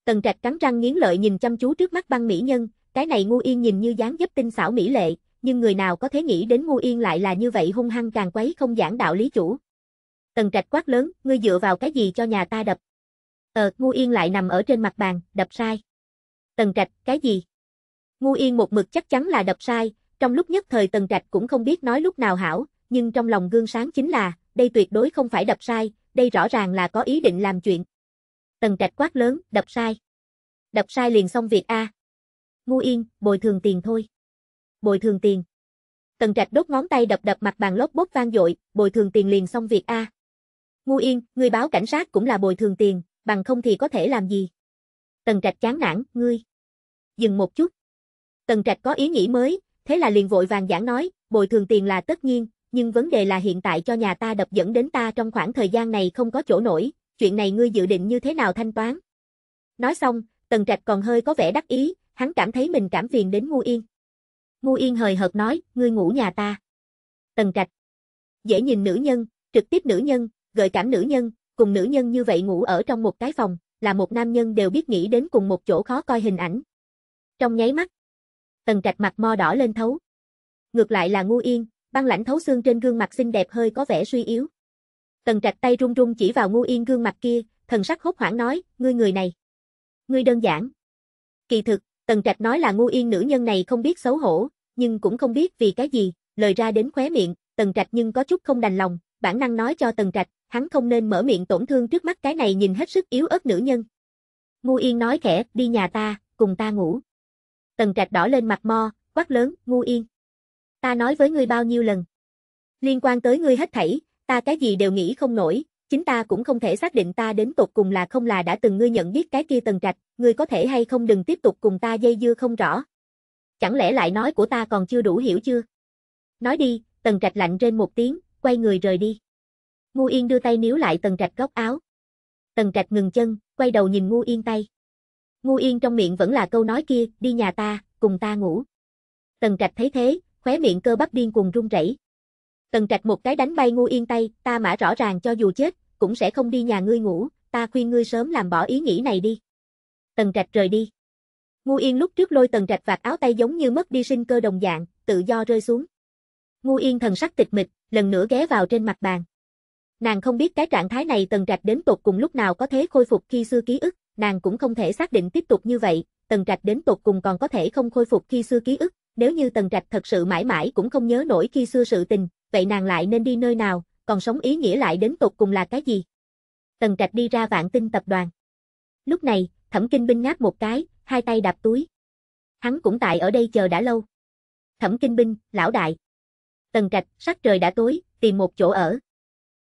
Tần Trạch cắn răng nghiến lợi nhìn chăm chú trước mắt băng mỹ nhân, cái này Ngu Yên nhìn như dáng dấp tinh xảo mỹ lệ, nhưng người nào có thể nghĩ đến Ngu Yên lại là như vậy hung hăng càng quấy không giảng đạo lý chủ. Tần trạch quát lớn, ngươi dựa vào cái gì cho nhà ta đập. Ờ, ngu yên lại nằm ở trên mặt bàn, đập sai. Tần trạch, cái gì? Ngu yên một mực chắc chắn là đập sai, trong lúc nhất thời tần trạch cũng không biết nói lúc nào hảo, nhưng trong lòng gương sáng chính là, đây tuyệt đối không phải đập sai, đây rõ ràng là có ý định làm chuyện. Tần trạch quát lớn, đập sai. Đập sai liền xong việc A. Ngu yên, bồi thường tiền thôi. Bồi thường tiền. Tần trạch đốt ngón tay đập đập mặt bàn lốp bốt vang dội, bồi thường tiền liền xong việc A. Ngu Yên, ngươi báo cảnh sát cũng là bồi thường tiền, bằng không thì có thể làm gì? Tần Trạch chán nản, ngươi. Dừng một chút. Tần Trạch có ý nghĩ mới, thế là liền vội vàng giảng nói, bồi thường tiền là tất nhiên, nhưng vấn đề là hiện tại cho nhà ta đập dẫn đến ta trong khoảng thời gian này không có chỗ nổi, chuyện này ngươi dự định như thế nào thanh toán? Nói xong, Tần Trạch còn hơi có vẻ đắc ý, hắn cảm thấy mình cảm phiền đến Ngu Yên. Ngu Yên hời hợt nói, ngươi ngủ nhà ta. Tần Trạch. Dễ nhìn nữ nhân, trực tiếp nữ nhân, gợi cảm nữ nhân, cùng nữ nhân như vậy ngủ ở trong một cái phòng, là một nam nhân đều biết nghĩ đến cùng một chỗ khó coi hình ảnh. Trong nháy mắt, Tần Trạch mặt mo đỏ lên thấu. Ngược lại là Ngu Yên, băng lãnh thấu xương trên gương mặt xinh đẹp hơi có vẻ suy yếu. Tần Trạch tay run run chỉ vào Ngu Yên gương mặt kia, thần sắc hốt hoảng nói, ngươi người này, ngươi đơn giản. Kỳ thực, Tần Trạch nói là Ngu Yên nữ nhân này không biết xấu hổ, nhưng cũng không biết vì cái gì, lời ra đến khóe miệng, Tần Trạch nhưng có chút không đành lòng, bản năng nói cho Tần Trạch, hắn không nên mở miệng tổn thương trước mắt cái này nhìn hết sức yếu ớt nữ nhân. Ngu Yên nói khẽ, đi nhà ta, cùng ta ngủ. Tần Trạch đỏ lên mặt mo, quát lớn, Ngu Yên. Ta nói với ngươi bao nhiêu lần. Liên quan tới ngươi hết thảy, ta cái gì đều nghĩ không nổi, chính ta cũng không thể xác định ta đến tột cùng là không là đã từng ngươi nhận biết cái kia Tần Trạch, ngươi có thể hay không đừng tiếp tục cùng ta dây dưa không rõ. Chẳng lẽ lại nói của ta còn chưa đủ hiểu chưa? Nói đi, Tần Trạch lạnh trên một tiếng, quay người rời đi. Ngu Yên đưa tay níu lại Tần Trạch góc áo. Tần Trạch ngừng chân, quay đầu nhìn Ngu Yên tay. Ngu Yên trong miệng vẫn là câu nói kia, đi nhà ta, cùng ta ngủ. Tần Trạch thấy thế, khóe miệng cơ bắp điên cuồng run rẩy. Tần Trạch một cái đánh bay Ngu Yên tay, ta mã rõ ràng cho dù chết, cũng sẽ không đi nhà ngươi ngủ, ta khuyên ngươi sớm làm bỏ ý nghĩ này đi. Tần Trạch rời đi. Ngu Yên lúc trước lôi Tần Trạch vạt áo tay giống như mất đi sinh cơ đồng dạng, tự do rơi xuống. Ngu Yên thần sắc tịch mịch, lần nữa ghé vào trên mặt bàn. Nàng không biết cái trạng thái này Tần Trạch đến tột cùng lúc nào có thể khôi phục khi xưa ký ức, nàng cũng không thể xác định tiếp tục như vậy, Tần Trạch đến tột cùng còn có thể không khôi phục khi xưa ký ức, nếu như Tần Trạch thật sự mãi mãi cũng không nhớ nổi khi xưa sự tình, vậy nàng lại nên đi nơi nào, còn sống ý nghĩa lại đến tột cùng là cái gì? Tần Trạch đi ra vạn tinh tập đoàn. Lúc này, Thẩm Kinh Binh ngáp một cái, hai tay đạp túi. Hắn cũng tại ở đây chờ đã lâu. Thẩm Kinh Binh, lão đại. Tần Trạch, sắc trời đã tối, tìm một chỗ ở,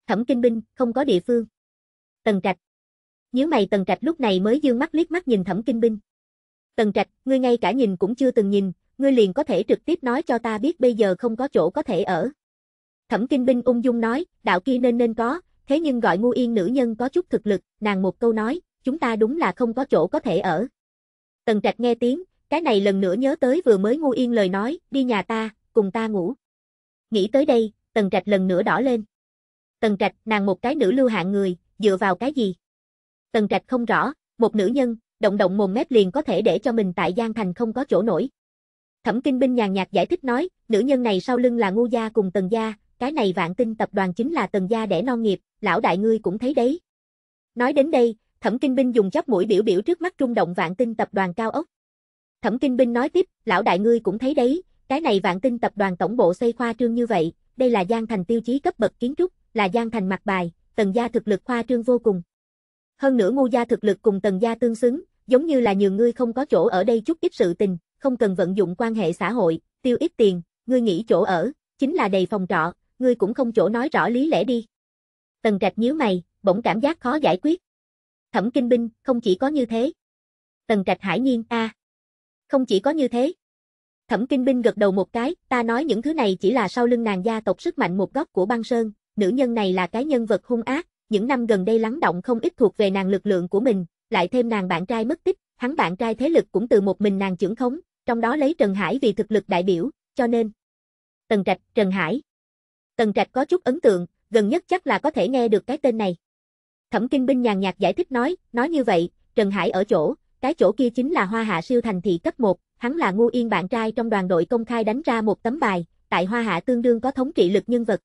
Thẩm Kinh Binh, không có địa phương. Tần Trạch. Nhớ mày Tần Trạch lúc này mới dương mắt liếc mắt nhìn Thẩm Kinh Binh. Tần Trạch, ngươi ngay cả nhìn cũng chưa từng nhìn, ngươi liền có thể trực tiếp nói cho ta biết bây giờ không có chỗ có thể ở. Thẩm Kinh Binh ung dung nói, đạo kia nên nên có, thế nhưng gọi ngu yên nữ nhân có chút thực lực, nàng một câu nói, chúng ta đúng là không có chỗ có thể ở. Tần Trạch nghe tiếng, cái này lần nữa nhớ tới vừa mới ngu yên lời nói, đi nhà ta, cùng ta ngủ. Nghĩ tới đây, Tần Trạch lần nữa đỏ lên. Tần Trạch, nàng một cái nữ lưu hạng người, dựa vào cái gì? Tần Trạch không rõ, một nữ nhân, động động mồm mép liền có thể để cho mình tại Giang Thành không có chỗ nổi. Thẩm Kinh Binh nhàn nhạt giải thích nói, nữ nhân này sau lưng là Ngô gia cùng Tần gia, cái này Vạn Tinh tập đoàn chính là Tần gia để non nghiệp, lão đại ngươi cũng thấy đấy. Nói đến đây, Thẩm Kinh Binh dùng chóp mũi biểu biểu trước mắt trung động Vạn Tinh tập đoàn cao ốc. Thẩm Kinh Binh nói tiếp, lão đại ngươi cũng thấy đấy, cái này Vạn Tinh tập đoàn tổng bộ xây khoa trương như vậy, đây là Giang Thành tiêu chí cấp bậc kiến trúc, là Giang Thành mặt bài, Tần gia thực lực khoa trương vô cùng. Hơn nữa Ngô gia thực lực cùng Tần gia tương xứng, giống như là nhường ngươi không có chỗ ở đây chút ít sự tình, không cần vận dụng quan hệ xã hội, tiêu ít tiền, ngươi nghĩ chỗ ở, chính là đầy phòng trọ, ngươi cũng không chỗ nói rõ lý lẽ đi. Tần Trạch nhíu mày, bỗng cảm giác khó giải quyết. Thẩm Kinh Binh, không chỉ có như thế. Tần Trạch hải nhiên a. Không chỉ có như thế. Thẩm Kinh Binh gật đầu một cái, ta nói những thứ này chỉ là sau lưng nàng gia tộc sức mạnh một góc của băng sơn, nữ nhân này là cái nhân vật hung ác, những năm gần đây lắng động không ít thuộc về nàng lực lượng của mình, lại thêm nàng bạn trai mất tích, hắn bạn trai thế lực cũng từ một mình nàng trưởng khống, trong đó lấy Trần Hải vì thực lực đại biểu, cho nên Tần Trạch, Trần Hải. Tần Trạch có chút ấn tượng, gần nhất chắc là có thể nghe được cái tên này. Thẩm Kinh Binh nhàn nhạt giải thích nói, nói như vậy, Trần Hải ở chỗ, cái chỗ kia chính là Hoa Hạ siêu thành thị cấp 1, hắn là ngu yên bạn trai trong đoàn đội công khai đánh ra một tấm bài, tại Hoa Hạ tương đương có thống trị lực nhân vật.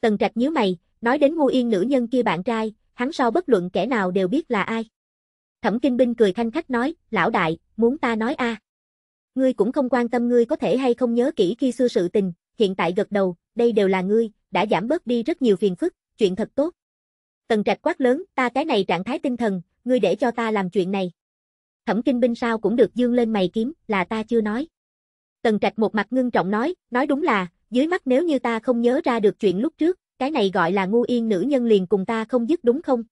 Tần Trạch nhíu mày, nói đến Ngô yên nữ nhân kia bạn trai, hắn so bất luận kẻ nào đều biết là ai. Thẩm Kinh Binh cười thanh khách nói, lão đại, muốn ta nói a Ngươi cũng không quan tâm ngươi có thể hay không nhớ kỹ khi xưa sự tình, hiện tại gật đầu, đây đều là ngươi, đã giảm bớt đi rất nhiều phiền phức, chuyện thật tốt. Tần Trạch quát lớn, ta cái này trạng thái tinh thần, ngươi để cho ta làm chuyện này. Thẩm Kinh Binh sao cũng được dương lên mày kiếm, là ta chưa nói. Tần Trạch một mặt ngưng trọng nói, nói đúng là, dưới mắt nếu như ta không nhớ ra được chuyện lúc trước, cái này gọi là ngu yên nữ nhân liền cùng ta không dứt đúng không?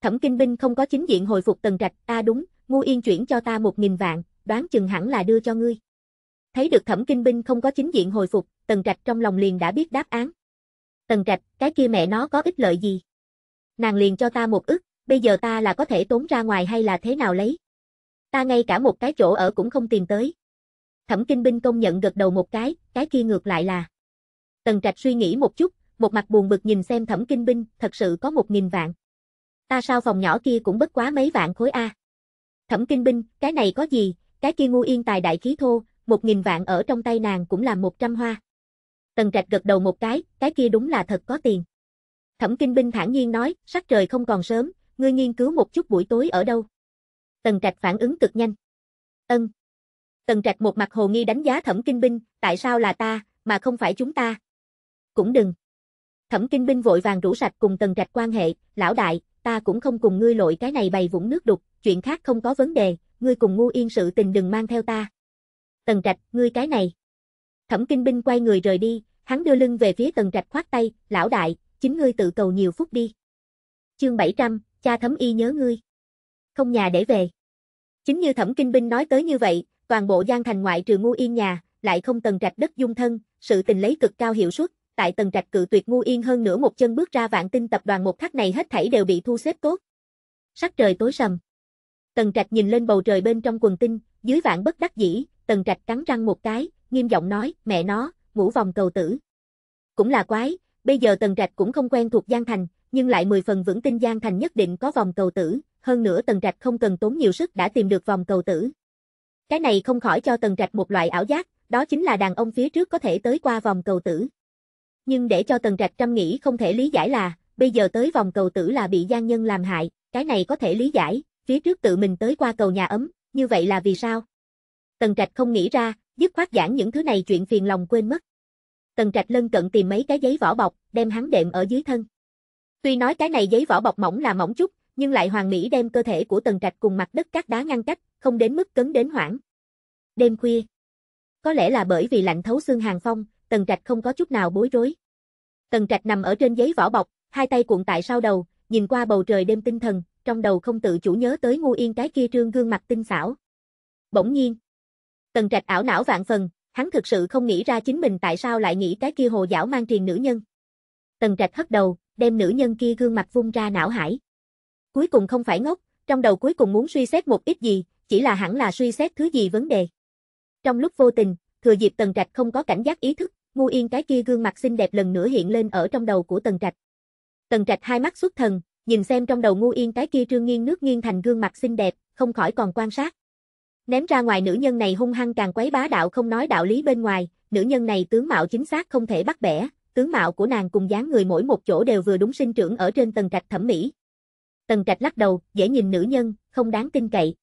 Thẩm Kinh Binh không có chính diện hồi phục Tần Trạch, ta đúng, ngu yên chuyển cho ta một nghìn vạn, đoán chừng hẳn là đưa cho ngươi. Thấy được Thẩm Kinh Binh không có chính diện hồi phục, Tần Trạch trong lòng liền đã biết đáp án. Tần Trạch, cái kia mẹ nó có ích lợi gì? Nàng liền cho ta một ức, bây giờ ta là có thể tốn ra ngoài hay là thế nào lấy? Ta ngay cả một cái chỗ ở cũng không tìm tới. Thẩm Kinh Binh công nhận gật đầu một cái, cái kia ngược lại là. Tần Trạch suy nghĩ một chút, một mặt buồn bực nhìn xem Thẩm Kinh Binh, thật sự có một nghìn vạn. Ta sao phòng nhỏ kia cũng bất quá mấy vạn khối A. Thẩm Kinh Binh, cái này có gì, cái kia ngu yên tài đại khí thô, một nghìn vạn ở trong tay nàng cũng là một trăm hoa. Tần Trạch gật đầu một cái, cái kia đúng là thật có tiền. Thẩm Kinh Binh thản nhiên nói, sắc trời không còn sớm, ngươi nghiên cứu một chút buổi tối ở đâu. Tần Trạch phản ứng cực nhanh. Ân, Tần Trạch một mặt hồ nghi đánh giá Thẩm Kinh Binh, tại sao là ta, mà không phải chúng ta? Cũng đừng. Thẩm Kinh Binh vội vàng rủ sạch cùng Tần Trạch quan hệ, lão đại, ta cũng không cùng ngươi lội cái này bày vũng nước đục, chuyện khác không có vấn đề, ngươi cùng ngu yên sự tình đừng mang theo ta. Tần Trạch, ngươi cái này. Thẩm Kinh Binh quay người rời đi, hắn đưa lưng về phía Tần Trạch khoát tay, lão đại, chính ngươi tự cầu nhiều phút đi. Chương 700, cha thấm y nhớ ngươi. Không nhà để về. Chính như Thẩm Kinh Binh nói tới như vậy, Toàn bộ Giang Thành ngoại trừ Ngu Yên nhà, lại không tần trạch đất dung thân, sự tình lấy cực cao hiệu suất, tại tần trạch cự tuyệt Ngu Yên hơn nửa một chân bước ra vạn tinh tập đoàn một khắc này hết thảy đều bị thu xếp tốt. Sắc trời tối sầm. Tần trạch nhìn lên bầu trời bên trong quần tinh, dưới vạn bất đắc dĩ, tần trạch cắn răng một cái, nghiêm giọng nói, mẹ nó, ngủ vòng cầu tử. Cũng là quái, bây giờ tần trạch cũng không quen thuộc Giang Thành, nhưng lại mười phần vững tin Giang Thành nhất định có vòng cầu tử, hơn nữa tần trạch không cần tốn nhiều sức đã tìm được vòng cầu tử. Cái này không khỏi cho Tần Trạch một loại ảo giác, đó chính là đàn ông phía trước có thể tới qua vòng cầu tử. Nhưng để cho Tần Trạch trăm nghĩ không thể lý giải là, bây giờ tới vòng cầu tử là bị gian nhân làm hại, cái này có thể lý giải, phía trước tự mình tới qua cầu nhà ấm, như vậy là vì sao? Tần Trạch không nghĩ ra, dứt khoát giảng những thứ này chuyện phiền lòng quên mất. Tần Trạch lân cận tìm mấy cái giấy vỏ bọc, đem hắn đệm ở dưới thân. Tuy nói cái này giấy vỏ bọc mỏng là mỏng chút, nhưng lại hoàn mỹ đem cơ thể của Tần Trạch cùng mặt đất cát đá ngăn cách, không đến mức cấn đến hoảng. Đêm khuya, có lẽ là bởi vì lạnh thấu xương hàng phong, Tần Trạch không có chút nào bối rối. Tần Trạch nằm ở trên giấy vỏ bọc, hai tay cuộn tại sau đầu, nhìn qua bầu trời đêm tinh thần, trong đầu không tự chủ nhớ tới ngu yên cái kia trương gương mặt tinh xảo. Bỗng nhiên, Tần Trạch ảo não vạn phần, hắn thực sự không nghĩ ra chính mình tại sao lại nghĩ cái kia hồ dảo mang truyền nữ nhân. Tần Trạch hất đầu, đem nữ nhân kia gương mặt vung ra não hải. Cuối cùng không phải ngốc, trong đầu cuối cùng muốn suy xét một ít gì, chỉ là hẳn là suy xét thứ gì vấn đề. Trong lúc vô tình, thừa dịp Tần Trạch không có cảnh giác ý thức, Ngu Yên cái kia gương mặt xinh đẹp lần nữa hiện lên ở trong đầu của Tần Trạch. Tần Trạch hai mắt xuất thần, nhìn xem trong đầu Ngu Yên cái kia trương nghiêng nước nghiêng thành gương mặt xinh đẹp, không khỏi còn quan sát. Ném ra ngoài nữ nhân này hung hăng càng quấy bá đạo không nói đạo lý bên ngoài, nữ nhân này tướng mạo chính xác không thể bắt bẻ, tướng mạo của nàng cùng dáng người mỗi một chỗ đều vừa đúng sinh trưởng ở trên Tần Trạch thẩm mỹ. Tần Trạch lắc đầu, dễ nhìn nữ nhân, không đáng tin cậy.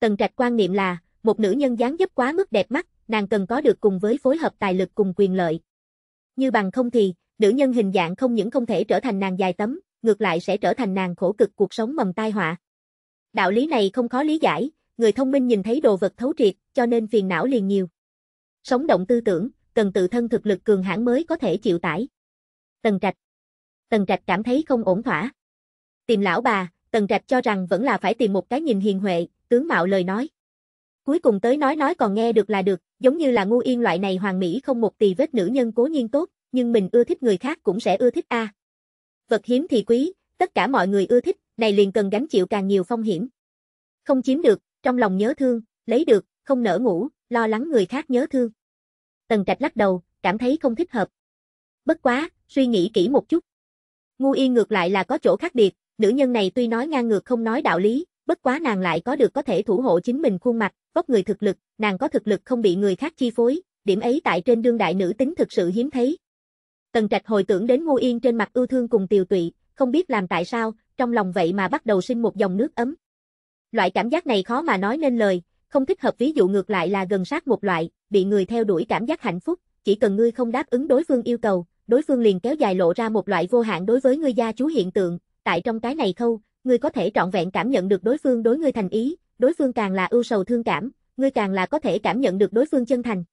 Tần Trạch quan niệm là, một nữ nhân dáng dấp quá mức đẹp mắt, nàng cần có được cùng với phối hợp tài lực cùng quyền lợi. Như bằng không thì, nữ nhân hình dạng không những không thể trở thành nàng dài tấm, ngược lại sẽ trở thành nàng khổ cực cuộc sống mầm tai họa. Đạo lý này không khó lý giải, người thông minh nhìn thấy đồ vật thấu triệt, cho nên phiền não liền nhiều. Sống động tư tưởng, cần tự thân thực lực cường hãn mới có thể chịu tải. Tần Trạch Tần Trạch cảm thấy không ổn thỏa. Tìm lão bà, Tần Trạch cho rằng vẫn là phải tìm một cái nhìn hiền huệ, tướng mạo lời nói. Cuối cùng tới nói nói còn nghe được là được, giống như là ngu yên loại này hoàng mỹ không một tì vết nữ nhân cố nhiên tốt, nhưng mình ưa thích người khác cũng sẽ ưa thích a. À. Vật hiếm thì quý, tất cả mọi người ưa thích, này liền cần gánh chịu càng nhiều phong hiểm. Không chiếm được, trong lòng nhớ thương, lấy được, không nỡ ngủ, lo lắng người khác nhớ thương. Tần Trạch lắc đầu, cảm thấy không thích hợp. Bất quá, suy nghĩ kỹ một chút. Ngu Yên ngược lại là có chỗ khác biệt, nữ nhân này tuy nói ngang ngược không nói đạo lý, bất quá nàng lại có được có thể thủ hộ chính mình khuôn mặt, vóc người thực lực, nàng có thực lực không bị người khác chi phối, điểm ấy tại trên đương đại nữ tính thực sự hiếm thấy. Tần Trạch hồi tưởng đến Ngô Yên trên mặt ưu thương cùng tiều tụy, không biết làm tại sao, trong lòng vậy mà bắt đầu sinh một dòng nước ấm. Loại cảm giác này khó mà nói nên lời, không thích hợp ví dụ ngược lại là gần sát một loại, bị người theo đuổi cảm giác hạnh phúc, chỉ cần ngươi không đáp ứng đối phương yêu cầu, đối phương liền kéo dài lộ ra một loại vô hạn đối với ngươi gia chú hiện tượng, tại trong cái này khâu, ngươi có thể trọn vẹn cảm nhận được đối phương đối ngươi thành ý, đối phương càng là ưu sầu thương cảm, ngươi càng là có thể cảm nhận được đối phương chân thành.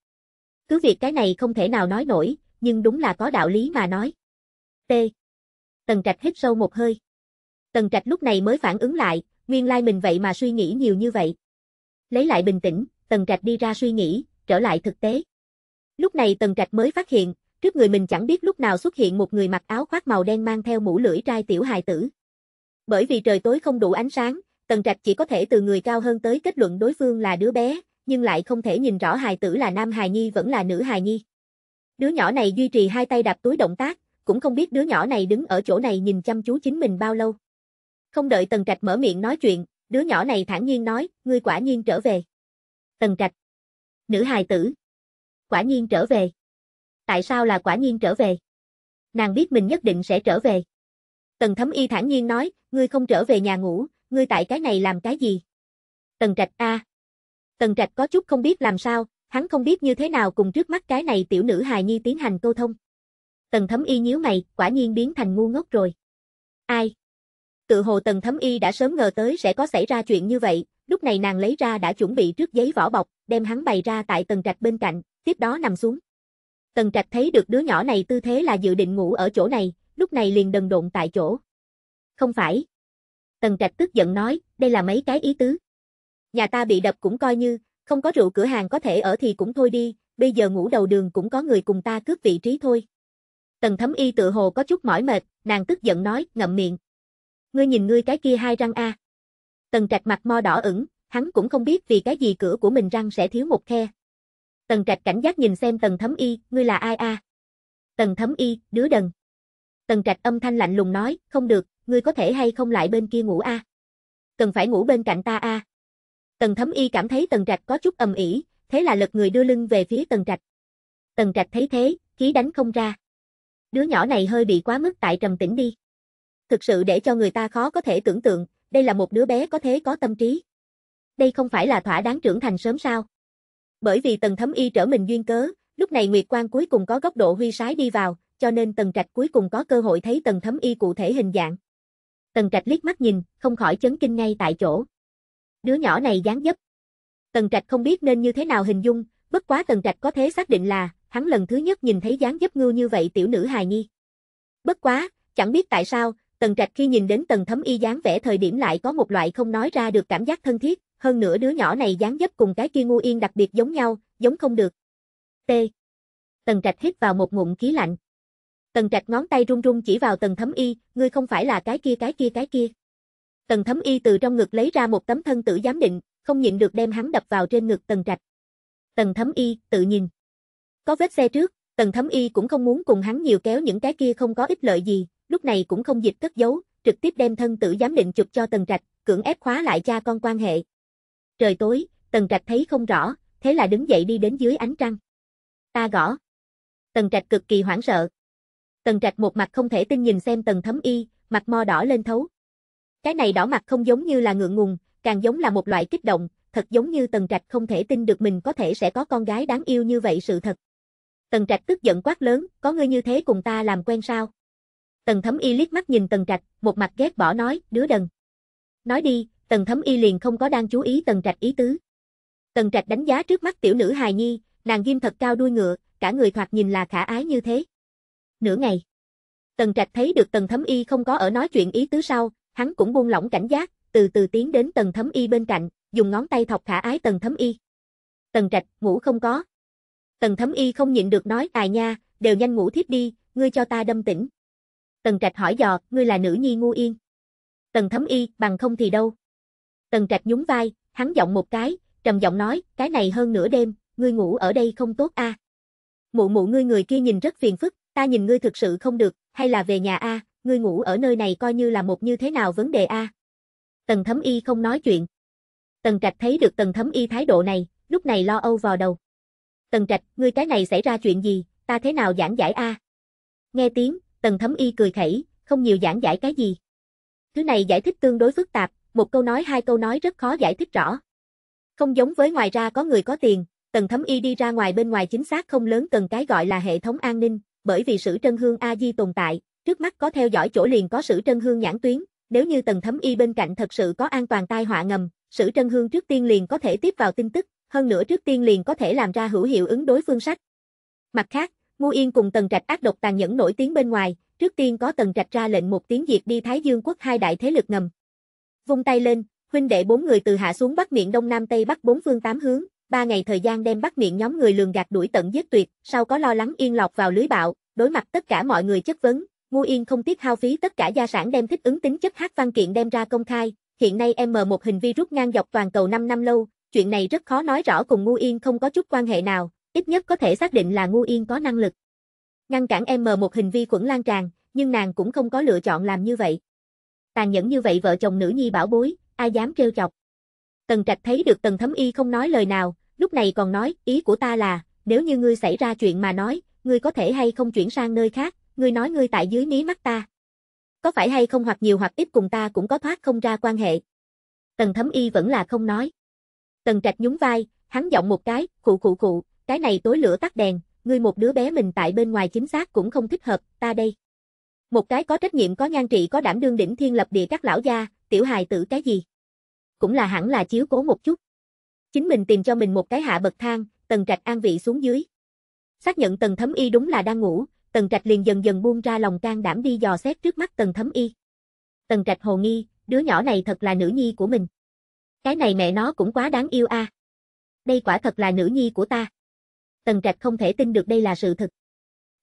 Cứ việc cái này không thể nào nói nổi, nhưng đúng là có đạo lý mà nói. T. Tần Trạch hít sâu một hơi. Tần Trạch lúc này mới phản ứng lại, nguyên lai like mình vậy mà suy nghĩ nhiều như vậy. Lấy lại bình tĩnh, Tần Trạch đi ra suy nghĩ, trở lại thực tế. Lúc này Tần Trạch mới phát hiện, trước người mình chẳng biết lúc nào xuất hiện một người mặc áo khoác màu đen mang theo mũ lưỡi trai tiểu hài tử. Bởi vì trời tối không đủ ánh sáng, Tần Trạch chỉ có thể từ người cao hơn tới kết luận đối phương là đứa bé, nhưng lại không thể nhìn rõ hài tử là nam hài nhi vẫn là nữ hài nhi. Đứa nhỏ này duy trì hai tay đạp túi động tác, cũng không biết đứa nhỏ này đứng ở chỗ này nhìn chăm chú chính mình bao lâu. Không đợi Tần Trạch mở miệng nói chuyện, đứa nhỏ này thản nhiên nói, ngươi quả nhiên trở về. Tần Trạch. Nữ hài tử. Quả nhiên trở về. Tại sao là quả nhiên trở về? Nàng biết mình nhất định sẽ trở về. Tần Thấm Y thản nhiên nói, ngươi không trở về nhà ngủ, ngươi tại cái này làm cái gì? Tần Trạch A. Tần Trạch có chút không biết làm sao, hắn không biết như thế nào cùng trước mắt cái này tiểu nữ hài nhi tiến hành câu thông. Tần Thấm Y nhíu mày, quả nhiên biến thành ngu ngốc rồi. Ai? Tự hồ Tần Thấm Y đã sớm ngờ tới sẽ có xảy ra chuyện như vậy, lúc này nàng lấy ra đã chuẩn bị trước giấy vỏ bọc, đem hắn bày ra tại Tần Trạch bên cạnh, tiếp đó nằm xuống. Tần Trạch thấy được đứa nhỏ này tư thế là dự định ngủ ở chỗ này, lúc này liền đần độn tại chỗ. Không phải. Tần Trạch tức giận nói, đây là mấy cái ý tứ. Nhà ta bị đập cũng coi như, không có rượu cửa hàng có thể ở thì cũng thôi đi, bây giờ ngủ đầu đường cũng có người cùng ta cướp vị trí thôi. Tần Thấm Y tự hồ có chút mỏi mệt, nàng tức giận nói, ngậm miệng. Ngươi nhìn ngươi cái kia hai răng a. Tần Trạch mặt mo đỏ ửng, hắn cũng không biết vì cái gì cửa của mình răng sẽ thiếu một khe. Tần Trạch cảnh giác nhìn xem Tần Thấm Y, ngươi là ai a? Tần Thấm Y, đứa đần. Tần Trạch âm thanh lạnh lùng nói, không được, ngươi có thể hay không lại bên kia ngủ a? À? Cần phải ngủ bên cạnh ta a. À? Tần Thấm Y cảm thấy Tần Trạch có chút âm ỉ, thế là lật người đưa lưng về phía Tần Trạch. Tần Trạch thấy thế, khí đánh không ra. Đứa nhỏ này hơi bị quá mức tại trầm tĩnh đi. Thực sự để cho người ta khó có thể tưởng tượng, đây là một đứa bé có thế có tâm trí. Đây không phải là thỏa đáng trưởng thành sớm sao? Bởi vì Tần Thấm Y trở mình duyên cớ, lúc này Nguyệt Quang cuối cùng có góc độ huy sái đi vào, cho nên Tần Trạch cuối cùng có cơ hội thấy Tần Thấm Y cụ thể hình dạng. Tần Trạch liếc mắt nhìn, không khỏi chấn kinh ngay tại chỗ. Đứa nhỏ này dáng dấp. Tần Trạch không biết nên như thế nào hình dung, bất quá Tần Trạch có thể xác định là, hắn lần thứ nhất nhìn thấy dáng dấp ngưu như vậy tiểu nữ hài nhi. Bất quá, chẳng biết tại sao, Tần Trạch khi nhìn đến Tần Thấm Y dáng vẻ thời điểm lại có một loại không nói ra được cảm giác thân thiết, hơn nữa đứa nhỏ này dáng dấp cùng cái kia ngu yên đặc biệt giống nhau, giống không được. T. Tần Trạch hít vào một ngụm khí lạnh. Tần trạch ngón tay run run chỉ vào tần thấm y, ngươi không phải là cái kia cái kia cái kia. Tần thấm y từ trong ngực lấy ra một tấm thân tử giám định, không nhịn được đem hắn đập vào trên ngực tần trạch. Tần thấm y, tự nhìn. Có vết xe trước, tần thấm y cũng không muốn cùng hắn nhiều kéo những cái kia không có ích lợi gì, lúc này cũng không dịch cất giấu, trực tiếp đem thân tử giám định chụp cho tần trạch, cưỡng ép khóa lại cha con quan hệ. Trời tối, tần trạch thấy không rõ, thế là đứng dậy đi đến dưới ánh trăng. Ta gõ. Tần trạch cực kỳ hoảng sợ, Tần Trạch một mặt không thể tin nhìn xem Tần Thấm Y, mặt mo đỏ lên thấu. Cái này đỏ mặt không giống như là ngượng ngùng, càng giống là một loại kích động, thật giống như Tần Trạch không thể tin được mình có thể sẽ có con gái đáng yêu như vậy sự thật. Tần Trạch tức giận quát lớn, có ngươi như thế cùng ta làm quen sao? Tần Thấm Y liếc mắt nhìn Tần Trạch, một mặt ghét bỏ nói, đứa đần. Nói đi, Tần Thấm Y liền không có đang chú ý Tần Trạch ý tứ. Tần Trạch đánh giá trước mắt tiểu nữ hài nhi, nàng ghim thật cao đuôi ngựa, cả người thoạt nhìn là khả ái như thế. Nửa ngày. Tần Trạch thấy được Tần Thấm Y không có ở nói chuyện ý tứ sau, hắn cũng buông lỏng cảnh giác, từ từ tiến đến Tần Thấm Y bên cạnh, dùng ngón tay thọc khả ái Tần Thấm Y. Tần Trạch, ngủ không có. Tần Thấm Y không nhịn được nói, "À nha, đều nhanh ngủ thiếp đi, ngươi cho ta đâm tỉnh." Tần Trạch hỏi dò, "Ngươi là nữ nhi ngu yên?" Tần Thấm Y, bằng không thì đâu? Tần Trạch nhún vai, hắn giọng một cái, trầm giọng nói, "Cái này hơn nửa đêm, ngươi ngủ ở đây không tốt a." À? Mụ mụ ngươi người kia nhìn rất phiền phức, ta nhìn ngươi thực sự không được, hay là về nhà A, ngươi ngủ ở nơi này coi như là một như thế nào vấn đề A. Tần thấm y không nói chuyện. Tần trạch thấy được tần thấm y thái độ này, lúc này lo âu vào đầu. Tần trạch, ngươi cái này xảy ra chuyện gì, ta thế nào giảng giải A. Nghe tiếng, tần thấm y cười khẩy, không nhiều giảng giải cái gì. Thứ này giải thích tương đối phức tạp, một câu nói hai câu nói rất khó giải thích rõ. Không giống với ngoài ra có người có tiền, tần thấm y đi ra ngoài bên ngoài chính xác không lớn cần cái gọi là hệ thống an ninh, bởi vì sử trân hương A-di tồn tại, trước mắt có theo dõi chỗ liền có sử trân hương nhãn tuyến, nếu như tầng thấm y bên cạnh thật sự có an toàn tai họa ngầm, sử trân hương trước tiên liền có thể tiếp vào tin tức, hơn nữa trước tiên liền có thể làm ra hữu hiệu ứng đối phương sách. Mặt khác, Ngô Yên cùng Tần Trạch ác độc tàn nhẫn nổi tiếng bên ngoài, trước tiên có Tần Trạch ra lệnh một tiếng diệt đi Thái Dương quốc hai đại thế lực ngầm. Vung tay lên, huynh đệ bốn người từ hạ xuống bắc miệng đông nam tây bắc bốn phương tám hướng, ba ngày thời gian đem bắt miệng nhóm người lường gạt đuổi tận giết tuyệt, sau có lo lắng yên lọt vào lưới bạo, đối mặt tất cả mọi người chất vấn, Ngô Yên không tiếc hao phí tất cả gia sản đem thích ứng tính chất hát văn kiện đem ra công khai, hiện nay M1 hình vi rút ngang dọc toàn cầu 5 năm lâu, chuyện này rất khó nói rõ cùng Ngô Yên không có chút quan hệ nào, ít nhất có thể xác định là Ngô Yên có năng lực. Ngăn cản M1 hình vi quẩn lan tràn, nhưng nàng cũng không có lựa chọn làm như vậy. Tàn nhẫn như vậy vợ chồng nữ nhi bảo bối, ai dám trêu chọc. Tần Trạch thấy được Tần Thấm Y không nói lời nào, lúc này còn nói, ý của ta là, nếu như ngươi xảy ra chuyện mà nói, ngươi có thể hay không chuyển sang nơi khác, ngươi nói ngươi tại dưới mí mắt ta. Có phải hay không hoặc nhiều hoặc ít cùng ta cũng có thoát không ra quan hệ. Tần Thấm Y vẫn là không nói. Tần Trạch nhún vai, hắn giọng một cái, khụ khụ khụ, cái này tối lửa tắt đèn, ngươi một đứa bé mình tại bên ngoài chính xác cũng không thích hợp, ta đây. Một cái có trách nhiệm có nhan trị có đảm đương đỉnh thiên lập địa các lão gia, tiểu hài tử cái gì? cũng là hẳn là chiếu cố một chút. Chính mình tìm cho mình một cái hạ bậc thang, Tần Trạch an vị xuống dưới. Xác nhận Tần Thấm Y đúng là đang ngủ, Tần Trạch liền dần dần buông ra lòng can đảm đi dò xét trước mắt Tần Thấm Y. Tần Trạch hồ nghi, đứa nhỏ này thật là nữ nhi của mình. Cái này mẹ nó cũng quá đáng yêu a. À. Đây quả thật là nữ nhi của ta. Tần Trạch không thể tin được đây là sự thật.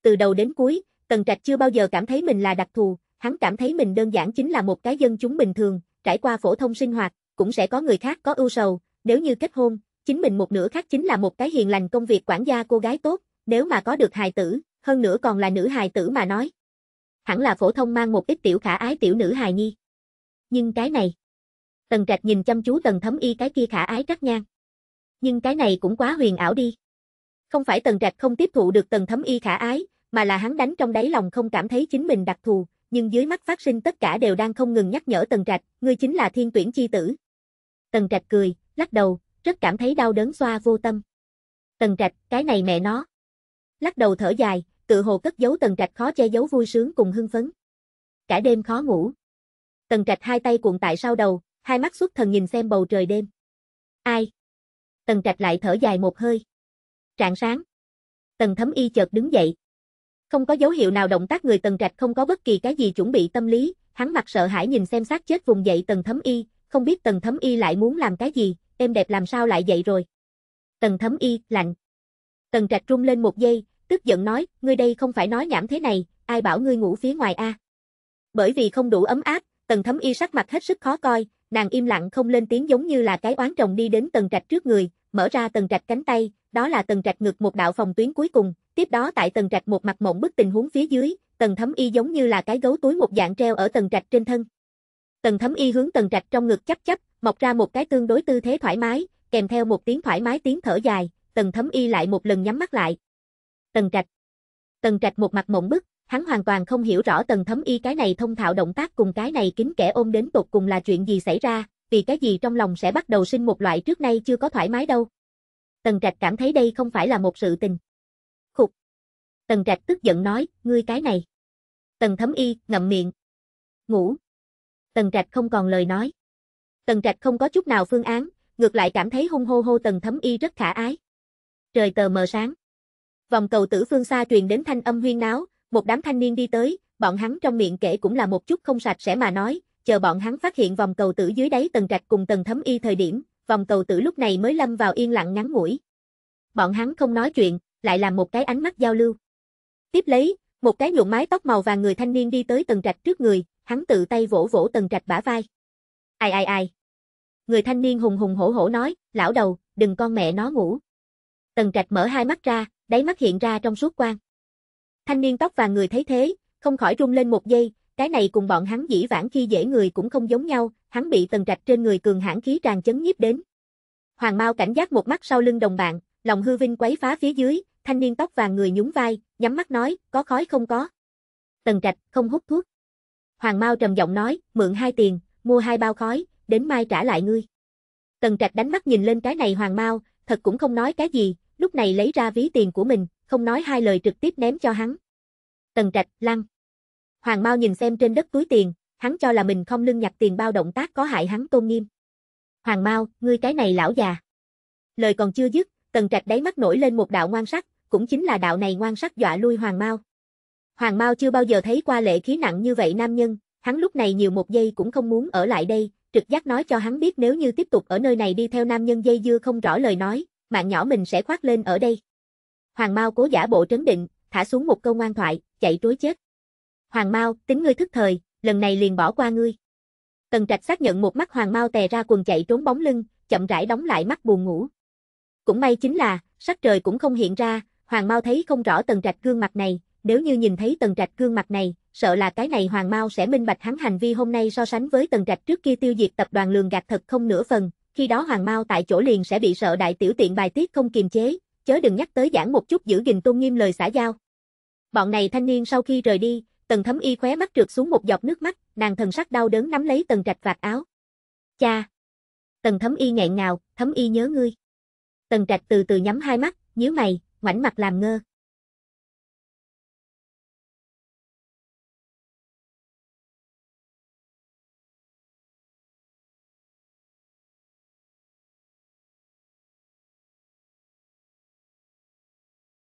Từ đầu đến cuối, Tần Trạch chưa bao giờ cảm thấy mình là đặc thù, hắn cảm thấy mình đơn giản chính là một cái dân chúng bình thường, trải qua phổ thông sinh hoạt, cũng sẽ có người khác có ưu sầu, nếu như kết hôn, chính mình một nửa khác chính là một cái hiền lành công việc quản gia cô gái tốt, nếu mà có được hài tử, hơn nữa còn là nữ hài tử mà nói. Hẳn là phổ thông mang một ít tiểu khả ái tiểu nữ hài nhi. Nhưng cái này, Tần Trạch nhìn chăm chú Tần Thấm Y cái kia khả ái trắc ngang. Nhưng cái này cũng quá huyền ảo đi. Không phải Tần Trạch không tiếp thụ được Tần Thấm Y khả ái, mà là hắn đánh trong đáy lòng không cảm thấy chính mình đặc thù, nhưng dưới mắt phát sinh tất cả đều đang không ngừng nhắc nhở Tần Trạch, ngươi chính là thiên tuyển chi tử. Tần Trạch cười, lắc đầu, rất cảm thấy đau đớn xoa vô tâm. Tần Trạch, cái này mẹ nó. Lắc đầu thở dài, tự hồ cất giấu Tần Trạch khó che giấu vui sướng cùng hưng phấn. Cả đêm khó ngủ. Tần Trạch hai tay cuộn tại sau đầu, hai mắt xuất thần nhìn xem bầu trời đêm. Ai? Tần Trạch lại thở dài một hơi. Trạng sáng. Tần Thấm Y chợt đứng dậy. Không có dấu hiệu nào động tác người Tần Trạch không có bất kỳ cái gì chuẩn bị tâm lý, hắn mặt sợ hãi nhìn xem xác chết vùng dậy Tần Thấm Y, không biết tần thấm y lại muốn làm cái gì, em đẹp làm sao lại vậy rồi. Tần thấm y, lạnh. Tần trạch rung lên một giây, tức giận nói, ngươi đây không phải nói nhảm thế này, ai bảo ngươi ngủ phía ngoài a? Bởi vì không đủ ấm áp, tần thấm y sắc mặt hết sức khó coi, nàng im lặng không lên tiếng giống như là cái oán chồng đi đến tần trạch trước người, mở ra tần trạch cánh tay, đó là tần trạch ngực một đạo phòng tuyến cuối cùng, tiếp đó tại tần trạch một mặt mộng bức tình huống phía dưới, tần thấm y giống như là cái gấu túi một dạng treo ở tần trạch trên thân. Tần Thấm Y hướng Tần Trạch trong ngực chắp chắp, mọc ra một cái tương đối tư thế thoải mái, kèm theo một tiếng thoải mái tiếng thở dài, Tần Thấm Y lại một lần nhắm mắt lại. Tần Trạch. Tần Trạch một mặt mộng bức, hắn hoàn toàn không hiểu rõ Tần Thấm Y cái này thông thạo động tác cùng cái này kính kẻ ôm đến tột cùng là chuyện gì xảy ra, vì cái gì trong lòng sẽ bắt đầu sinh một loại trước nay chưa có thoải mái đâu. Tần Trạch cảm thấy đây không phải là một sự tình. Khục. Tần Trạch tức giận nói, ngươi cái này. Tần Thấm Y ngậm miệng. Ngủ. Tần Trạch không còn lời nói. Tần Trạch không có chút nào phương án, ngược lại cảm thấy hung hô hô Tần Thấm Y rất khả ái. Trời tờ mờ sáng. Vòng cầu tử phương xa truyền đến thanh âm huyên náo, một đám thanh niên đi tới, bọn hắn trong miệng kể cũng là một chút không sạch sẽ mà nói, chờ bọn hắn phát hiện vòng cầu tử dưới đáy Tần Trạch cùng Tần Thấm Y thời điểm, vòng cầu tử lúc này mới lâm vào yên lặng ngắn ngủi. Bọn hắn không nói chuyện, lại làm một cái ánh mắt giao lưu. Tiếp lấy, một cái nhuộm mái tóc màu vàng người thanh niên đi tới Tần Trạch trước người, hắn tự tay vỗ vỗ Tần Trạch bả vai. Ai ai ai. Người thanh niên hùng hùng hổ hổ nói, lão đầu, đừng con mẹ nó ngủ. Tần Trạch mở hai mắt ra, đáy mắt hiện ra trong suốt quang. Thanh niên tóc vàng người thấy thế, không khỏi rung lên một giây, cái này cùng bọn hắn dĩ vãng khi dễ người cũng không giống nhau, hắn bị Tần Trạch trên người cường hãn khí tràn chấn nhiếp đến. Hoàng Mao cảnh giác một mắt sau lưng đồng bạn, lòng hư vinh quấy phá phía dưới, thanh niên tóc vàng người nhún vai, nhắm mắt nói, có khói không có. Tần Trạch không hút thuốc. Hoàng Mao trầm giọng nói, mượn hai tiền, mua hai bao khói, đến mai trả lại ngươi. Tần Trạch đánh mắt nhìn lên cái này Hoàng Mao, thật cũng không nói cái gì, lúc này lấy ra ví tiền của mình, không nói hai lời trực tiếp ném cho hắn. Tần Trạch, lăng. Hoàng Mao nhìn xem trên đất túi tiền, hắn cho là mình không lưng nhặt tiền bao động tác có hại hắn tôn nghiêm. Hoàng Mao, ngươi cái này lão già. Lời còn chưa dứt, Tần Trạch đáy mắt nổi lên một đạo ngoan sắc, cũng chính là đạo này ngoan sắc dọa lui Hoàng Mao. Hoàng Mao chưa bao giờ thấy qua lệ khí nặng như vậy nam nhân, hắn lúc này nhiều một giây cũng không muốn ở lại đây, trực giác nói cho hắn biết nếu như tiếp tục ở nơi này đi theo nam nhân dây dưa không rõ lời nói, mạng nhỏ mình sẽ khoác lên ở đây. Hoàng Mao cố giả bộ trấn định, thả xuống một câu ngoan thoại, chạy trối chết. Hoàng Mao, tính ngươi thức thời, lần này liền bỏ qua ngươi. Tần Trạch xác nhận một mắt Hoàng Mao tè ra quần chạy trốn bóng lưng, chậm rãi đóng lại mắt buồn ngủ. Cũng may chính là, sắc trời cũng không hiện ra, Hoàng Mao thấy không rõ Tần Trạch gương mặt này, nếu như nhìn thấy tần trạch gương mặt này, sợ là cái này hoàng mau sẽ minh bạch hắn hành vi hôm nay so sánh với tần trạch trước kia tiêu diệt tập đoàn lường gạt thật không nửa phần, khi đó hoàng mau tại chỗ liền sẽ bị sợ đại tiểu tiện bài tiết không kiềm chế, chớ đừng nhắc tới giảng một chút giữ gìn tôn nghiêm lời xã giao. Bọn này thanh niên sau khi rời đi, tần thấm y khóe mắt trượt xuống một giọt nước mắt, nàng thần sắc đau đớn nắm lấy tần trạch vạt áo. Cha! Tần thấm y nghẹn ngào, thấm y nhớ ngươi. Tần trạch từ từ nhắm hai mắt, nhíu mày, ngoảnh mặt làm ngơ.